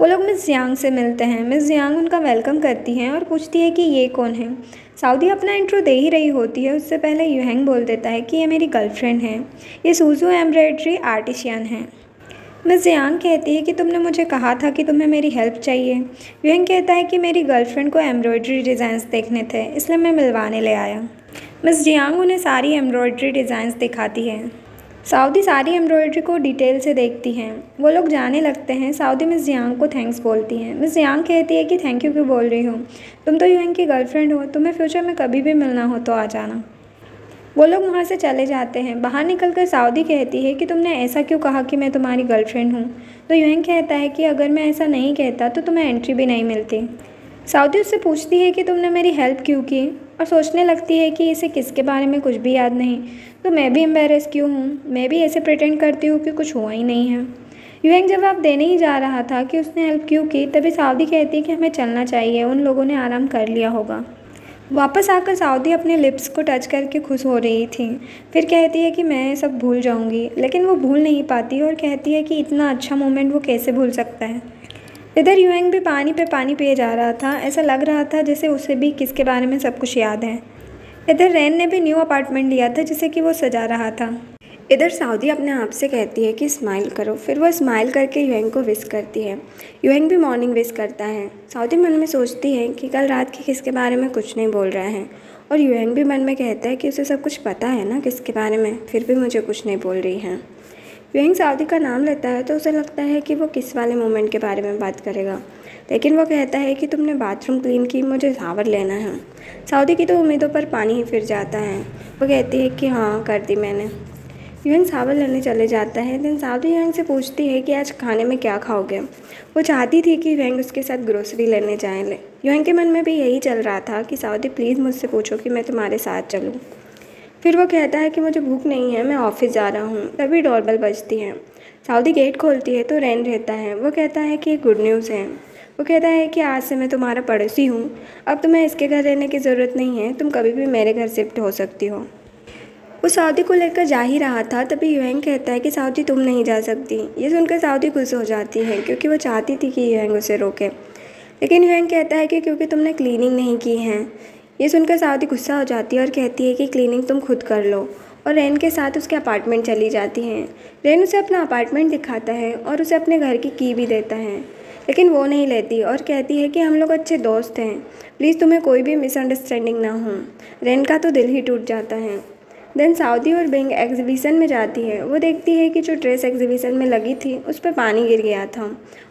वो लोग मिस जियांग से मिलते हैं मिस जियांग उनका वेलकम करती हैं और पूछती है कि ये कौन है साउदी अपना इंट्रो दे ही रही होती है उससे पहले यूहेंग बोल देता है कि ये मेरी गर्लफ्रेंड है ये सूजू एम्ब्रॉयड्री आर्टिशियन है मिस जियांग कहती है कि तुमने मुझे कहा था कि तुम्हें मेरी हेल्प चाहिए यूहंग कहता है कि मेरी गर्लफ्रेंड को एम्ब्रॉयड्री डिज़ाइंस देखने थे इसलिए मैं मिलवाने ले आया मिस जियांग उन्हें सारी एम्ब्रॉयड्री डिज़ाइंस दिखाती है साउदी सारी एम्ब्रॉयडरी को डिटेल से देखती हैं वो लोग जाने लगते हैं साउदी मिस जियांग को थैंक्स बोलती हैं मिस जियांग कहती है कि थैंक यू क्यों बोल रही हो तुम तो यूएन की गर्लफ्रेंड हो तुम्हें फ्यूचर में कभी भी मिलना हो तो आ जाना वो लोग वहाँ से चले जाते हैं बाहर निकल कर सऊदी कहती है कि तुमने ऐसा क्यों कहा कि मैं तुम्हारी गर्लफ्रेंड हूँ तो यूएन कहता है कि अगर मैं ऐसा नहीं कहता तो तुम्हें एंट्री भी नहीं मिलती सऊदी उससे पूछती है कि तुमने मेरी हेल्प क्यों की और सोचने लगती है कि इसे किसके बारे में कुछ भी याद नहीं तो मैं भी एम्बेरस क्यों हूँ मैं भी ऐसे प्रिटेंड करती हूँ कि कुछ हुआ ही नहीं है यूएंग जवाब देने ही जा रहा था कि उसने हेल्प क्यों की तभी सऊदी कहती है कि हमें चलना चाहिए उन लोगों ने आराम कर लिया होगा वापस आकर सऊदी अपने लिप्स को टच करके खुश हो रही थी फिर कहती है कि मैं सब भूल जाऊंगी लेकिन वो भूल नहीं पाती और कहती है कि इतना अच्छा मोमेंट वो कैसे भूल सकता है इधर यूएंग भी पानी पे पानी पिए जा रहा था ऐसा लग रहा था जैसे उसे भी किसके बारे में सब कुछ याद है इधर रैन ने भी न्यू अपार्टमेंट लिया था जिसे कि वो सजा रहा था इधर सऊदी अपने आप से कहती है कि स्माइल करो फिर वो स्माइल करके यूएंग को विस करती है यूएंग भी मॉर्निंग विस करता है सऊदी मन में सोचती है कि कल रात की किसके बारे में कुछ नहीं बोल रहा है और यूएंग भी मन में कहता है कि उसे सब कुछ पता है ना किसके बारे में फिर भी मुझे कुछ नहीं बोल रही है यूएंग सऊदी का नाम लेता है तो उसे लगता है कि वो किस वाले मोमेंट के बारे में बात करेगा लेकिन वो कहता है कि तुमने बाथरूम क्लीन की मुझे सावर लेना है सऊदी की तो उम्मीदों पर पानी ही फिर जाता है वो कहती है कि हाँ कर दी मैंने यून सावर लेने चले जाता है दिन सावरी यूंग से पूछती है कि आज खाने में क्या खाओगे वो चाहती थी कि व्यंग उसके साथ ग्रोसरी लेने जाए ले यूंग के मन में भी यही चल रहा था कि सावरी प्लीज़ मुझसे पूछो कि मैं तुम्हारे साथ चलूँ फिर वो कहता है कि मुझे भूख नहीं है मैं ऑफिस जा रहा हूँ तभी डॉरबल बजती है सऊदी गेट खोलती है तो रैन रहता है वो कहता है कि गुड न्यूज़ है वो कहता है कि आज से मैं तुम्हारा पड़ोसी हूँ अब तुम्हें इसके घर रहने की ज़रूरत नहीं है तुम कभी भी मेरे घर शिफ्ट हो सकती हो वो सऊदी को लेकर जा ही रहा था तभी युएंग कहता है कि सऊदी तुम नहीं जा सकती ये सुनकर सऊदी खुश हो जाती है क्योंकि वो चाहती थी कि युएंग उसे रोके लेकिन युएंग कहता है कि क्योंकि तुमने क्लीनिंग नहीं की है ये सुनकर सऊदी गुस्सा हो जाती है और कहती है कि क्लीनिंग तुम खुद कर लो और रेन के साथ उसके अपार्टमेंट चली जाती हैं रेन उसे अपना अपार्टमेंट दिखाता है और उसे अपने घर की की भी देता है लेकिन वो नहीं लेती और कहती है कि हम लोग अच्छे दोस्त हैं प्लीज़ तुम्हें कोई भी मिसअंडरस्टैंडिंग ना हो रेन का तो दिल ही टूट जाता है देन साउदी और बिंग एग्जीबिशन में जाती है वो देखती है कि जो ड्रेस एग्जीबिशन में लगी थी उस पर पानी गिर गया था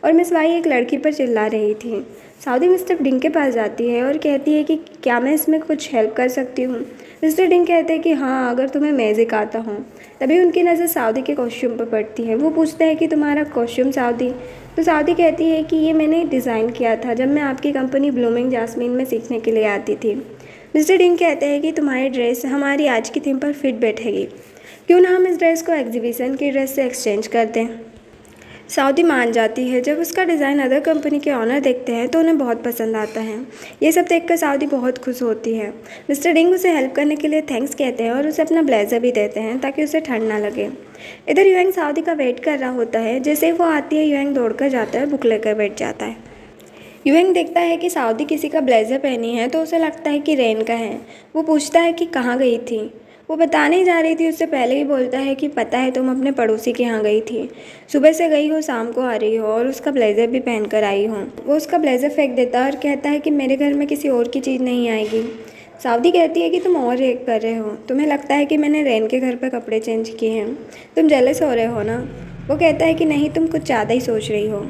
और मिस वाई एक लड़की पर चिल्ला रही थी साउदी मिस्टर डिंग के पास जाती है और कहती है कि क्या मैं इसमें कुछ हेल्प कर सकती हूँ मिस्टर डिंग कहते हैं कि हाँ अगर तुम्हें मैजिक आता हूँ तभी उनकी नज़र साउदी के कॉस्ट्यूम पर पड़ती है वो पूछते हैं कि तुम्हारा कॉस्ट्यूम साउदी तो साउदी कहती है कि ये मैंने डिज़ाइन किया था जब मैं आपकी कंपनी ब्लूमिंग जासमिन में सीखने के लिए आती थी मिस्टर डिंग कहते हैं कि तुम्हारी ड्रेस हमारी आज की थीम पर फिट बैठेगी क्यों ना हम इस ड्रेस को एग्जीबिशन की ड्रेस से एक्सचेंज कर दें सऊदी मान जाती है जब उसका डिज़ाइन अदर कंपनी के ऑनर देखते हैं तो उन्हें बहुत पसंद आता है ये सब देखकर सऊदी बहुत खुश होती है मिस्टर डिंग उसे हेल्प करने के लिए थैंक्स कहते हैं और उसे अपना ब्लेजर भी देते हैं ताकि उसे ठंड ना लगे इधर यूएंग सऊदी का वेट कर रहा होता है जैसे वो आती है यूएंग दौड़ कर जाता है बुक लेकर बैठ जाता है युवेंग देखता है कि साउदी किसी का ब्लेजर पहनी है तो उसे लगता है कि रेन का है वो पूछता है कि कहाँ गई थी वो बताने जा रही थी उससे पहले ही बोलता है कि पता है तुम अपने पड़ोसी के यहाँ गई थी सुबह से गई हो शाम को आ रही हो और उसका ब्लेज़र भी पहन कर आई हो वो उसका ब्लेज़र फेंक देता है और कहता है कि मेरे घर में किसी और की चीज़ नहीं आएगी साउदी कहती है कि तुम और एक कर रहे हो तुम्हें लगता है कि मैंने रैन के घर पर कपड़े चेंज किए हैं तुम जले हो रहे हो ना वो कहता है कि नहीं तुम कुछ ज़्यादा ही सोच रही हो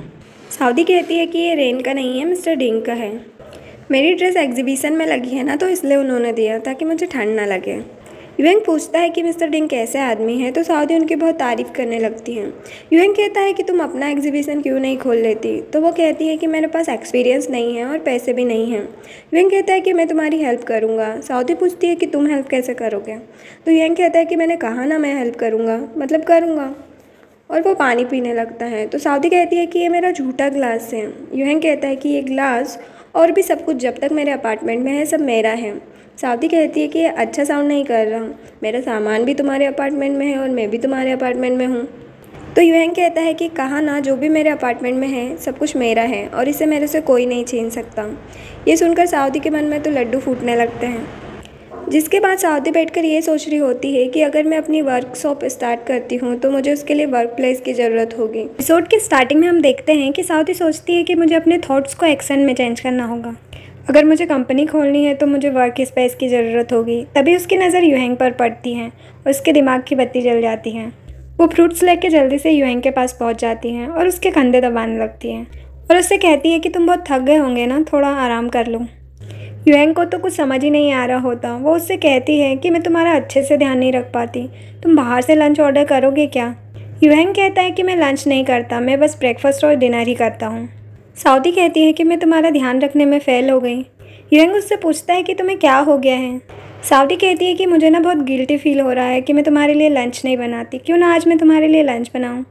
साउदी कहती है कि ये रेन का नहीं है मिस्टर डिंग का है मेरी ड्रेस एग्जीबिशन में लगी है ना तो इसलिए उन्होंने दिया ताकि मुझे ठंड ना लगे यूएंग पूछता है कि मिस्टर डिंग कैसे आदमी है तो सऊदी उनकी बहुत तारीफ़ करने लगती हैं यूएंग कहता है कि तुम अपना एग्जीबिशन क्यों नहीं खोल लेती तो वो कहती है कि मेरे पास एक्सपीरियंस नहीं है और पैसे भी नहीं हैं यूएंग कहता है कि मैं तुम्हारी हेल्प करूँगा सऊदी पूछती है कि तुम हेल्प कैसे करोगे तो यूएंग कहता है कि मैंने कहा ना मैं हेल्प करूँगा मतलब करूँगा और वो पानी पीने लगता है तो साउदी कहती है कि ये मेरा झूठा ग्लास है यूहन कहता है कि ये ग्लास और भी सब कुछ जब तक मेरे अपार्टमेंट में है सब मेरा है साउदी कहती है कि ये अच्छा साउंड नहीं कर रहा मेरा सामान भी तुम्हारे अपार्टमेंट में है और मैं भी तुम्हारे अपार्टमेंट में हूँ तो यूहन कहता है कि कहाँ ना जो भी मेरे अपार्टमेंट में है सब कुछ मेरा है और इसे मेरे से कोई नहीं छीन सकता ये सुनकर साउदी के मन में तो लड्डू फूटने लगते हैं जिसके बाद सावधी बैठकर ये सोच रही होती है कि अगर मैं अपनी वर्कशॉप स्टार्ट करती हूँ तो मुझे उसके लिए वर्क प्लेस की ज़रूरत होगी एपिसोड के स्टार्टिंग में हम देखते हैं कि सावधी सोचती है कि मुझे अपने थाट्स को एक्शन में चेंज करना होगा अगर मुझे कंपनी खोलनी है तो मुझे वर्क स्पेस की ज़रूरत होगी तभी उसकी नज़र यूहेंग पर पड़ती है उसके दिमाग की बत्ती जल जाती है वो फ्रूट्स लेके जल्दी से यूहेंग के पास पहुँच जाती हैं और उसके कंधे दबाने लगती हैं और उससे कहती है कि तुम बहुत थक गए होंगे ना थोड़ा आराम कर लूँ युएंग को तो कुछ समझ ही नहीं आ रहा होता वो उससे कहती है कि मैं तुम्हारा अच्छे से ध्यान नहीं रख पाती तुम बाहर से लंच ऑर्डर करोगे क्या युहेंग कहता है कि मैं लंच नहीं करता मैं बस ब्रेकफास्ट और डिनर ही करता हूँ साउदी कहती है कि मैं तुम्हारा ध्यान रखने में फ़ेल हो गई युहेंग उससे पूछता है कि तुम्हें क्या हो गया है साउदी कहती है कि मुझे ना बहुत गिल्टी फील हो रहा है कि मैं तुम्हारे लिए लंच नहीं बनाती क्यों ना आज मैं तुम्हारे लिए लंच बनाऊँ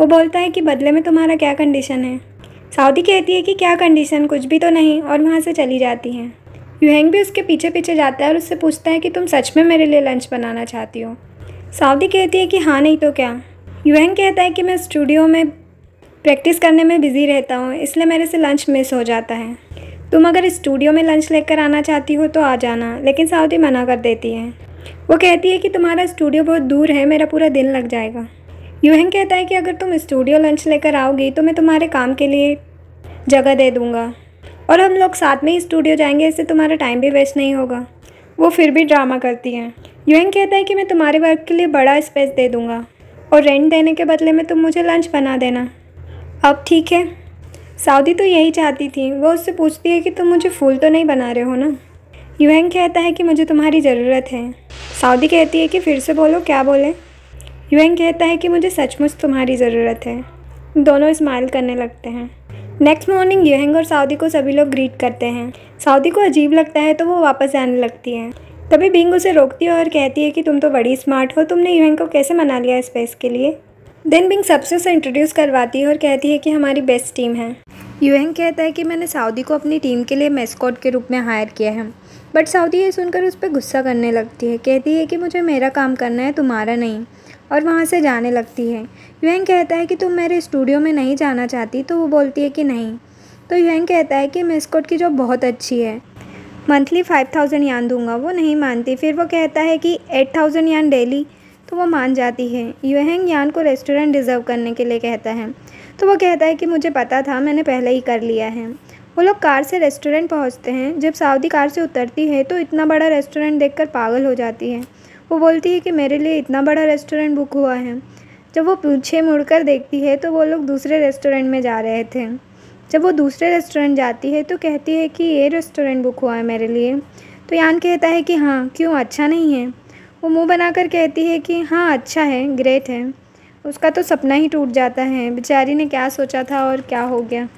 वो बोलता है कि बदले में तुम्हारा क्या कंडीशन है साउदी कहती है कि क्या कंडीशन कुछ भी तो नहीं और वहाँ से चली जाती हैं यूहेंग भी उसके पीछे पीछे जाता है और उससे पूछता है कि तुम सच में मेरे लिए लंच बनाना चाहती हो सावदी कहती है कि हाँ नहीं तो क्या यूहेंग कहता है कि मैं स्टूडियो में प्रैक्टिस करने में बिज़ी रहता हूँ इसलिए मेरे से लंच मिस हो जाता है तुम अगर स्टूडियो में लंच लेकर आना चाहती हो तो आ जाना लेकिन सऊदी मना कर देती है वो कहती है कि तुम्हारा स्टूडियो बहुत दूर है मेरा पूरा दिन लग जाएगा यूहेंग कहता है कि अगर तुम स्टूडियो लंच लेकर आओगी तो मैं तुम्हारे काम के लिए जगह दे दूँगा और हम लोग साथ में ही स्टूडियो जाएंगे इससे तुम्हारा टाइम भी वेस्ट नहीं होगा वो फिर भी ड्रामा करती हैं यूएन कहता है कि मैं तुम्हारे वर्क के लिए बड़ा स्पेस दे दूँगा और रेंट देने के बदले में तुम मुझे लंच बना देना अब ठीक है सऊदी तो यही चाहती थी वो उससे पूछती है कि तुम मुझे फूल तो नहीं बना रहे हो ना यूएन कहता है कि मुझे तुम्हारी ज़रूरत है सऊदी कहती है कि फिर से बोलो क्या बोले यूएन कहता है कि मुझे सचमुच तुम्हारी ज़रूरत है दोनों स्माइल करने लगते हैं नेक्स्ट मॉर्निंग यहंग और सऊदी को सभी लोग ग्रीट करते हैं सऊदी को अजीब लगता है तो वो वापस जाने लगती है तभी बिंग उसे रोकती है और कहती है कि तुम तो बड़ी स्मार्ट हो तुमने यूहंग को कैसे मना लिया इस स्पेस के लिए देन बिंग सबसे उसे इंट्रोड्यूस करवाती है और कहती है कि हमारी बेस्ट टीम है यूहेंग कहता है कि मैंने सऊदी को अपनी टीम के लिए मेस्कॉट के रूप में हायर किया है बट सऊदी ये सुनकर उस पर गुस्सा करने लगती है कहती है कि मुझे मेरा काम करना है तुम्हारा नहीं और वहाँ से जाने लगती है यूएन कहता है कि तुम मेरे स्टूडियो में नहीं जाना चाहती तो वो बोलती है कि नहीं तो यूएन कहता है कि मिस्कोट की जॉब बहुत अच्छी है मंथली फाइव थाउजेंड यान दूंगा वो नहीं मानती फिर वो कहता है कि एट थाउजेंड यान डेली तो वो मान जाती है यूहेंग यान को रेस्टोरेंट रिजर्व करने के लिए कहता है तो वो कहता है कि मुझे पता था मैंने पहले ही कर लिया है वो लोग कार से रेस्टोरेंट पहुंचते हैं जब सऊदी कार से उतरती है तो इतना बड़ा रेस्टोरेंट देखकर पागल हो जाती है वो बोलती है कि मेरे लिए इतना बड़ा रेस्टोरेंट बुक हुआ है जब वो पीछे मुड़कर देखती है तो वो लोग दूसरे रेस्टोरेंट में जा रहे थे जब वो दूसरे रेस्टोरेंट जाती है तो कहती है कि ये रेस्टोरेंट बुक हुआ है मेरे लिए तो यान कहता है कि हाँ क्यों अच्छा नहीं है वो मुंह बनाकर कहती है कि हाँ अच्छा है ग्रेट है उसका तो सपना ही टूट जाता है बेचारी ने क्या सोचा था और क्या हो गया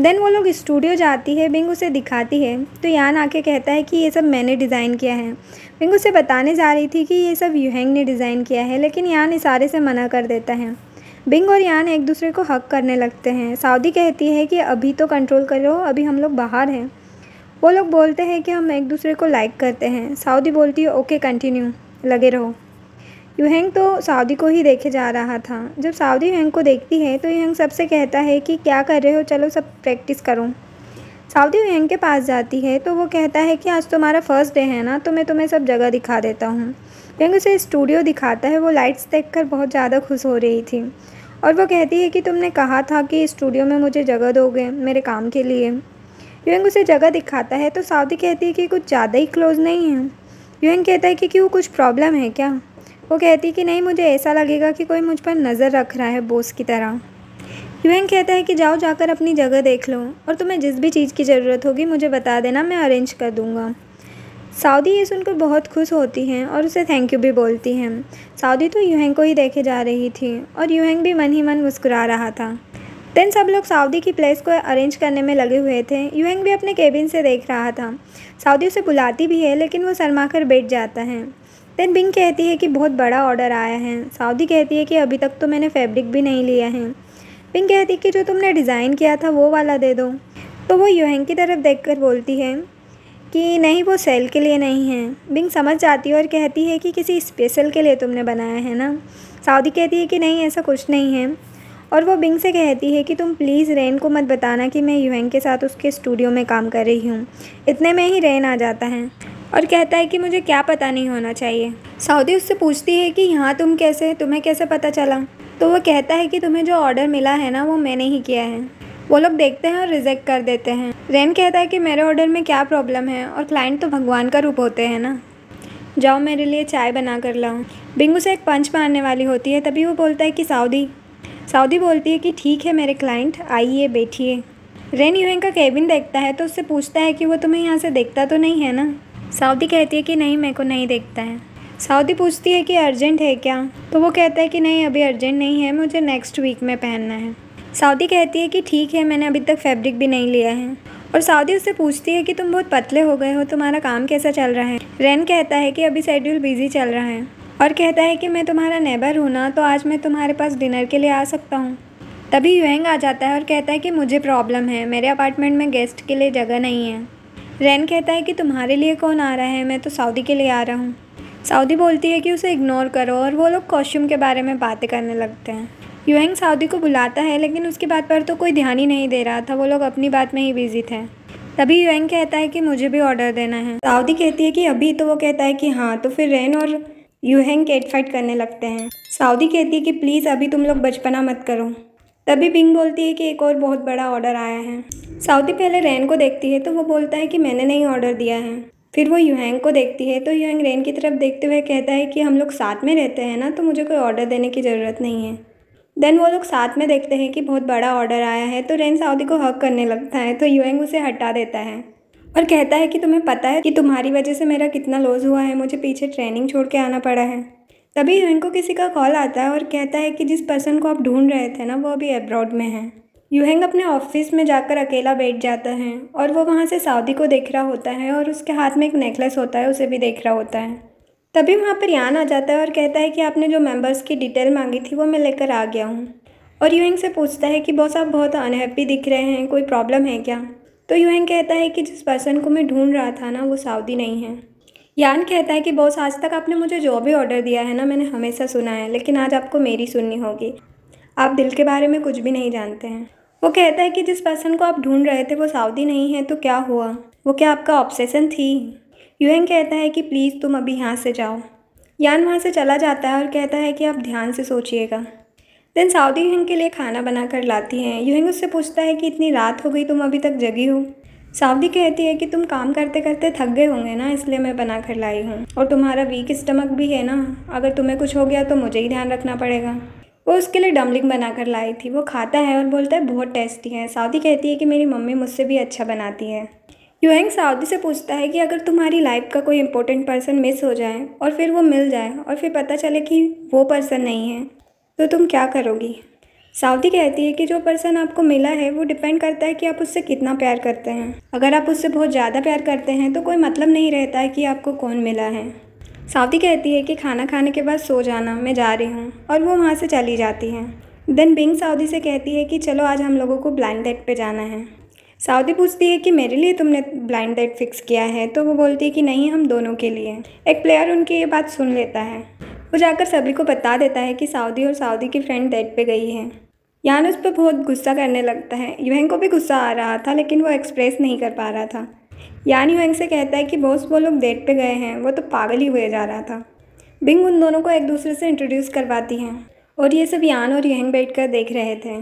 देन वो लोग स्टूडियो जाती है बिंग उसे दिखाती है तो यान आके कहता है कि ये सब मैंने डिज़ाइन किया है रिंकू उसे बताने जा रही थी कि ये सब यूहेंग ने डिज़ाइन किया है लेकिन यान इशारे से मना कर देता है बिंग और यान एक दूसरे को हक करने लगते हैं सऊदी कहती है कि अभी तो कंट्रोल करो अभी हम लोग बाहर हैं वो लोग बोलते हैं कि हम एक दूसरे को लाइक करते हैं सऊदी बोलती है ओके कंटिन्यू लगे रहो यूहेंग तो सऊदी को ही देखे जा रहा था जब साउदी यूहेंग को देखती है तो यूहेंग सबसे कहता है कि क्या कर रहे हो चलो सब प्रैक्टिस करो सावधी व्यंग के पास जाती है तो वो कहता है कि आज तुम्हारा फर्स्ट डे है ना तो मैं तुम्हें सब जगह दिखा देता हूँ व्यंग उसे स्टूडियो दिखाता है वो लाइट्स देख बहुत ज़्यादा खुश हो रही थी और वो कहती है कि तुमने कहा था कि स्टूडियो में मुझे जगह दोगे मेरे काम के लिए यूएंग उसे जगह दिखाता है तो साउदी कहती है कि कुछ ज़्यादा ही क्लोज नहीं है यूंग कहता है कि क्यों कुछ प्रॉब्लम है क्या वो कहती है कि नहीं मुझे ऐसा लगेगा कि कोई मुझ पर नज़र रख रहा है बोस की तरह यूएंग कहता है कि जाओ जाकर अपनी जगह देख लो और तुम्हें जिस भी चीज़ की ज़रूरत होगी मुझे बता देना मैं अरेंज कर दूँगा साउदी ये सुनकर बहुत खुश होती हैं और उसे थैंक यू भी बोलती हैं साउदी तो यूहेंग को ही देखे जा रही थी और यूहेंग भी मन ही मन मुस्कुरा रहा था देन सब लोग सऊदी की प्लेस को अरेंज करने में लगे हुए थे यूहेंग भी अपने केबिन से देख रहा था सऊदी उसे बुलाती भी है लेकिन वो शर्मा कर बैठ जाता है देन बिंग कहती है कि बहुत बड़ा ऑर्डर आया है सऊदी कहती है कि अभी तक तो मैंने फैब्रिक भी नहीं लिया है पिंक कहती कि जो तुमने डिज़ाइन किया था वो वाला दे दो तो वो यूहंग की तरफ कर बोलती है कि नहीं वो सेल के लिए नहीं है बिंग समझ जाती है और कहती है कि किसी स्पेशल के लिए तुमने बनाया है ना सऊदी कहती है कि नहीं ऐसा कुछ नहीं है और वो बिंग से कहती है कि तुम प्लीज़ रेन को मत बताना कि मैं यूहंग के साथ उसके स्टूडियो में काम कर रही हूँ इतने में ही रेन आ जाता है और कहता है कि मुझे क्या पता नहीं होना चाहिए सऊदी उससे पूछती है कि यहाँ तुम कैसे तुम्हें कैसे पता चला तो वो कहता है कि तुम्हें जो ऑर्डर मिला है ना वो मैंने ही किया है वो लोग देखते हैं और रिजेक्ट कर देते हैं रेन कहता है कि मेरे ऑर्डर में क्या प्रॉब्लम है और क्लाइंट तो भगवान का रूप होते हैं ना जाओ मेरे लिए चाय बना कर लाओ बिंगू से एक पंच मारने वाली होती है तभी वो बोलता है कि साउदी साउदी बोलती है कि ठीक है मेरे क्लाइंट आइए बैठिए रेन यूएन का केबिन देखता है तो उससे पूछता है कि वो तुम्हें यहाँ से देखता तो नहीं है ना साउदी कहती है कि नहीं मेरे को नहीं देखता है सऊदी पूछती है कि अर्जेंट है क्या तो वो कहता है कि नहीं अभी अर्जेंट नहीं है मुझे नेक्स्ट वीक में पहनना है सऊदी कहती है कि ठीक है मैंने अभी तक फैब्रिक भी नहीं लिया है और सऊदी उससे पूछती है कि तुम बहुत पतले हो गए हो तुम्हारा काम कैसा चल रहा है रैन कहता है कि अभी शेड्यूल बिजी चल रहा है और कहता है कि मैं तुम्हारा नेबर हूँ ना तो आज मैं तुम्हारे पास डिनर के लिए आ सकता हूँ तभी युएंग आ जाता है और कहता है कि मुझे प्रॉब्लम है मेरे अपार्टमेंट में गेस्ट के लिए जगह नहीं है रैन कहता है कि तुम्हारे लिए कौन आ रहा है मैं तो सऊदी के लिए आ रहा हूँ सऊदी बोलती है कि उसे इग्नोर करो और वो लोग कॉस्ट्यूम के बारे में बातें करने लगते हैं यूहेंग सऊदी को बुलाता है लेकिन उसकी बात पर तो कोई ध्यान ही नहीं दे रहा था वो लोग अपनी बात में ही बिजी थे तभी यूएंग कहता है कि मुझे भी ऑर्डर देना है सऊदी कहती है कि अभी तो वो कहता है कि हाँ तो फिर रेन और यूहेंग केट फाइट करने लगते हैं सऊदी कहती है कि प्लीज़ अभी तुम लोग बचपना मत करो तभी बिंग बोलती है कि एक और बहुत बड़ा ऑर्डर आया है सऊदी पहले रैन को देखती है तो वो बोलता है कि मैंने नहीं ऑर्डर दिया है फिर वो युहेंग को देखती है तो युहेंग रेन की तरफ देखते हुए कहता है कि हम लोग साथ में रहते हैं ना तो मुझे कोई ऑर्डर देने की ज़रूरत नहीं है देन वो लोग साथ में देखते हैं कि बहुत बड़ा ऑर्डर आया है तो रेन साउदी को हक करने लगता है तो यूएंग उसे हटा देता है और कहता है कि तुम्हें पता है कि तुम्हारी वजह से मेरा कितना लॉस हुआ है मुझे पीछे ट्रेनिंग छोड़ के आना पड़ा है तभी यूएंग को किसी का कॉल आता है और कहता है कि जिस पर्सन को आप ढूंढ रहे थे ना वो अभी अब्रॉड में है यूहेंग अपने ऑफिस में जाकर अकेला बैठ जाता है और वो वहाँ से सऊदी को देख रहा होता है और उसके हाथ में एक नेकलेस होता है उसे भी देख रहा होता है तभी वहाँ पर यान आ जाता है और कहता है कि आपने जो मेंबर्स की डिटेल मांगी थी वो मैं लेकर आ गया हूँ और यूहेंग से पूछता है कि बॉस आप बहुत अनहैप्पी दिख रहे हैं कोई प्रॉब्लम है क्या तो यूहेंग कहता है कि जिस पर्सन को मैं ढूंढ रहा था ना वो सऊदी नहीं है यान कहता है कि बॉस आज तक आपने मुझे जो भी ऑर्डर दिया है ना मैंने हमेशा सुना है लेकिन आज आपको मेरी सुननी होगी आप दिल के बारे में कुछ भी नहीं जानते हैं वो कहता है कि जिस पर्सन को आप ढूंढ रहे थे वो सऊदी नहीं है तो क्या हुआ वो क्या आपका ऑब्सेशन थी यूएन कहता है कि प्लीज़ तुम अभी यहाँ से जाओ यान वहाँ से चला जाता है और कहता है कि आप ध्यान से सोचिएगा देन सऊदी यूहंग के लिए खाना बना कर लाती हैं यूहंग उससे पूछता है कि इतनी रात हो गई तुम अभी तक जगी हो सावदी कहती है कि तुम काम करते करते थक गए होंगे ना इसलिए मैं बना कर लाई हूँ और तुम्हारा वीक स्टमक भी है ना अगर तुम्हें कुछ हो गया तो मुझे ही ध्यान रखना पड़ेगा वो उसके लिए डम्बलिंग बना कर लाई थी वो खाता है और बोलता है बहुत टेस्टी है साउदी कहती है कि मेरी मम्मी मुझसे भी अच्छा बनाती है यूहेंग साउदी से पूछता है कि अगर तुम्हारी लाइफ का कोई इंपॉर्टेंट पर्सन मिस हो जाए और फिर वो मिल जाए और फिर पता चले कि वो पर्सन नहीं है तो तुम क्या करोगी साउदी कहती है कि जो पर्सन आपको मिला है वो डिपेंड करता है कि आप उससे कितना प्यार करते हैं अगर आप उससे बहुत ज़्यादा प्यार करते हैं तो कोई मतलब नहीं रहता है कि आपको कौन मिला है सावधी कहती है कि खाना खाने के बाद सो जाना मैं जा रही हूँ और वो वहाँ से चली जाती हैं देन बिंग सऊदी से कहती है कि चलो आज हम लोगों को ब्लाइंड डेट पे जाना है सऊदी पूछती है कि मेरे लिए तुमने ब्लाइंड डेट फिक्स किया है तो वो बोलती है कि नहीं हम दोनों के लिए एक प्लेयर उनकी ये बात सुन लेता है वो जाकर सभी को बता देता है कि सऊदी और सऊदी की फ्रेंड डेट पे गई है यान उस पर बहुत गुस्सा करने लगता है युवेंग को भी गुस्सा आ रहा था लेकिन वो एक्सप्रेस नहीं कर पा रहा था यान यूएंग से कहता है कि बॉस वो लोग डेट पे गए हैं वो तो पागल ही हुए जा रहा था बिंग उन दोनों को एक दूसरे से इंट्रोड्यूस करवाती हैं और ये सब यान और यूहेंग बैठ कर देख रहे थे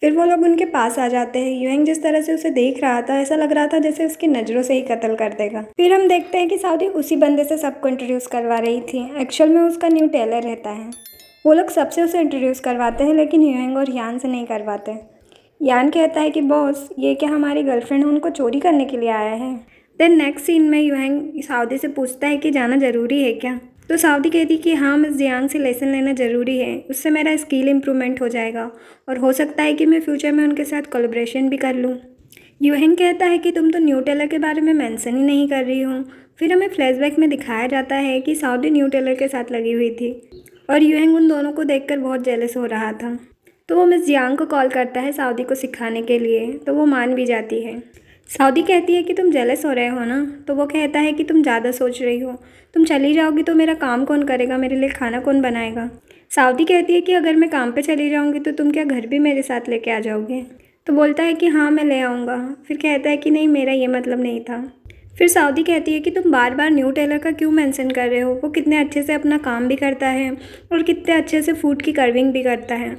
फिर वो लोग उनके पास आ जाते हैं यूहेंग जिस तरह से उसे देख रहा था ऐसा लग रहा था जैसे उसकी नज़रों से ही कत्ल कर देगा फिर हम देखते हैं कि साउदी उसी बंदे से सबको इंट्रोड्यूस करवा रही थी एक्चुअल में उसका न्यू टेलर रहता है वो लोग सबसे उसे इंट्रोड्यूस करवाते हैं लेकिन यूहेंग और यान से नहीं करवाते यान कहता है कि बॉस ये क्या हमारी गर्लफ्रेंड उनको चोरी करने के लिए आया है देन नेक्स्ट सीन में युहैंग साउदी से पूछता है कि जाना ज़रूरी है क्या तो सऊदी कहती कि हाँ मिस जियांग से लेसन लेना ज़रूरी है उससे मेरा स्किल इम्प्रूवमेंट हो जाएगा और हो सकता है कि मैं फ्यूचर में उनके साथ कोलोब्रेशन भी कर लूँ यूहन कहता है कि तुम तो न्यू टेलर के बारे में मैंसन ही नहीं कर रही हो फिर हमें फ्लैशबैक में दिखाया जाता है कि सऊदी न्यू टेलर के साथ लगी हुई थी और यूहंग उन दोनों को देखकर बहुत जेलस हो रहा था तो वो मिस जियांग को कॉल करता है सऊदी को सिखाने के लिए तो वो मान भी जाती है सऊदी कहती है कि तुम जेलस हो रहे हो ना तो वो कहता है कि तुम ज़्यादा सोच रही हो तुम चली जाओगी तो मेरा काम कौन करेगा मेरे लिए खाना कौन बनाएगा सऊदी कहती है कि अगर मैं काम पे चली जाऊँगी तो तुम क्या घर भी मेरे साथ लेके आ जाओगे तो बोलता है कि हाँ मैं ले आऊँगा फिर कहता है कि नहीं मेरा ये मतलब नहीं था फिर सऊदी कहती है कि तुम बार बार न्यू टेलर का क्यों मेंशन कर रहे हो वो कितने अच्छे से अपना काम भी करता है और कितने अच्छे से फूड की कर्विंग भी करता है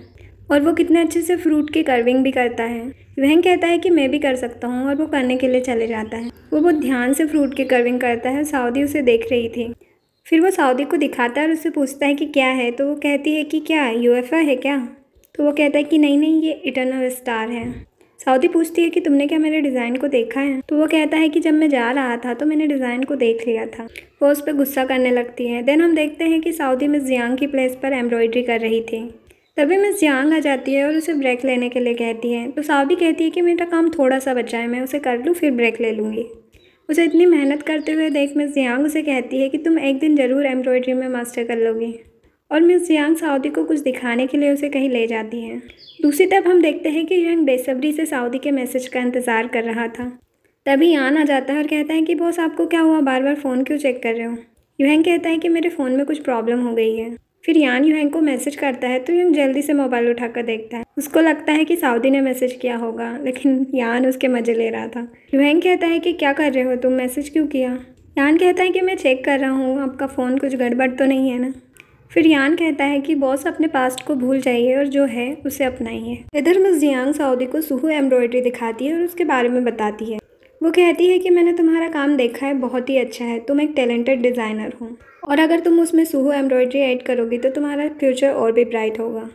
और वो कितने अच्छे से फ्रूट की कर्विंग भी करता है वहन कहता है कि मैं भी कर सकता हूँ और वो करने के लिए चले जाता है वो बहुत ध्यान से फ्रूट की कर्विंग करता है सऊदी उसे देख रही थी फिर वो सऊदी को दिखाता है और उससे पूछता है कि क्या है तो वो कहती है कि क्या यूएफए है क्या तो वो कहता है कि नहीं नहीं ये इटर्नल स्टार है सऊदी पूछती है कि तुमने क्या मेरे डिज़ाइन को देखा है तो वो कहता है कि जब मैं जा रहा था तो मैंने डिज़ाइन को देख लिया था वो उस पर गुस्सा करने लगती है देन हम देखते हैं कि सऊदी मिस जियांग की प्लेस पर एम्ब्रॉयड्री कर रही थी तभी मिस जियांग आ जाती है और उसे ब्रेक लेने के लिए कहती है तो सावरी कहती है कि मेरा काम थोड़ा सा बचा है मैं उसे कर लूँ फिर ब्रेक ले लूँगी उसे इतनी मेहनत करते हुए देख मिस जियांग उसे कहती है कि तुम एक दिन ज़रूर एम्ब्रॉयडरी में मास्टर कर लोगी और मिस जियांग सऊदी को कुछ दिखाने के लिए उसे कहीं ले जाती है दूसरी तरफ हम देखते हैं कि यंग बेसब्री से साउदी के मैसेज का इंतज़ार कर रहा था तभी यान आ जाता है और कहता है कि बॉस आपको क्या हुआ बार बार फ़ोन क्यों चेक कर रहे हो यूहंग कहता है कि मेरे फ़ोन में कुछ प्रॉब्लम हो गई है फिर यान यूहेंग को मैसेज करता है तो यूंग जल्दी से मोबाइल उठाकर देखता है उसको लगता है कि साउदी ने मैसेज किया होगा लेकिन यान उसके मज़े ले रहा था यूहेंग कहता है कि क्या कर रहे हो तुम मैसेज क्यों किया यान कहता है कि मैं चेक कर रहा हूँ आपका फ़ोन कुछ गड़बड़ तो नहीं है ना फिर यान कहता है कि बॉस अपने पास्ट को भूल जाइए और जो है उसे अपनाइए इधर मिस जियांग साउदी को सुहू एम्ब्रॉयडरी दिखाती है और उसके बारे में बताती है वो कहती है कि मैंने तुम्हारा काम देखा है बहुत ही अच्छा है तुम एक टैलेंटेड डिज़ाइनर हो और अगर तुम उसमें सुहो एम्ब्रॉयडरी ऐड करोगी तो तुम्हारा फ्यूचर और भी ब्राइट होगा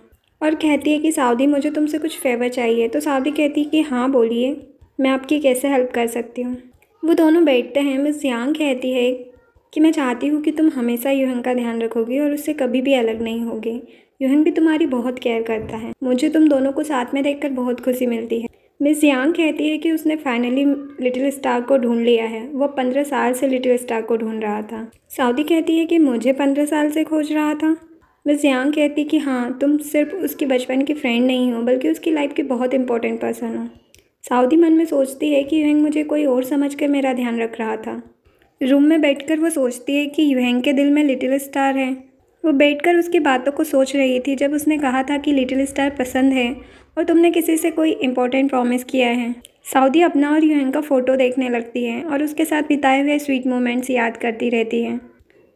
और कहती है कि साउदी मुझे तुमसे कुछ फेवर चाहिए तो साउदी कहती है कि हाँ बोलिए मैं आपकी कैसे हेल्प कर सकती हूँ वो दोनों बैठते हैं मिस यांग कहती है कि मैं चाहती हूँ कि तुम हमेशा यूहन का ध्यान रखोगी और उससे कभी भी अलग नहीं होगी यूहन भी तुम्हारी बहुत केयर करता है मुझे तुम दोनों को साथ में देखकर बहुत खुशी मिलती है मिस यांग कहती है कि उसने फाइनली लिटिल स्टार को ढूंढ लिया है वो पंद्रह साल से लिटिल स्टार को ढूंढ रहा था सऊदी कहती है कि मुझे पंद्रह साल से खोज रहा था मिस यांग कहती कि हाँ तुम सिर्फ उसकी बचपन की फ्रेंड नहीं हो बल्कि उसकी लाइफ की बहुत इंपॉर्टेंट पर्सन हो सऊदी मन में सोचती है कि यूहंग मुझे कोई और समझ कर मेरा ध्यान रख रहा था रूम में बैठकर वो सोचती है कि यूहंग के दिल में लिटिल स्टार है वो बैठकर उसकी बातों को सोच रही थी जब उसने कहा था कि लिटिल स्टार पसंद है और तुमने किसी से कोई इंपॉर्टेंट प्रॉमिस किया है सऊदी अपना और यूएन का फ़ोटो देखने लगती है और उसके साथ बिताए हुए स्वीट मोमेंट्स याद करती रहती है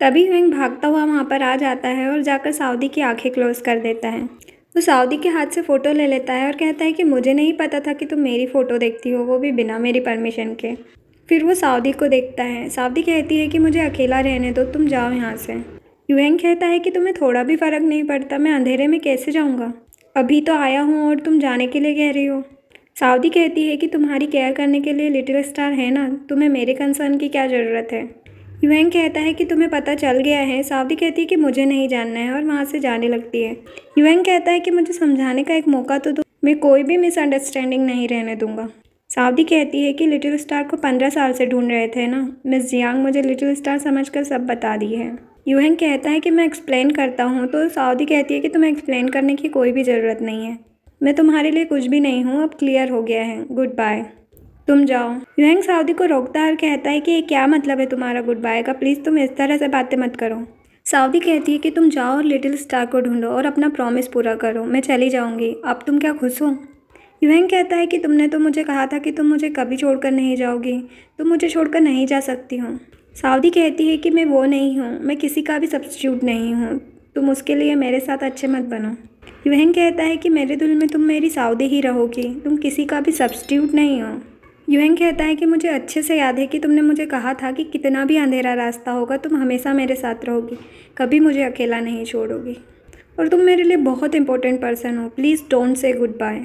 तभी यूएंग भागता हुआ वहाँ पर आ जाता है और जाकर सऊदी की आंखें क्लोज कर देता है वो सऊदी के हाथ से फ़ोटो ले लेता है और कहता है कि मुझे नहीं पता था कि तुम मेरी फ़ोटो देखती हो वो भी बिना मेरी परमिशन के फिर वो सऊदी को देखता है सऊदी कहती है कि मुझे अकेला रहने दो तुम जाओ यहाँ से यूएंग कहता है कि तुम्हें थोड़ा भी फ़र्क नहीं पड़ता मैं अंधेरे में कैसे जाऊँगा अभी तो आया हूँ और तुम जाने के लिए कह रही हो साउदी कहती है कि तुम्हारी केयर करने के लिए लिटिल स्टार है ना तुम्हें मेरे कंसर्न की क्या ज़रूरत है यूएन कहता है कि तुम्हें पता चल गया है सावदी कहती है कि मुझे नहीं जानना है और वहाँ से जाने लगती है यूएन कहता है कि मुझे समझाने का एक मौका तो दो मैं कोई भी मिसअंडरस्टैंडिंग नहीं रहने दूंगा सावदी कहती है कि लिटिल स्टार को पंद्रह साल से ढूंढ रहे थे ना मिस जियांग मुझे लिटिल स्टार समझ कर सब बता दी है यूएन कहता है कि मैं एक्सप्लेन करता हूँ तो सऊदी कहती है कि तुम्हें एक्सप्लेन करने की कोई भी ज़रूरत नहीं है मैं तुम्हारे लिए कुछ भी नहीं हूँ अब क्लियर हो गया है गुड बाय तुम जाओ यूएंग सऊदी को रोकता है और कहता है कि ये क्या मतलब है तुम्हारा गुड बाय का प्लीज़ तुम इस तरह से बातें मत करो सऊदी कहती है कि तुम जाओ और लिटिल स्टार को ढूंढो और अपना प्रॉमिस पूरा करो मैं चली जाऊँगी अब तुम क्या खुश हो यूएंग कहता है कि तुमने तो मुझे कहा था कि तुम मुझे कभी छोड़कर नहीं जाओगी तुम मुझे छोड़कर नहीं जा सकती हो सऊदी कहती है कि मैं वो नहीं हूँ मैं किसी का भी सब्सिट्यूट नहीं हूँ तुम उसके लिए मेरे साथ अच्छे मत बनो यूहन कहता है कि मेरे दिल में तुम मेरी सऊदी ही रहोगी तुम किसी का भी सब्सिट्यूट नहीं हो यूहन कहता है कि मुझे अच्छे से याद है कि तुमने मुझे कहा था कि कितना भी अंधेरा रास्ता होगा तुम हमेशा मेरे साथ रहोगी कभी मुझे अकेला नहीं छोड़ोगी और तुम मेरे लिए बहुत इंपॉर्टेंट पर्सन हो please don't say good bye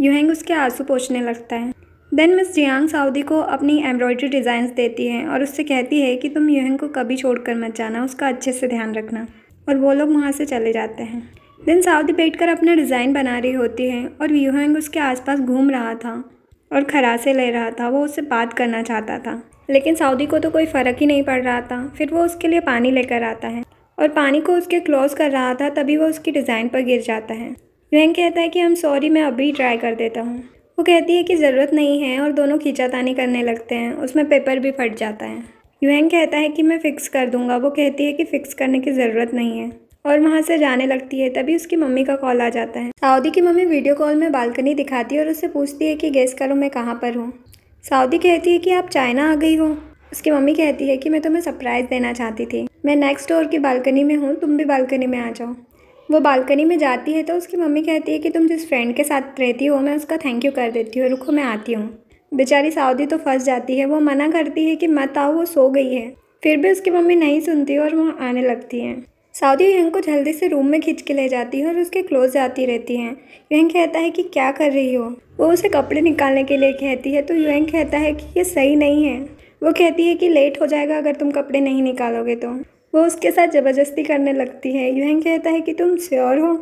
यूहेंग उसके आंसू पोछने लगता है देन मिस जियांग साउदी को अपनी एम्ब्रॉयडरी डिज़ाइंस देती हैं और उससे कहती है कि तुम यूहन को कभी छोड़ कर मत जाना उसका अच्छे से ध्यान रखना और वो लोग वहाँ से चले जाते हैं देन साउदी बैठकर अपना डिज़ाइन बना रही होती है और यूहंग उसके आसपास घूम रहा था और खरासे ले रहा था वो उससे बात करना चाहता था लेकिन सऊदी को तो कोई फ़र्क ही नहीं पड़ रहा था फिर वो उसके लिए पानी लेकर आता है और पानी को उसके क्लोज कर रहा था तभी वो उसकी डिज़ाइन पर गिर जाता है यूहंग कहता है कि हम सॉरी मैं अभी ट्राई कर देता हूँ वो कहती है कि ज़रूरत नहीं है और दोनों खींचातानी करने लगते हैं उसमें पेपर भी फट जाता है यूएन कहता है कि मैं फ़िक्स कर दूंगा वो कहती है कि फ़िक्स करने की ज़रूरत नहीं है और वहाँ से जाने लगती है तभी उसकी मम्मी का कॉल आ जाता है सऊदी की मम्मी वीडियो कॉल में बालकनी दिखाती है और उससे पूछती है कि गेस करो मैं कहाँ पर हूँ सऊदी कहती है कि आप चाइना आ गई हो उसकी मम्मी कहती है कि मैं तुम्हें सरप्राइज़ देना चाहती थी मैं नेक्स्ट डोर की बालकनी में हूँ तुम भी बालकनी में आ जाओ वो बालकनी में जाती है तो उसकी मम्मी कहती है कि तुम जिस फ्रेंड के साथ रहती हो मैं उसका थैंक यू कर देती हूँ रुको मैं आती हूँ बेचारी साउदी तो फंस जाती है वो मना करती है कि मत आओ वो सो गई है फिर भी उसकी मम्मी नहीं सुनती और वो आने लगती हैं साउदी यंग को जल्दी से रूम में खींच के ले जाती है और उसके क्लोज जाती रहती हैं यूंग कहता है कि क्या कर रही हो वो उसे कपड़े निकालने के लिए कहती है तो यूंग कहता है कि ये सही नहीं है वो कहती है कि लेट हो जाएगा अगर तुम कपड़े नहीं निकालोगे तो वो उसके साथ ज़बरदस्ती करने लगती है यूहंग कहता है कि तुम श्योर हो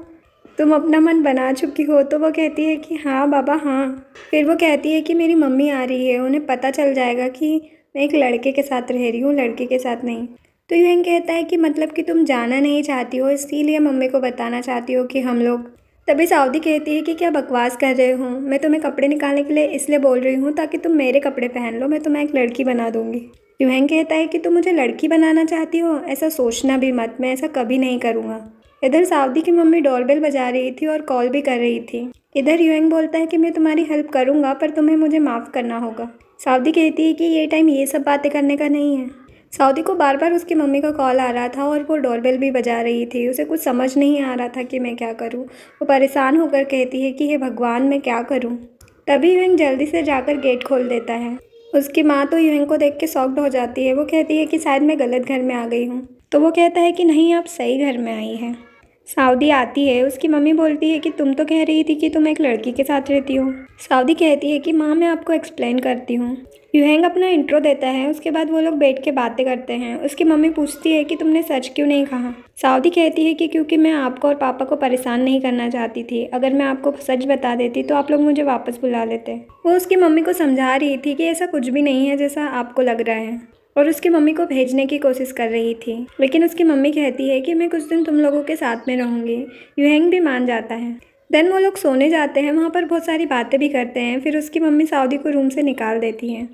तुम अपना मन बना चुकी हो तो वो कहती है कि हाँ बाबा हाँ फिर वो कहती है कि मेरी मम्मी आ रही है उन्हें पता चल जाएगा कि मैं एक लड़के के साथ रह रही हूँ लड़के के साथ नहीं तो यूहन कहता है कि मतलब कि तुम जाना नहीं चाहती हो इसीलिए मम्मी को बताना चाहती हो कि हम लोग तभी साउदी कहती है कि क्या बकवास कर रहे हो मैं तुम्हें कपड़े निकालने के लिए इसलिए बोल रही हूँ ताकि तुम मेरे कपड़े पहन लो मैं तुम्हें एक लड़की बना दूँगी यूहंग कहता है कि तुम मुझे लड़की बनाना चाहती हो ऐसा सोचना भी मत मैं ऐसा कभी नहीं करूँगा इधर सावधी की मम्मी डॉलबेल बजा रही थी और कॉल भी कर रही थी इधर युवेंग बोलता है कि मैं तुम्हारी हेल्प करूँगा पर तुम्हें मुझे माफ़ करना होगा सावधी कहती है कि ये टाइम ये सब बातें करने का नहीं है साउदी को बार बार उसकी मम्मी का कॉल आ रहा था और वो डोरबेल भी बजा रही थी उसे कुछ समझ नहीं आ रहा था कि मैं क्या करूं। वो परेशान होकर कहती है कि हे भगवान मैं क्या करूं। तभी वह जल्दी से जाकर गेट खोल देता है उसकी माँ तो यूहिंग को देख के सॉक्ड हो जाती है वो कहती है कि शायद मैं गलत घर में आ गई हूँ तो वो कहता है कि नहीं आप सही घर में आई हैं साउदी आती है उसकी मम्मी बोलती है कि तुम तो कह रही थी कि तुम एक लड़की के साथ रहती हो साउदी कहती है कि माँ मैं आपको एक्सप्लेन करती हूँ यूहेंग अपना इंट्रो देता है उसके बाद वो लोग बैठ के बातें करते हैं उसकी मम्मी पूछती है कि तुमने सच क्यों नहीं कहा साउदी कहती है कि क्योंकि मैं आपको और पापा को परेशान नहीं करना चाहती थी अगर मैं आपको सच बता देती तो आप लोग मुझे वापस बुला लेते वो उसकी मम्मी को समझा रही थी कि ऐसा कुछ भी नहीं है जैसा आपको लग रहा है और उसकी मम्मी को भेजने की कोशिश कर रही थी लेकिन उसकी मम्मी कहती है कि मैं कुछ दिन तुम लोगों के साथ में रहूँगी यूहेंग भी मान जाता है देन वो लोग सोने जाते हैं वहाँ पर बहुत सारी बातें भी करते हैं फिर उसकी मम्मी सऊदी को रूम से निकाल देती हैं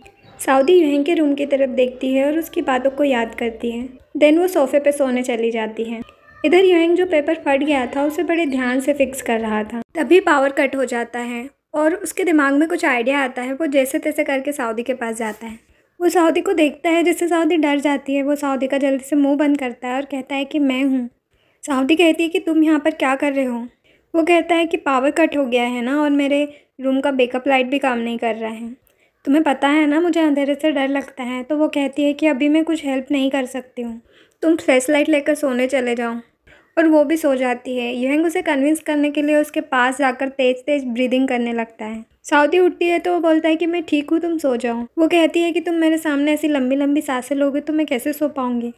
सऊदी यूहन के रूम की तरफ देखती है और उसकी बातों को याद करती है देन वो सोफे पर सोने चली जाती है इधर यूहंग जो पेपर फट गया था उसे बड़े ध्यान से फिक्स कर रहा था तभी पावर कट हो जाता है और उसके दिमाग में कुछ आइडिया आता है वो जैसे तैसे करके सऊदी के पास जाता है वो सऊदी को देखता है जिससे सऊदी डर जाती है वो सऊदी का जल्दी से मुंह बंद करता है और कहता है कि मैं हूँ सऊदी कहती है कि तुम यहाँ पर क्या कर रहे हो वो कहता है कि पावर कट हो गया है ना और मेरे रूम का बेकअप लाइट भी काम नहीं कर रहा है तुम्हें पता है ना मुझे अंधेरे से डर लगता है तो वो कहती है कि अभी मैं कुछ हेल्प नहीं कर सकती हूँ तुम फ्लैश लाइट लेकर सोने चले जाओ और वो भी सो जाती है यूहंग उसे कन्विंस करने के लिए उसके पास जाकर तेज़ तेज़ ब्रीदिंग करने लगता है साउदी उठती है तो वो बोलता है कि मैं ठीक हूँ तुम सो जाओ वो कहती है कि तुम मेरे सामने ऐसी लंबी लंबी सांसें लोगे तो मैं कैसे सो पाऊँगी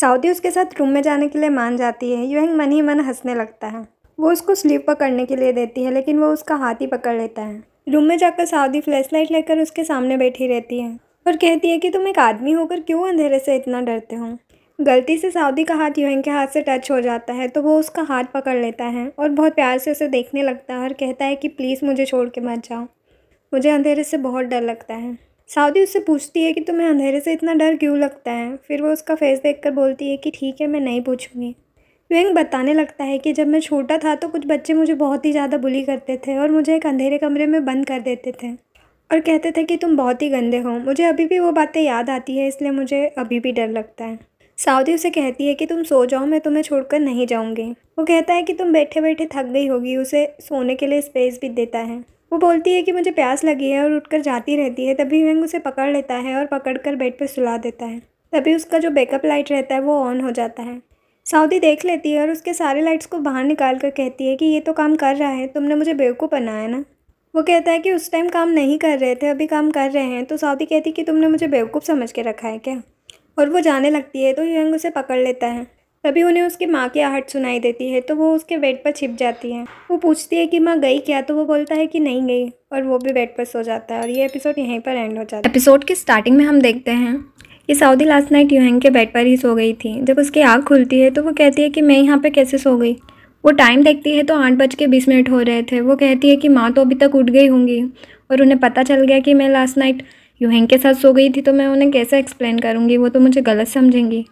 साउदी उसके साथ रूम में जाने के लिए मान जाती है यूहंग मन ही मन हंसने लगता है वो उसको स्लीप पकड़ने के लिए देती है लेकिन वो उसका हाथ ही पकड़ लेता है रूम में जाकर फ्लैश फ्लैशलाइट लेकर उसके सामने बैठी रहती है और कहती है कि तुम एक आदमी होकर क्यों अंधेरे से इतना डरते हो गलती से सऊदी का हाथ यूहन के हाथ से टच हो जाता है तो वो उसका हाथ पकड़ लेता है और बहुत प्यार से उसे देखने लगता है और कहता है कि प्लीज़ मुझे छोड़ के मत जाओ मुझे अंधेरे से बहुत डर लगता है सऊदी उससे पूछती है कि तुम्हें अंधेरे से इतना डर क्यों लगता है फिर वो उसका फेस देख बोलती है कि ठीक है मैं नहीं पूछूंगी व्यंग बताने लगता है कि जब मैं छोटा था तो कुछ बच्चे मुझे बहुत ही ज़्यादा बुली करते थे और मुझे एक अंधेरे कमरे में बंद कर देते थे और कहते थे कि तुम बहुत ही गंदे हो मुझे अभी भी वो बातें याद आती है इसलिए मुझे अभी भी डर लगता है साउदी उसे कहती है कि तुम सो जाओ मैं तुम्हें छोड़कर नहीं जाऊँगी वो कहता है कि तुम बैठे बैठे थक गई होगी उसे सोने के लिए स्पेस भी देता है वो बोलती है कि मुझे प्यास लगी है और उठकर जाती रहती है तभी व्यंग उसे पकड़ लेता है और पकड़कर बेड पर सुला देता है तभी उसका जो बैकअप लाइट रहता है वो ऑन हो जाता है सऊदी देख लेती है और उसके सारे लाइट्स को बाहर निकाल कर कहती है कि ये तो काम कर रहा है तुमने मुझे बेवकूफ़ बनाया ना वो कहता है कि उस टाइम काम नहीं कर रहे थे अभी काम कर रहे हैं तो सऊदी कहती है कि तुमने मुझे बेवकूफ़ समझ के रखा है क्या और वो जाने लगती है तो यंग उसे पकड़ लेता है तभी उन्हें उसकी माँ की आहट सुनाई देती है तो वो उसके बेड पर छिप जाती है वो पूछती है कि माँ गई क्या तो वो बोलता है कि नहीं गई और वो भी बेड पर सो जाता है और ये एपिसोड यहीं पर एंड हो जाता है एपिसोड की स्टार्टिंग में हम देखते हैं ये सऊदी लास्ट नाइट यूहंग के बेड पर ही सो गई थी जब उसकी आँख खुलती है तो वो कहती है कि मैं यहाँ पर कैसे सो गई वो टाइम देखती है तो आठ बज के बीस मिनट हो रहे थे वो कहती है कि माँ तो अभी तक उठ गई होंगी और उन्हें पता चल गया कि मैं लास्ट नाइट यूहेंग के साथ सो गई थी तो मैं उन्हें कैसे एक्सप्लेन करूँगी वो तो मुझे गलत समझेंगी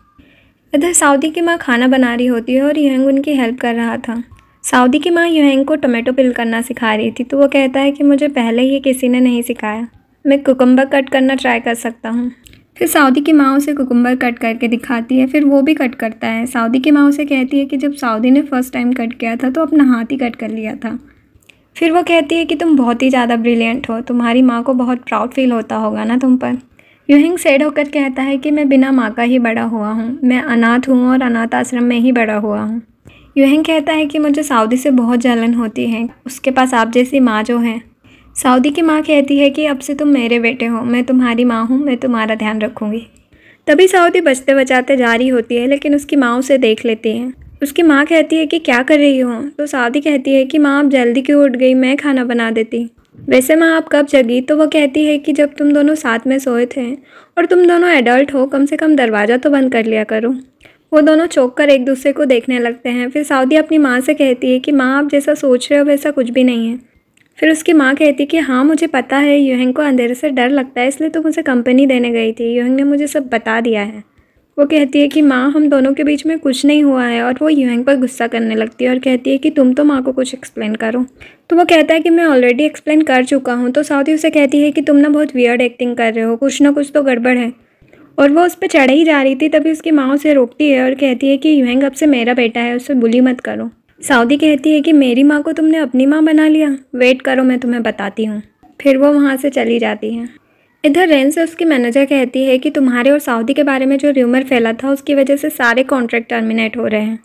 इधर सऊदी की माँ खाना बना रही होती है और यूहंग उनकी हेल्प कर रहा था सऊदी की माँ यूहेंग को टोमेटो पिल करना सिखा रही थी तो वो कहता है कि मुझे पहले ही किसी ने नहीं सिखाया मैं कुकम्बर कट करना ट्राई कर सकता हूँ फिर सऊदी की माँ उसे कुकुम्बर कट करके दिखाती है फिर वो भी कट करता है सऊदी की माँ उसे कहती है कि जब सऊदी ने फ़र्स्ट टाइम कट किया था तो अपना हाथ ही कट कर लिया था फिर वो कहती है कि तुम बहुत ही ज़्यादा ब्रिलियंट हो तुम्हारी माँ को बहुत प्राउड फील होता होगा ना तुम पर यूहिंग सेड होकर कहता है कि मैं बिना माँ का ही बड़ा हुआ हूँ मैं अनाथ हूँ और अनाथ आश्रम में ही बड़ा हुआ हूँ यूहिंग कहता है कि मुझे सऊदी से बहुत जलन होती है उसके पास आप जैसी माँ जो हैं सऊदी की माँ कहती है कि अब से तुम मेरे बेटे हो मैं तुम्हारी माँ हूँ मैं तुम्हारा ध्यान रखूँगी तभी सऊदी बचते बचाते जारी होती है लेकिन उसकी माँ उसे देख लेती है उसकी माँ कहती है कि क्या कर रही हो तो सऊदी कहती है कि माँ आप जल्दी क्यों उठ गई मैं खाना बना देती वैसे माँ आप कब जगी तो वो कहती है कि जब तुम दोनों साथ में सोए थे और तुम दोनों एडल्ट हो कम से कम दरवाज़ा तो बंद कर लिया करो वो दोनों चौंक कर एक दूसरे को देखने लगते हैं फिर सऊदी अपनी माँ से कहती है कि माँ आप जैसा सोच रहे हो वैसा कुछ भी नहीं है फिर उसकी माँ कहती कि हाँ मुझे पता है यूहेंग को अंधेरे से डर लगता है इसलिए तो मुझे कंपनी देने गई थी यूहंग ने मुझे सब बता दिया है वो कहती है कि माँ हम दोनों के बीच में कुछ नहीं हुआ है और वो यूहंग पर गुस्सा करने लगती है और कहती है कि तुम तो माँ को कुछ एक्सप्लेन करो तो वो कहता है कि मैं ऑलरेडी एक्सप्लेन कर चुका हूँ तो ही उसे कहती है कि तुम ना बहुत वियर्ड एक्टिंग कर रहे हो कुछ ना कुछ तो गड़बड़ है और वो उस पर चढ़ ही जा रही थी तभी उसकी माँ उसे रोकती है और कहती है कि यूहेंग अब से मेरा बेटा है उससे बुली मत करो सऊदी कहती है कि मेरी माँ को तुमने अपनी माँ बना लिया वेट करो मैं तुम्हें बताती हूँ फिर वो वहाँ से चली जाती है इधर रेन से उसकी मैनेजर कहती है कि तुम्हारे और सऊदी के बारे में जो र्यूमर फैला था उसकी वजह से सारे कॉन्ट्रैक्ट टर्मिनेट हो रहे हैं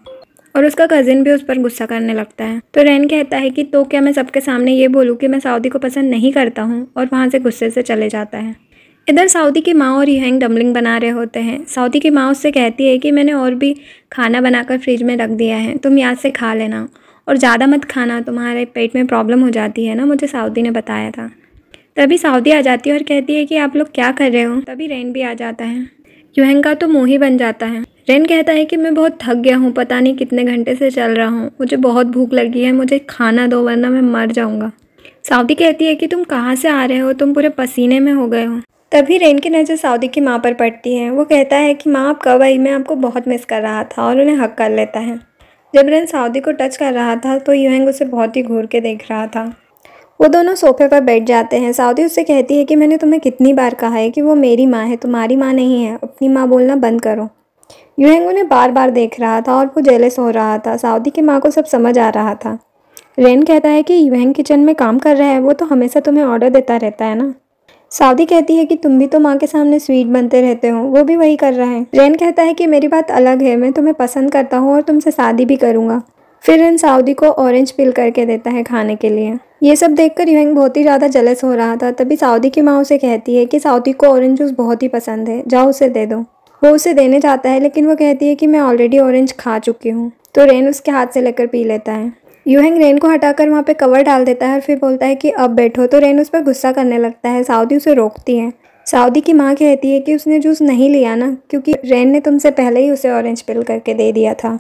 और उसका कज़िन भी उस पर गुस्सा करने लगता है तो रैन कहता है कि तो क्या मैं सबके सामने ये बोलूँ कि मैं सऊदी को पसंद नहीं करता हूँ और वहाँ से गुस्से से चले जाता है इधर सऊदी की माँ और यहंग डम्बलिंग बना रहे होते हैं सऊदी की माँ उससे कहती है कि मैंने और भी खाना बनाकर फ्रिज में रख दिया है तुम याद से खा लेना और ज़्यादा मत खाना तुम्हारे पेट में प्रॉब्लम हो जाती है ना मुझे सऊदी ने बताया था तभी सऊदी आ जाती है और कहती है कि आप लोग क्या कर रहे हो तभी रेन भी आ जाता है यूहंग का तो मुँह ही बन जाता है रेन कहता है कि मैं बहुत थक गया हूँ पता नहीं कितने घंटे से चल रहा हूँ मुझे बहुत भूख लगी है मुझे खाना दो वरना मैं मर जाऊँगा सऊदी कहती है कि तुम कहाँ से आ रहे हो तुम पूरे पसीने में हो गए हो तभी रेन की नज़र सऊदी की माँ पर पड़ती है वो कहता है कि माँ आप कब आई मैं आपको बहुत मिस कर रहा था और उन्हें हक कर लेता है जब रेन सऊदी को टच कर रहा था तो यूहंग उसे बहुत ही घूर के देख रहा था वो दोनों सोफे पर बैठ जाते हैं सऊदी उससे कहती है कि मैंने तुम्हें कितनी बार कहा है कि वो मेरी माँ है तुम्हारी माँ नहीं है अपनी माँ बोलना बंद करो यूहेंग उन्हें बार बार देख रहा था और वो जेलस हो रहा था साउदी की माँ को सब समझ आ रहा था रेन कहता है कि यूहंग किचन में काम कर रहा है वो तो हमेशा तुम्हें ऑर्डर देता रहता है ना सावदी कहती है कि तुम भी तो माँ के सामने स्वीट बनते रहते हो वो भी वही कर रहा है रेन कहता है कि मेरी बात अलग है मैं तुम्हें पसंद करता हूँ और तुमसे शादी भी करूँगा फिर रेन साउदी को ऑरेंज पिल करके देता है खाने के लिए ये सब देखकर युवेंग बहुत ही ज़्यादा जलस हो रहा था तभी साउदी की माँ उसे कहती है कि साउदी को ऑरेंज जूस बहुत ही पसंद है जाओ उसे दे दो वो उसे देने जाता है लेकिन वो कहती है कि मैं ऑलरेडी ऑरेंज खा चुकी हूँ तो रेन उसके हाथ से लेकर पी लेता है यूहेंग रेन को हटाकर वहाँ पे कवर डाल देता है और फिर बोलता है कि अब बैठो तो रेन उस पर गुस्सा करने लगता है साउदी उसे रोकती है साउदी की माँ कहती है कि उसने जूस नहीं लिया ना क्योंकि रेन ने तुमसे पहले ही उसे ऑरेंज पिल करके दे दिया था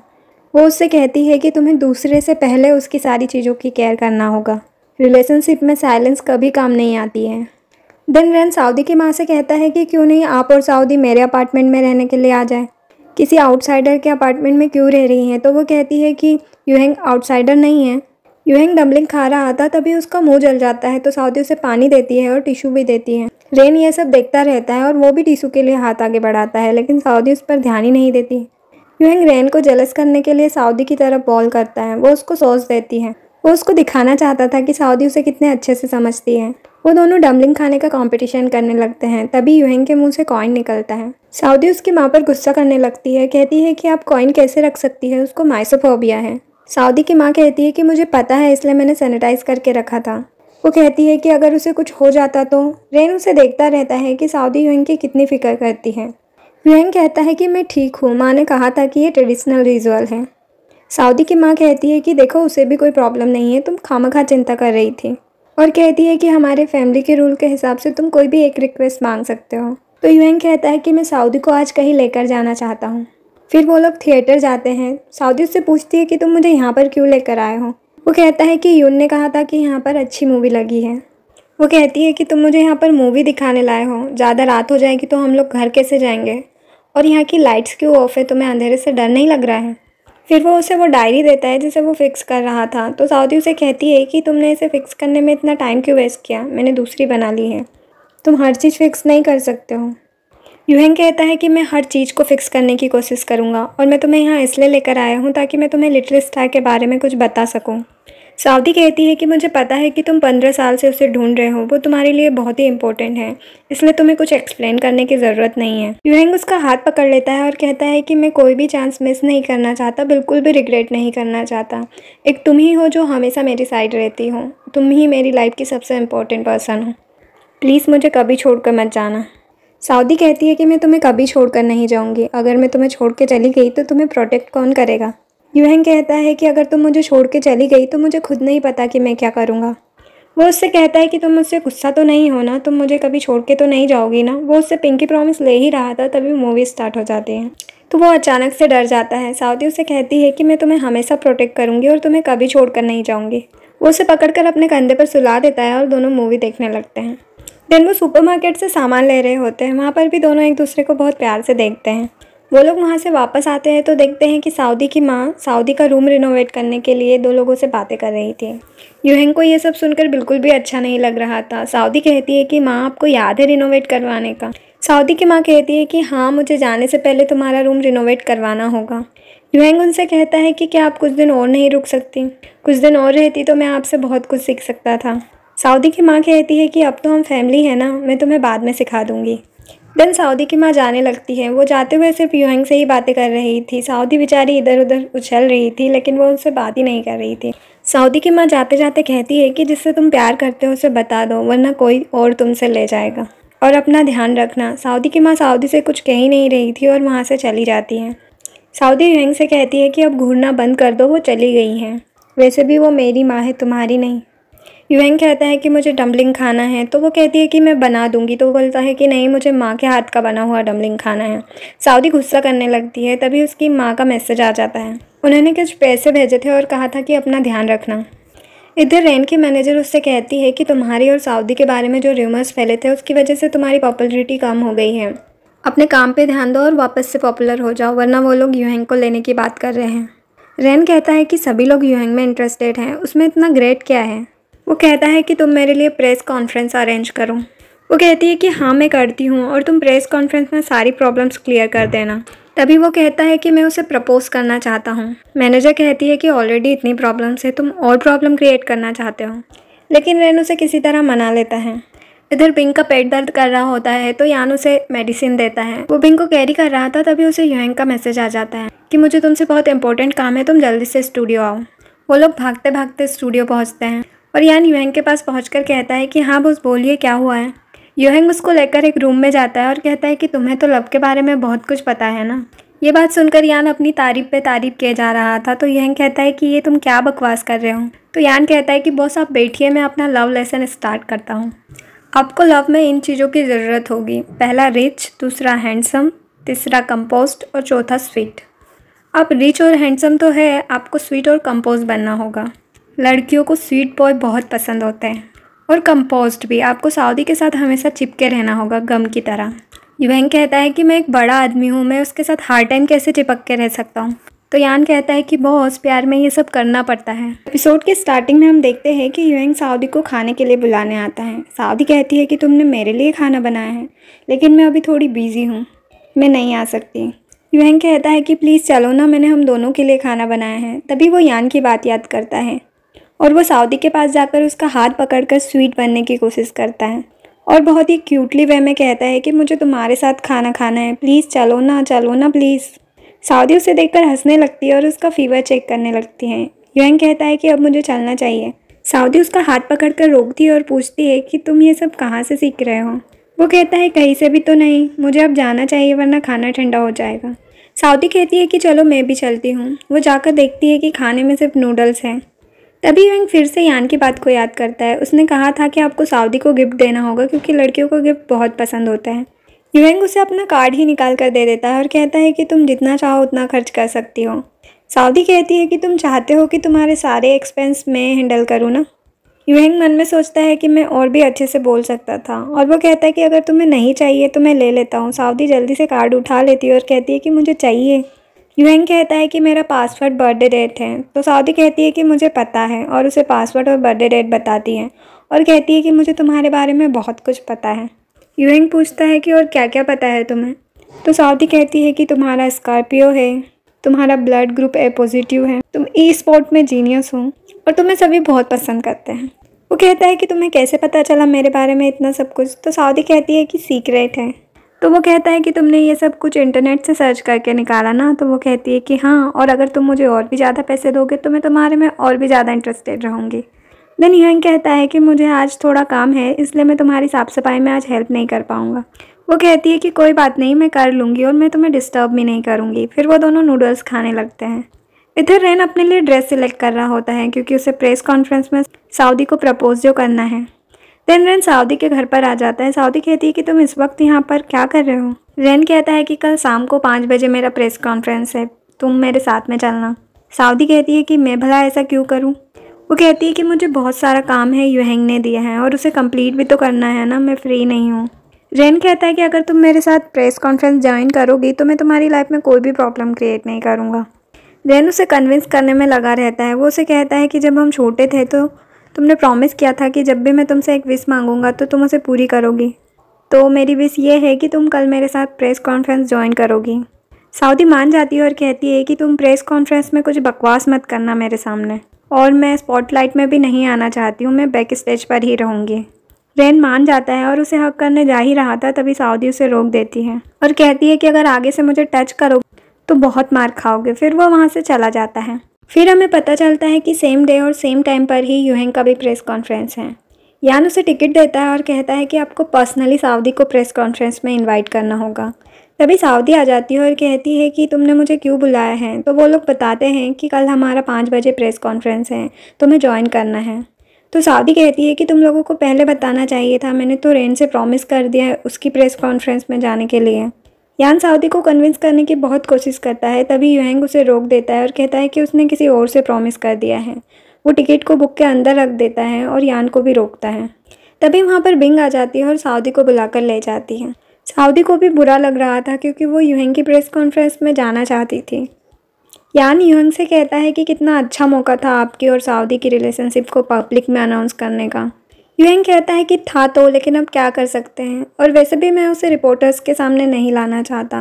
वो उससे कहती है कि तुम्हें दूसरे से पहले उसकी सारी चीज़ों की केयर करना होगा रिलेशनशिप में साइलेंस कभी काम नहीं आती है देन रेन सऊदी की माँ से कहता है कि क्यों नहीं आप और सऊदी मेरे अपार्टमेंट में रहने के लिए आ जाए किसी आउटसाइडर के अपार्टमेंट में क्यों रह रही हैं तो वो कहती है कि यूहेंग आउटसाइडर नहीं है यूहेंग डम्बलिंग खा रहा था तभी उसका मुंह जल जाता है तो साउदी उसे पानी देती है और टिशू भी देती है रेन ये सब देखता रहता है और वो भी टिशू के लिए हाथ आगे बढ़ाता है लेकिन साउदी उस पर ध्यान ही नहीं देती यूहेंग रेन को जलस करने के लिए साउदी की तरफ बॉल करता है वो उसको सोच देती है वो उसको दिखाना चाहता था कि साउदी उसे कितने अच्छे से समझती है वो दोनों डम्बलिंग खाने का कंपटीशन करने लगते हैं तभी यूहेंग के मुंह से कॉइन निकलता है साउदी उसकी माँ पर गुस्सा करने लगती है कहती है कि आप कॉइन कैसे रख सकती है उसको माइसोफोबिया है साउदी की माँ कहती है कि मुझे पता है इसलिए मैंने सैनिटाइज करके रखा था वो कहती है कि अगर उसे कुछ हो जाता तो रेन उसे देखता रहता है कि साउदी यूहेंग की कितनी फ़िक्र करती है यूहेंग कहता है कि मैं ठीक हूँ माँ ने कहा था कि ये ट्रेडिशनल रिजुअल है साउदी की माँ कहती है कि देखो उसे भी कोई प्रॉब्लम नहीं है तुम खामखा चिंता कर रही थी और कहती है कि हमारे फैमिली के रूल के हिसाब से तुम कोई भी एक रिक्वेस्ट मांग सकते हो तो यूएंग कहता है कि मैं सऊदी को आज कहीं लेकर जाना चाहता हूँ फिर वो लोग थिएटर जाते हैं सऊदी उससे पूछती है कि तुम मुझे यहाँ पर क्यों लेकर आए हो वो कहता है कि यून ने कहा था कि यहाँ पर अच्छी मूवी लगी है वो कहती है कि तुम मुझे यहाँ पर मूवी दिखाने लाए हो ज़्यादा रात हो जाएगी तो हम लोग घर कैसे जाएंगे और यहाँ की लाइट्स क्यों ऑफ है तुम्हें तो अंधेरे से डर नहीं लग रहा है फिर वो उसे वो डायरी देता है जिसे वो फ़िक्स कर रहा था तो साउदी उसे कहती है कि तुमने इसे फ़िक्स करने में इतना टाइम क्यों वेस्ट किया मैंने दूसरी बना ली है तुम हर चीज़ फ़िक्स नहीं कर सकते हो यूहेंग कहता है कि मैं हर चीज़ को फ़िक्स करने की कोशिश करूँगा और मैं तुम्हें यहाँ इसलिए लेकर आया हूँ ताकि मैं तुम्हें लिटरेस्टा के बारे में कुछ बता सकूँ सावधी कहती है कि मुझे पता है कि तुम पंद्रह साल से उसे ढूंढ रहे हो वो तुम्हारे लिए बहुत ही इंपॉर्टेंट है इसलिए तुम्हें कुछ एक्सप्लेन करने की ज़रूरत नहीं है युहेंग उसका हाथ पकड़ लेता है और कहता है कि मैं कोई भी चांस मिस नहीं करना चाहता बिल्कुल भी रिग्रेट नहीं करना चाहता एक तुम ही हो जो हमेशा मेरी साइड रहती हो तुम ही मेरी लाइफ की सबसे इंपॉर्टेंट पर्सन हो प्लीज़ मुझे कभी छोड़ कर मत जाना सऊदी कहती है कि मैं तुम्हें कभी छोड़कर नहीं जाऊंगी अगर मैं तुम्हें छोड़ के चली गई तो तुम्हें प्रोटेक्ट कौन करेगा यूहन कहता है कि अगर तुम मुझे छोड़ के चली गई तो मुझे खुद नहीं पता कि मैं क्या करूँगा वो उससे कहता है कि तुम मुझसे गुस्सा तो नहीं हो ना तुम मुझे कभी छोड़ के तो नहीं जाओगी ना वो उससे पिंकी प्रॉमिस ले ही रहा था तभी मूवी स्टार्ट हो जाती है तो वो अचानक से डर जाता है साउदी उसे कहती है कि मैं तुम्हें हमेशा प्रोटेक्ट करूँगी और तुम्हें कभी छोड़ कर नहीं जाऊँगी वो उसे पकड़कर अपने कंधे पर सुला देता है और दोनों मूवी देखने लगते हैं दिन वो सुपरमार्केट से सामान ले रहे होते हैं वहाँ पर भी दोनों एक दूसरे को बहुत प्यार से देखते हैं वो लोग वहाँ से वापस आते हैं तो देखते हैं कि सऊदी की माँ सऊदी का रूम रिनोवेट करने के लिए दो लोगों से बातें कर रही थी यूहेंग को ये सब सुनकर बिल्कुल भी अच्छा नहीं लग रहा था सऊदी कहती है कि माँ आपको याद है रिनोवेट करवाने का सऊदी की माँ कहती है कि हाँ मुझे जाने से पहले तुम्हारा रूम रिनोवेट करवाना होगा यूहेंग उनसे कहता है कि क्या आप कुछ दिन और नहीं रुक सकती कुछ दिन और रहती तो मैं आपसे बहुत कुछ सीख सकता था सऊदी की माँ कहती है कि अब तो हम फैमिली है ना मैं तुम्हें बाद में सिखा दूँगी देन सऊदी की माँ जाने लगती है वो जाते हुए सिर्फ यूहंग से ही बातें कर रही थी सऊदी बेचारी इधर उधर उछल रही थी लेकिन वो उनसे बात ही नहीं कर रही थी सऊदी की माँ जाते जाते कहती है कि जिससे तुम प्यार करते हो उसे बता दो वरना कोई और तुमसे ले जाएगा और अपना ध्यान रखना सऊदी की माँ सऊदी से कुछ कह ही नहीं रही थी और वहाँ से चली जाती है सऊदी यूहंग से कहती है कि अब घूरना बंद कर दो वो चली गई हैं वैसे भी वो मेरी माँ है तुम्हारी नहीं यूहंग कहता है कि मुझे डम्बलिंग खाना है तो वो कहती है कि मैं बना दूंगी तो वो बोलता है कि नहीं मुझे माँ के हाथ का बना हुआ डम्बलिंग खाना है सऊदी गुस्सा करने लगती है तभी उसकी माँ का मैसेज आ जाता है उन्होंने कुछ पैसे भेजे थे और कहा था कि अपना ध्यान रखना इधर रैन की मैनेजर उससे कहती है कि तुम्हारी और सऊदी के बारे में जो र्यूमर्स फैले थे उसकी वजह से तुम्हारी पॉपुलरिटी कम हो गई है अपने काम पे ध्यान दो और वापस से पॉपुलर हो जाओ वरना वो लोग यूहंग को लेने की बात कर रहे हैं रैन कहता है कि सभी लोग यूहंग में इंटरेस्टेड हैं उसमें इतना ग्रेट क्या है वो कहता है कि तुम मेरे लिए प्रेस कॉन्फ्रेंस अरेंज करो वो कहती है कि हाँ मैं करती हूँ और तुम प्रेस कॉन्फ्रेंस में सारी प्रॉब्लम्स क्लियर कर देना तभी वो कहता है कि मैं उसे प्रपोज करना चाहता हूँ मैनेजर कहती है कि ऑलरेडी इतनी प्रॉब्लम्स है तुम और प्रॉब्लम क्रिएट करना चाहते हो लेकिन रेन उसे किसी तरह मना लेता है इधर बिंग का पेट दर्द कर रहा होता है तो यान उसे मेडिसिन देता है वो बिंग को कैरी कर रहा था तभी उसे यूएंग का मैसेज आ जाता है कि मुझे तुमसे बहुत इंपॉर्टेंट काम है तुम जल्दी से स्टूडियो आओ वो लोग भागते भागते स्टूडियो पहुँचते हैं और यान यूहंग के पास पहुँच कहता है कि हाँ बस बोलिए क्या हुआ है यूहंग उसको लेकर एक रूम में जाता है और कहता है कि तुम्हें तो लव के बारे में बहुत कुछ पता है ना ये बात सुनकर यान अपनी तारीफ पे तारीफ किए जा रहा था तो यहंग कहता है कि ये तुम क्या बकवास कर रहे हो तो यान कहता है कि बॉस आप बैठिए मैं अपना लव लेसन स्टार्ट करता हूँ आपको लव में इन चीज़ों की ज़रूरत होगी पहला रिच दूसरा हैंडसम तीसरा कंपोस्ट और चौथा स्वीट आप रिच और हैंडसम तो है आपको स्वीट और कंपोज बनना होगा लड़कियों को स्वीट बॉय बहुत पसंद होते हैं और कंपोस्ट भी आपको सऊदी के साथ हमेशा चिपके रहना होगा गम की तरह युवैन कहता है कि मैं एक बड़ा आदमी हूँ मैं उसके साथ हार टाइम कैसे चिपक के रह सकता हूँ तो यान कहता है कि बहुत प्यार में ये सब करना पड़ता है एपिसोड के स्टार्टिंग में हम देखते हैं कि युवेंग सऊदी को खाने के लिए बुलाने आता है सऊदी कहती है कि तुमने मेरे लिए खाना बनाया है लेकिन मैं अभी थोड़ी बिजी हूँ मैं नहीं आ सकती युएंग कहता है कि प्लीज़ चलो ना मैंने हम दोनों के लिए खाना बनाया है तभी वो यान की बात याद करता है और वो साउदी के पास जाकर उसका हाथ पकड़कर स्वीट बनने की कोशिश करता है और बहुत ही क्यूटली वे में कहता है कि मुझे तुम्हारे साथ खाना खाना है प्लीज़ चलो ना चलो ना प्लीज़ साउदी उसे देखकर हंसने लगती है और उसका फीवर चेक करने लगती है यूएन कहता है कि अब मुझे चलना चाहिए साउदी उसका हाथ पकड़कर रोकती है और पूछती है कि तुम ये सब कहाँ से सीख रहे हो वो कहता है कहीं से भी तो नहीं मुझे अब जाना चाहिए वरना खाना ठंडा हो जाएगा साउदी कहती है कि चलो मैं भी चलती हूँ वो जाकर देखती है कि खाने में सिर्फ नूडल्स हैं तभी वेंग फिर से यान की बात को याद करता है उसने कहा था कि आपको सऊदी को गिफ्ट देना होगा क्योंकि लड़कियों को गिफ्ट बहुत पसंद होता है युवेंग उसे अपना कार्ड ही निकाल कर दे देता है और कहता है कि तुम जितना चाहो उतना खर्च कर सकती हो सऊदी कहती है कि तुम चाहते हो कि तुम्हारे सारे एक्सपेंस मैं हैंडल करूँ ना युवेंग मन में सोचता है कि मैं और भी अच्छे से बोल सकता था और वो कहता है कि अगर तुम्हें नहीं चाहिए तो मैं ले लेता हूँ सऊदी जल्दी से कार्ड उठा लेती है और कहती है कि मुझे चाहिए यूएन कहता है कि मेरा पासवर्ड बर्थडे डेट है तो सऊदी कहती है कि मुझे पता है और उसे पासवर्ड और बर्थडे डेट बताती है और कहती है कि मुझे तुम्हारे बारे में बहुत कुछ पता है यूएन पूछता है कि और क्या क्या पता है तुम्हें तो सऊदी कहती है कि तुम्हारा स्कॉर्पियो है तुम्हारा ब्लड ग्रुप ए पॉजिटिव है तुम ई स्पोर्ट में जीनियस हो और तुम्हें सभी बहुत पसंद करते हैं वो कहता है कि तुम्हें कैसे पता चला मेरे बारे में इतना सब कुछ तो सऊदी कहती है कि सीक्रेट है तो वो कहता है कि तुमने ये सब कुछ इंटरनेट से सर्च करके निकाला ना तो वो कहती है कि हाँ और अगर तुम मुझे और भी ज़्यादा पैसे दोगे तो मैं तुम्हारे में और भी ज़्यादा इंटरेस्टेड रहूँगी देन यंग कहता है कि मुझे आज थोड़ा काम है इसलिए मैं तुम्हारी साफ़ सफाई में आज हेल्प नहीं कर पाऊँगा वो कहती है कि कोई बात नहीं मैं कर लूँगी और मैं तुम्हें डिस्टर्ब भी नहीं करूँगी फिर वो दोनों नूडल्स खाने लगते हैं इधर रैन अपने लिए ड्रेस सिलेक्ट कर रहा होता है क्योंकि उसे प्रेस कॉन्फ्रेंस में सऊदी को प्रपोज जो करना है देन रेन साउदी के घर पर आ जाता है साउदी कहती है कि तुम इस वक्त यहाँ पर क्या कर रहे हो रेन कहता है कि कल शाम को पाँच बजे मेरा प्रेस कॉन्फ्रेंस है तुम मेरे साथ में चलना साउदी कहती है कि मैं भला ऐसा क्यों करूँ वो कहती है कि मुझे बहुत सारा काम है यूहेंग ने दिया है और उसे कंप्लीट भी तो करना है ना मैं फ्री नहीं हूँ रेन कहता है कि अगर तुम मेरे साथ प्रेस कॉन्फ्रेंस ज्वाइन करोगी तो मैं तुम्हारी लाइफ में कोई भी प्रॉब्लम क्रिएट नहीं करूँगा रेन उसे कन्विंस करने में लगा रहता है वो उसे कहता है कि जब हम छोटे थे तो तुमने प्रॉमिस किया था कि जब भी मैं तुमसे एक विश मांगूंगा तो तुम उसे पूरी करोगी तो मेरी विश ये है कि तुम कल मेरे साथ प्रेस कॉन्फ्रेंस ज्वाइन करोगी साउदी मान जाती है और कहती है कि तुम प्रेस कॉन्फ्रेंस में कुछ बकवास मत करना मेरे सामने और मैं स्पॉटलाइट में भी नहीं आना चाहती हूँ मैं बैक स्टेज पर ही रहूँगी रेन मान जाता है और उसे हक करने जा ही रहा था तभी सऊदी उसे रोक देती है और कहती है कि अगर आगे से मुझे टच करोगे तो बहुत मार खाओगे फिर वो वहाँ से चला जाता है फिर हमें पता चलता है कि सेम डे और सेम टाइम पर ही यूहेंग का भी प्रेस कॉन्फ्रेंस है यान उसे टिकट देता है और कहता है कि आपको पर्सनली सऊदी को प्रेस कॉन्फ्रेंस में इनवाइट करना होगा तभी सऊदी आ जाती है और कहती है कि तुमने मुझे क्यों बुलाया है तो वो लोग बताते हैं कि कल हमारा पाँच बजे प्रेस कॉन्फ्रेंस है तुम्हें ज्वाइन करना है तो सऊदी कहती है कि तुम लोगों को पहले बताना चाहिए था मैंने तो रेन से प्रॉमिस कर दिया है उसकी प्रेस कॉन्फ्रेंस में जाने के लिए यान साउदी को कन्विंस करने की बहुत कोशिश करता है तभी युहेंग उसे रोक देता है और कहता है कि उसने किसी और से प्रॉमिस कर दिया है वो टिकट को बुक के अंदर रख देता है और यान को भी रोकता है तभी वहाँ पर बिंग आ जाती है और साउदी को बुलाकर ले जाती है साउदी को भी बुरा लग रहा था क्योंकि वो यूहेंग की प्रेस कॉन्फ्रेंस में जाना चाहती थी यान युहंग से कहता है कि कितना अच्छा मौका था आपकी और सऊदी की रिलेशनशिप को पब्लिक में अनाउंस करने का यूएंग कहता है कि था तो लेकिन अब क्या कर सकते हैं और वैसे भी मैं उसे रिपोर्टर्स के सामने नहीं लाना चाहता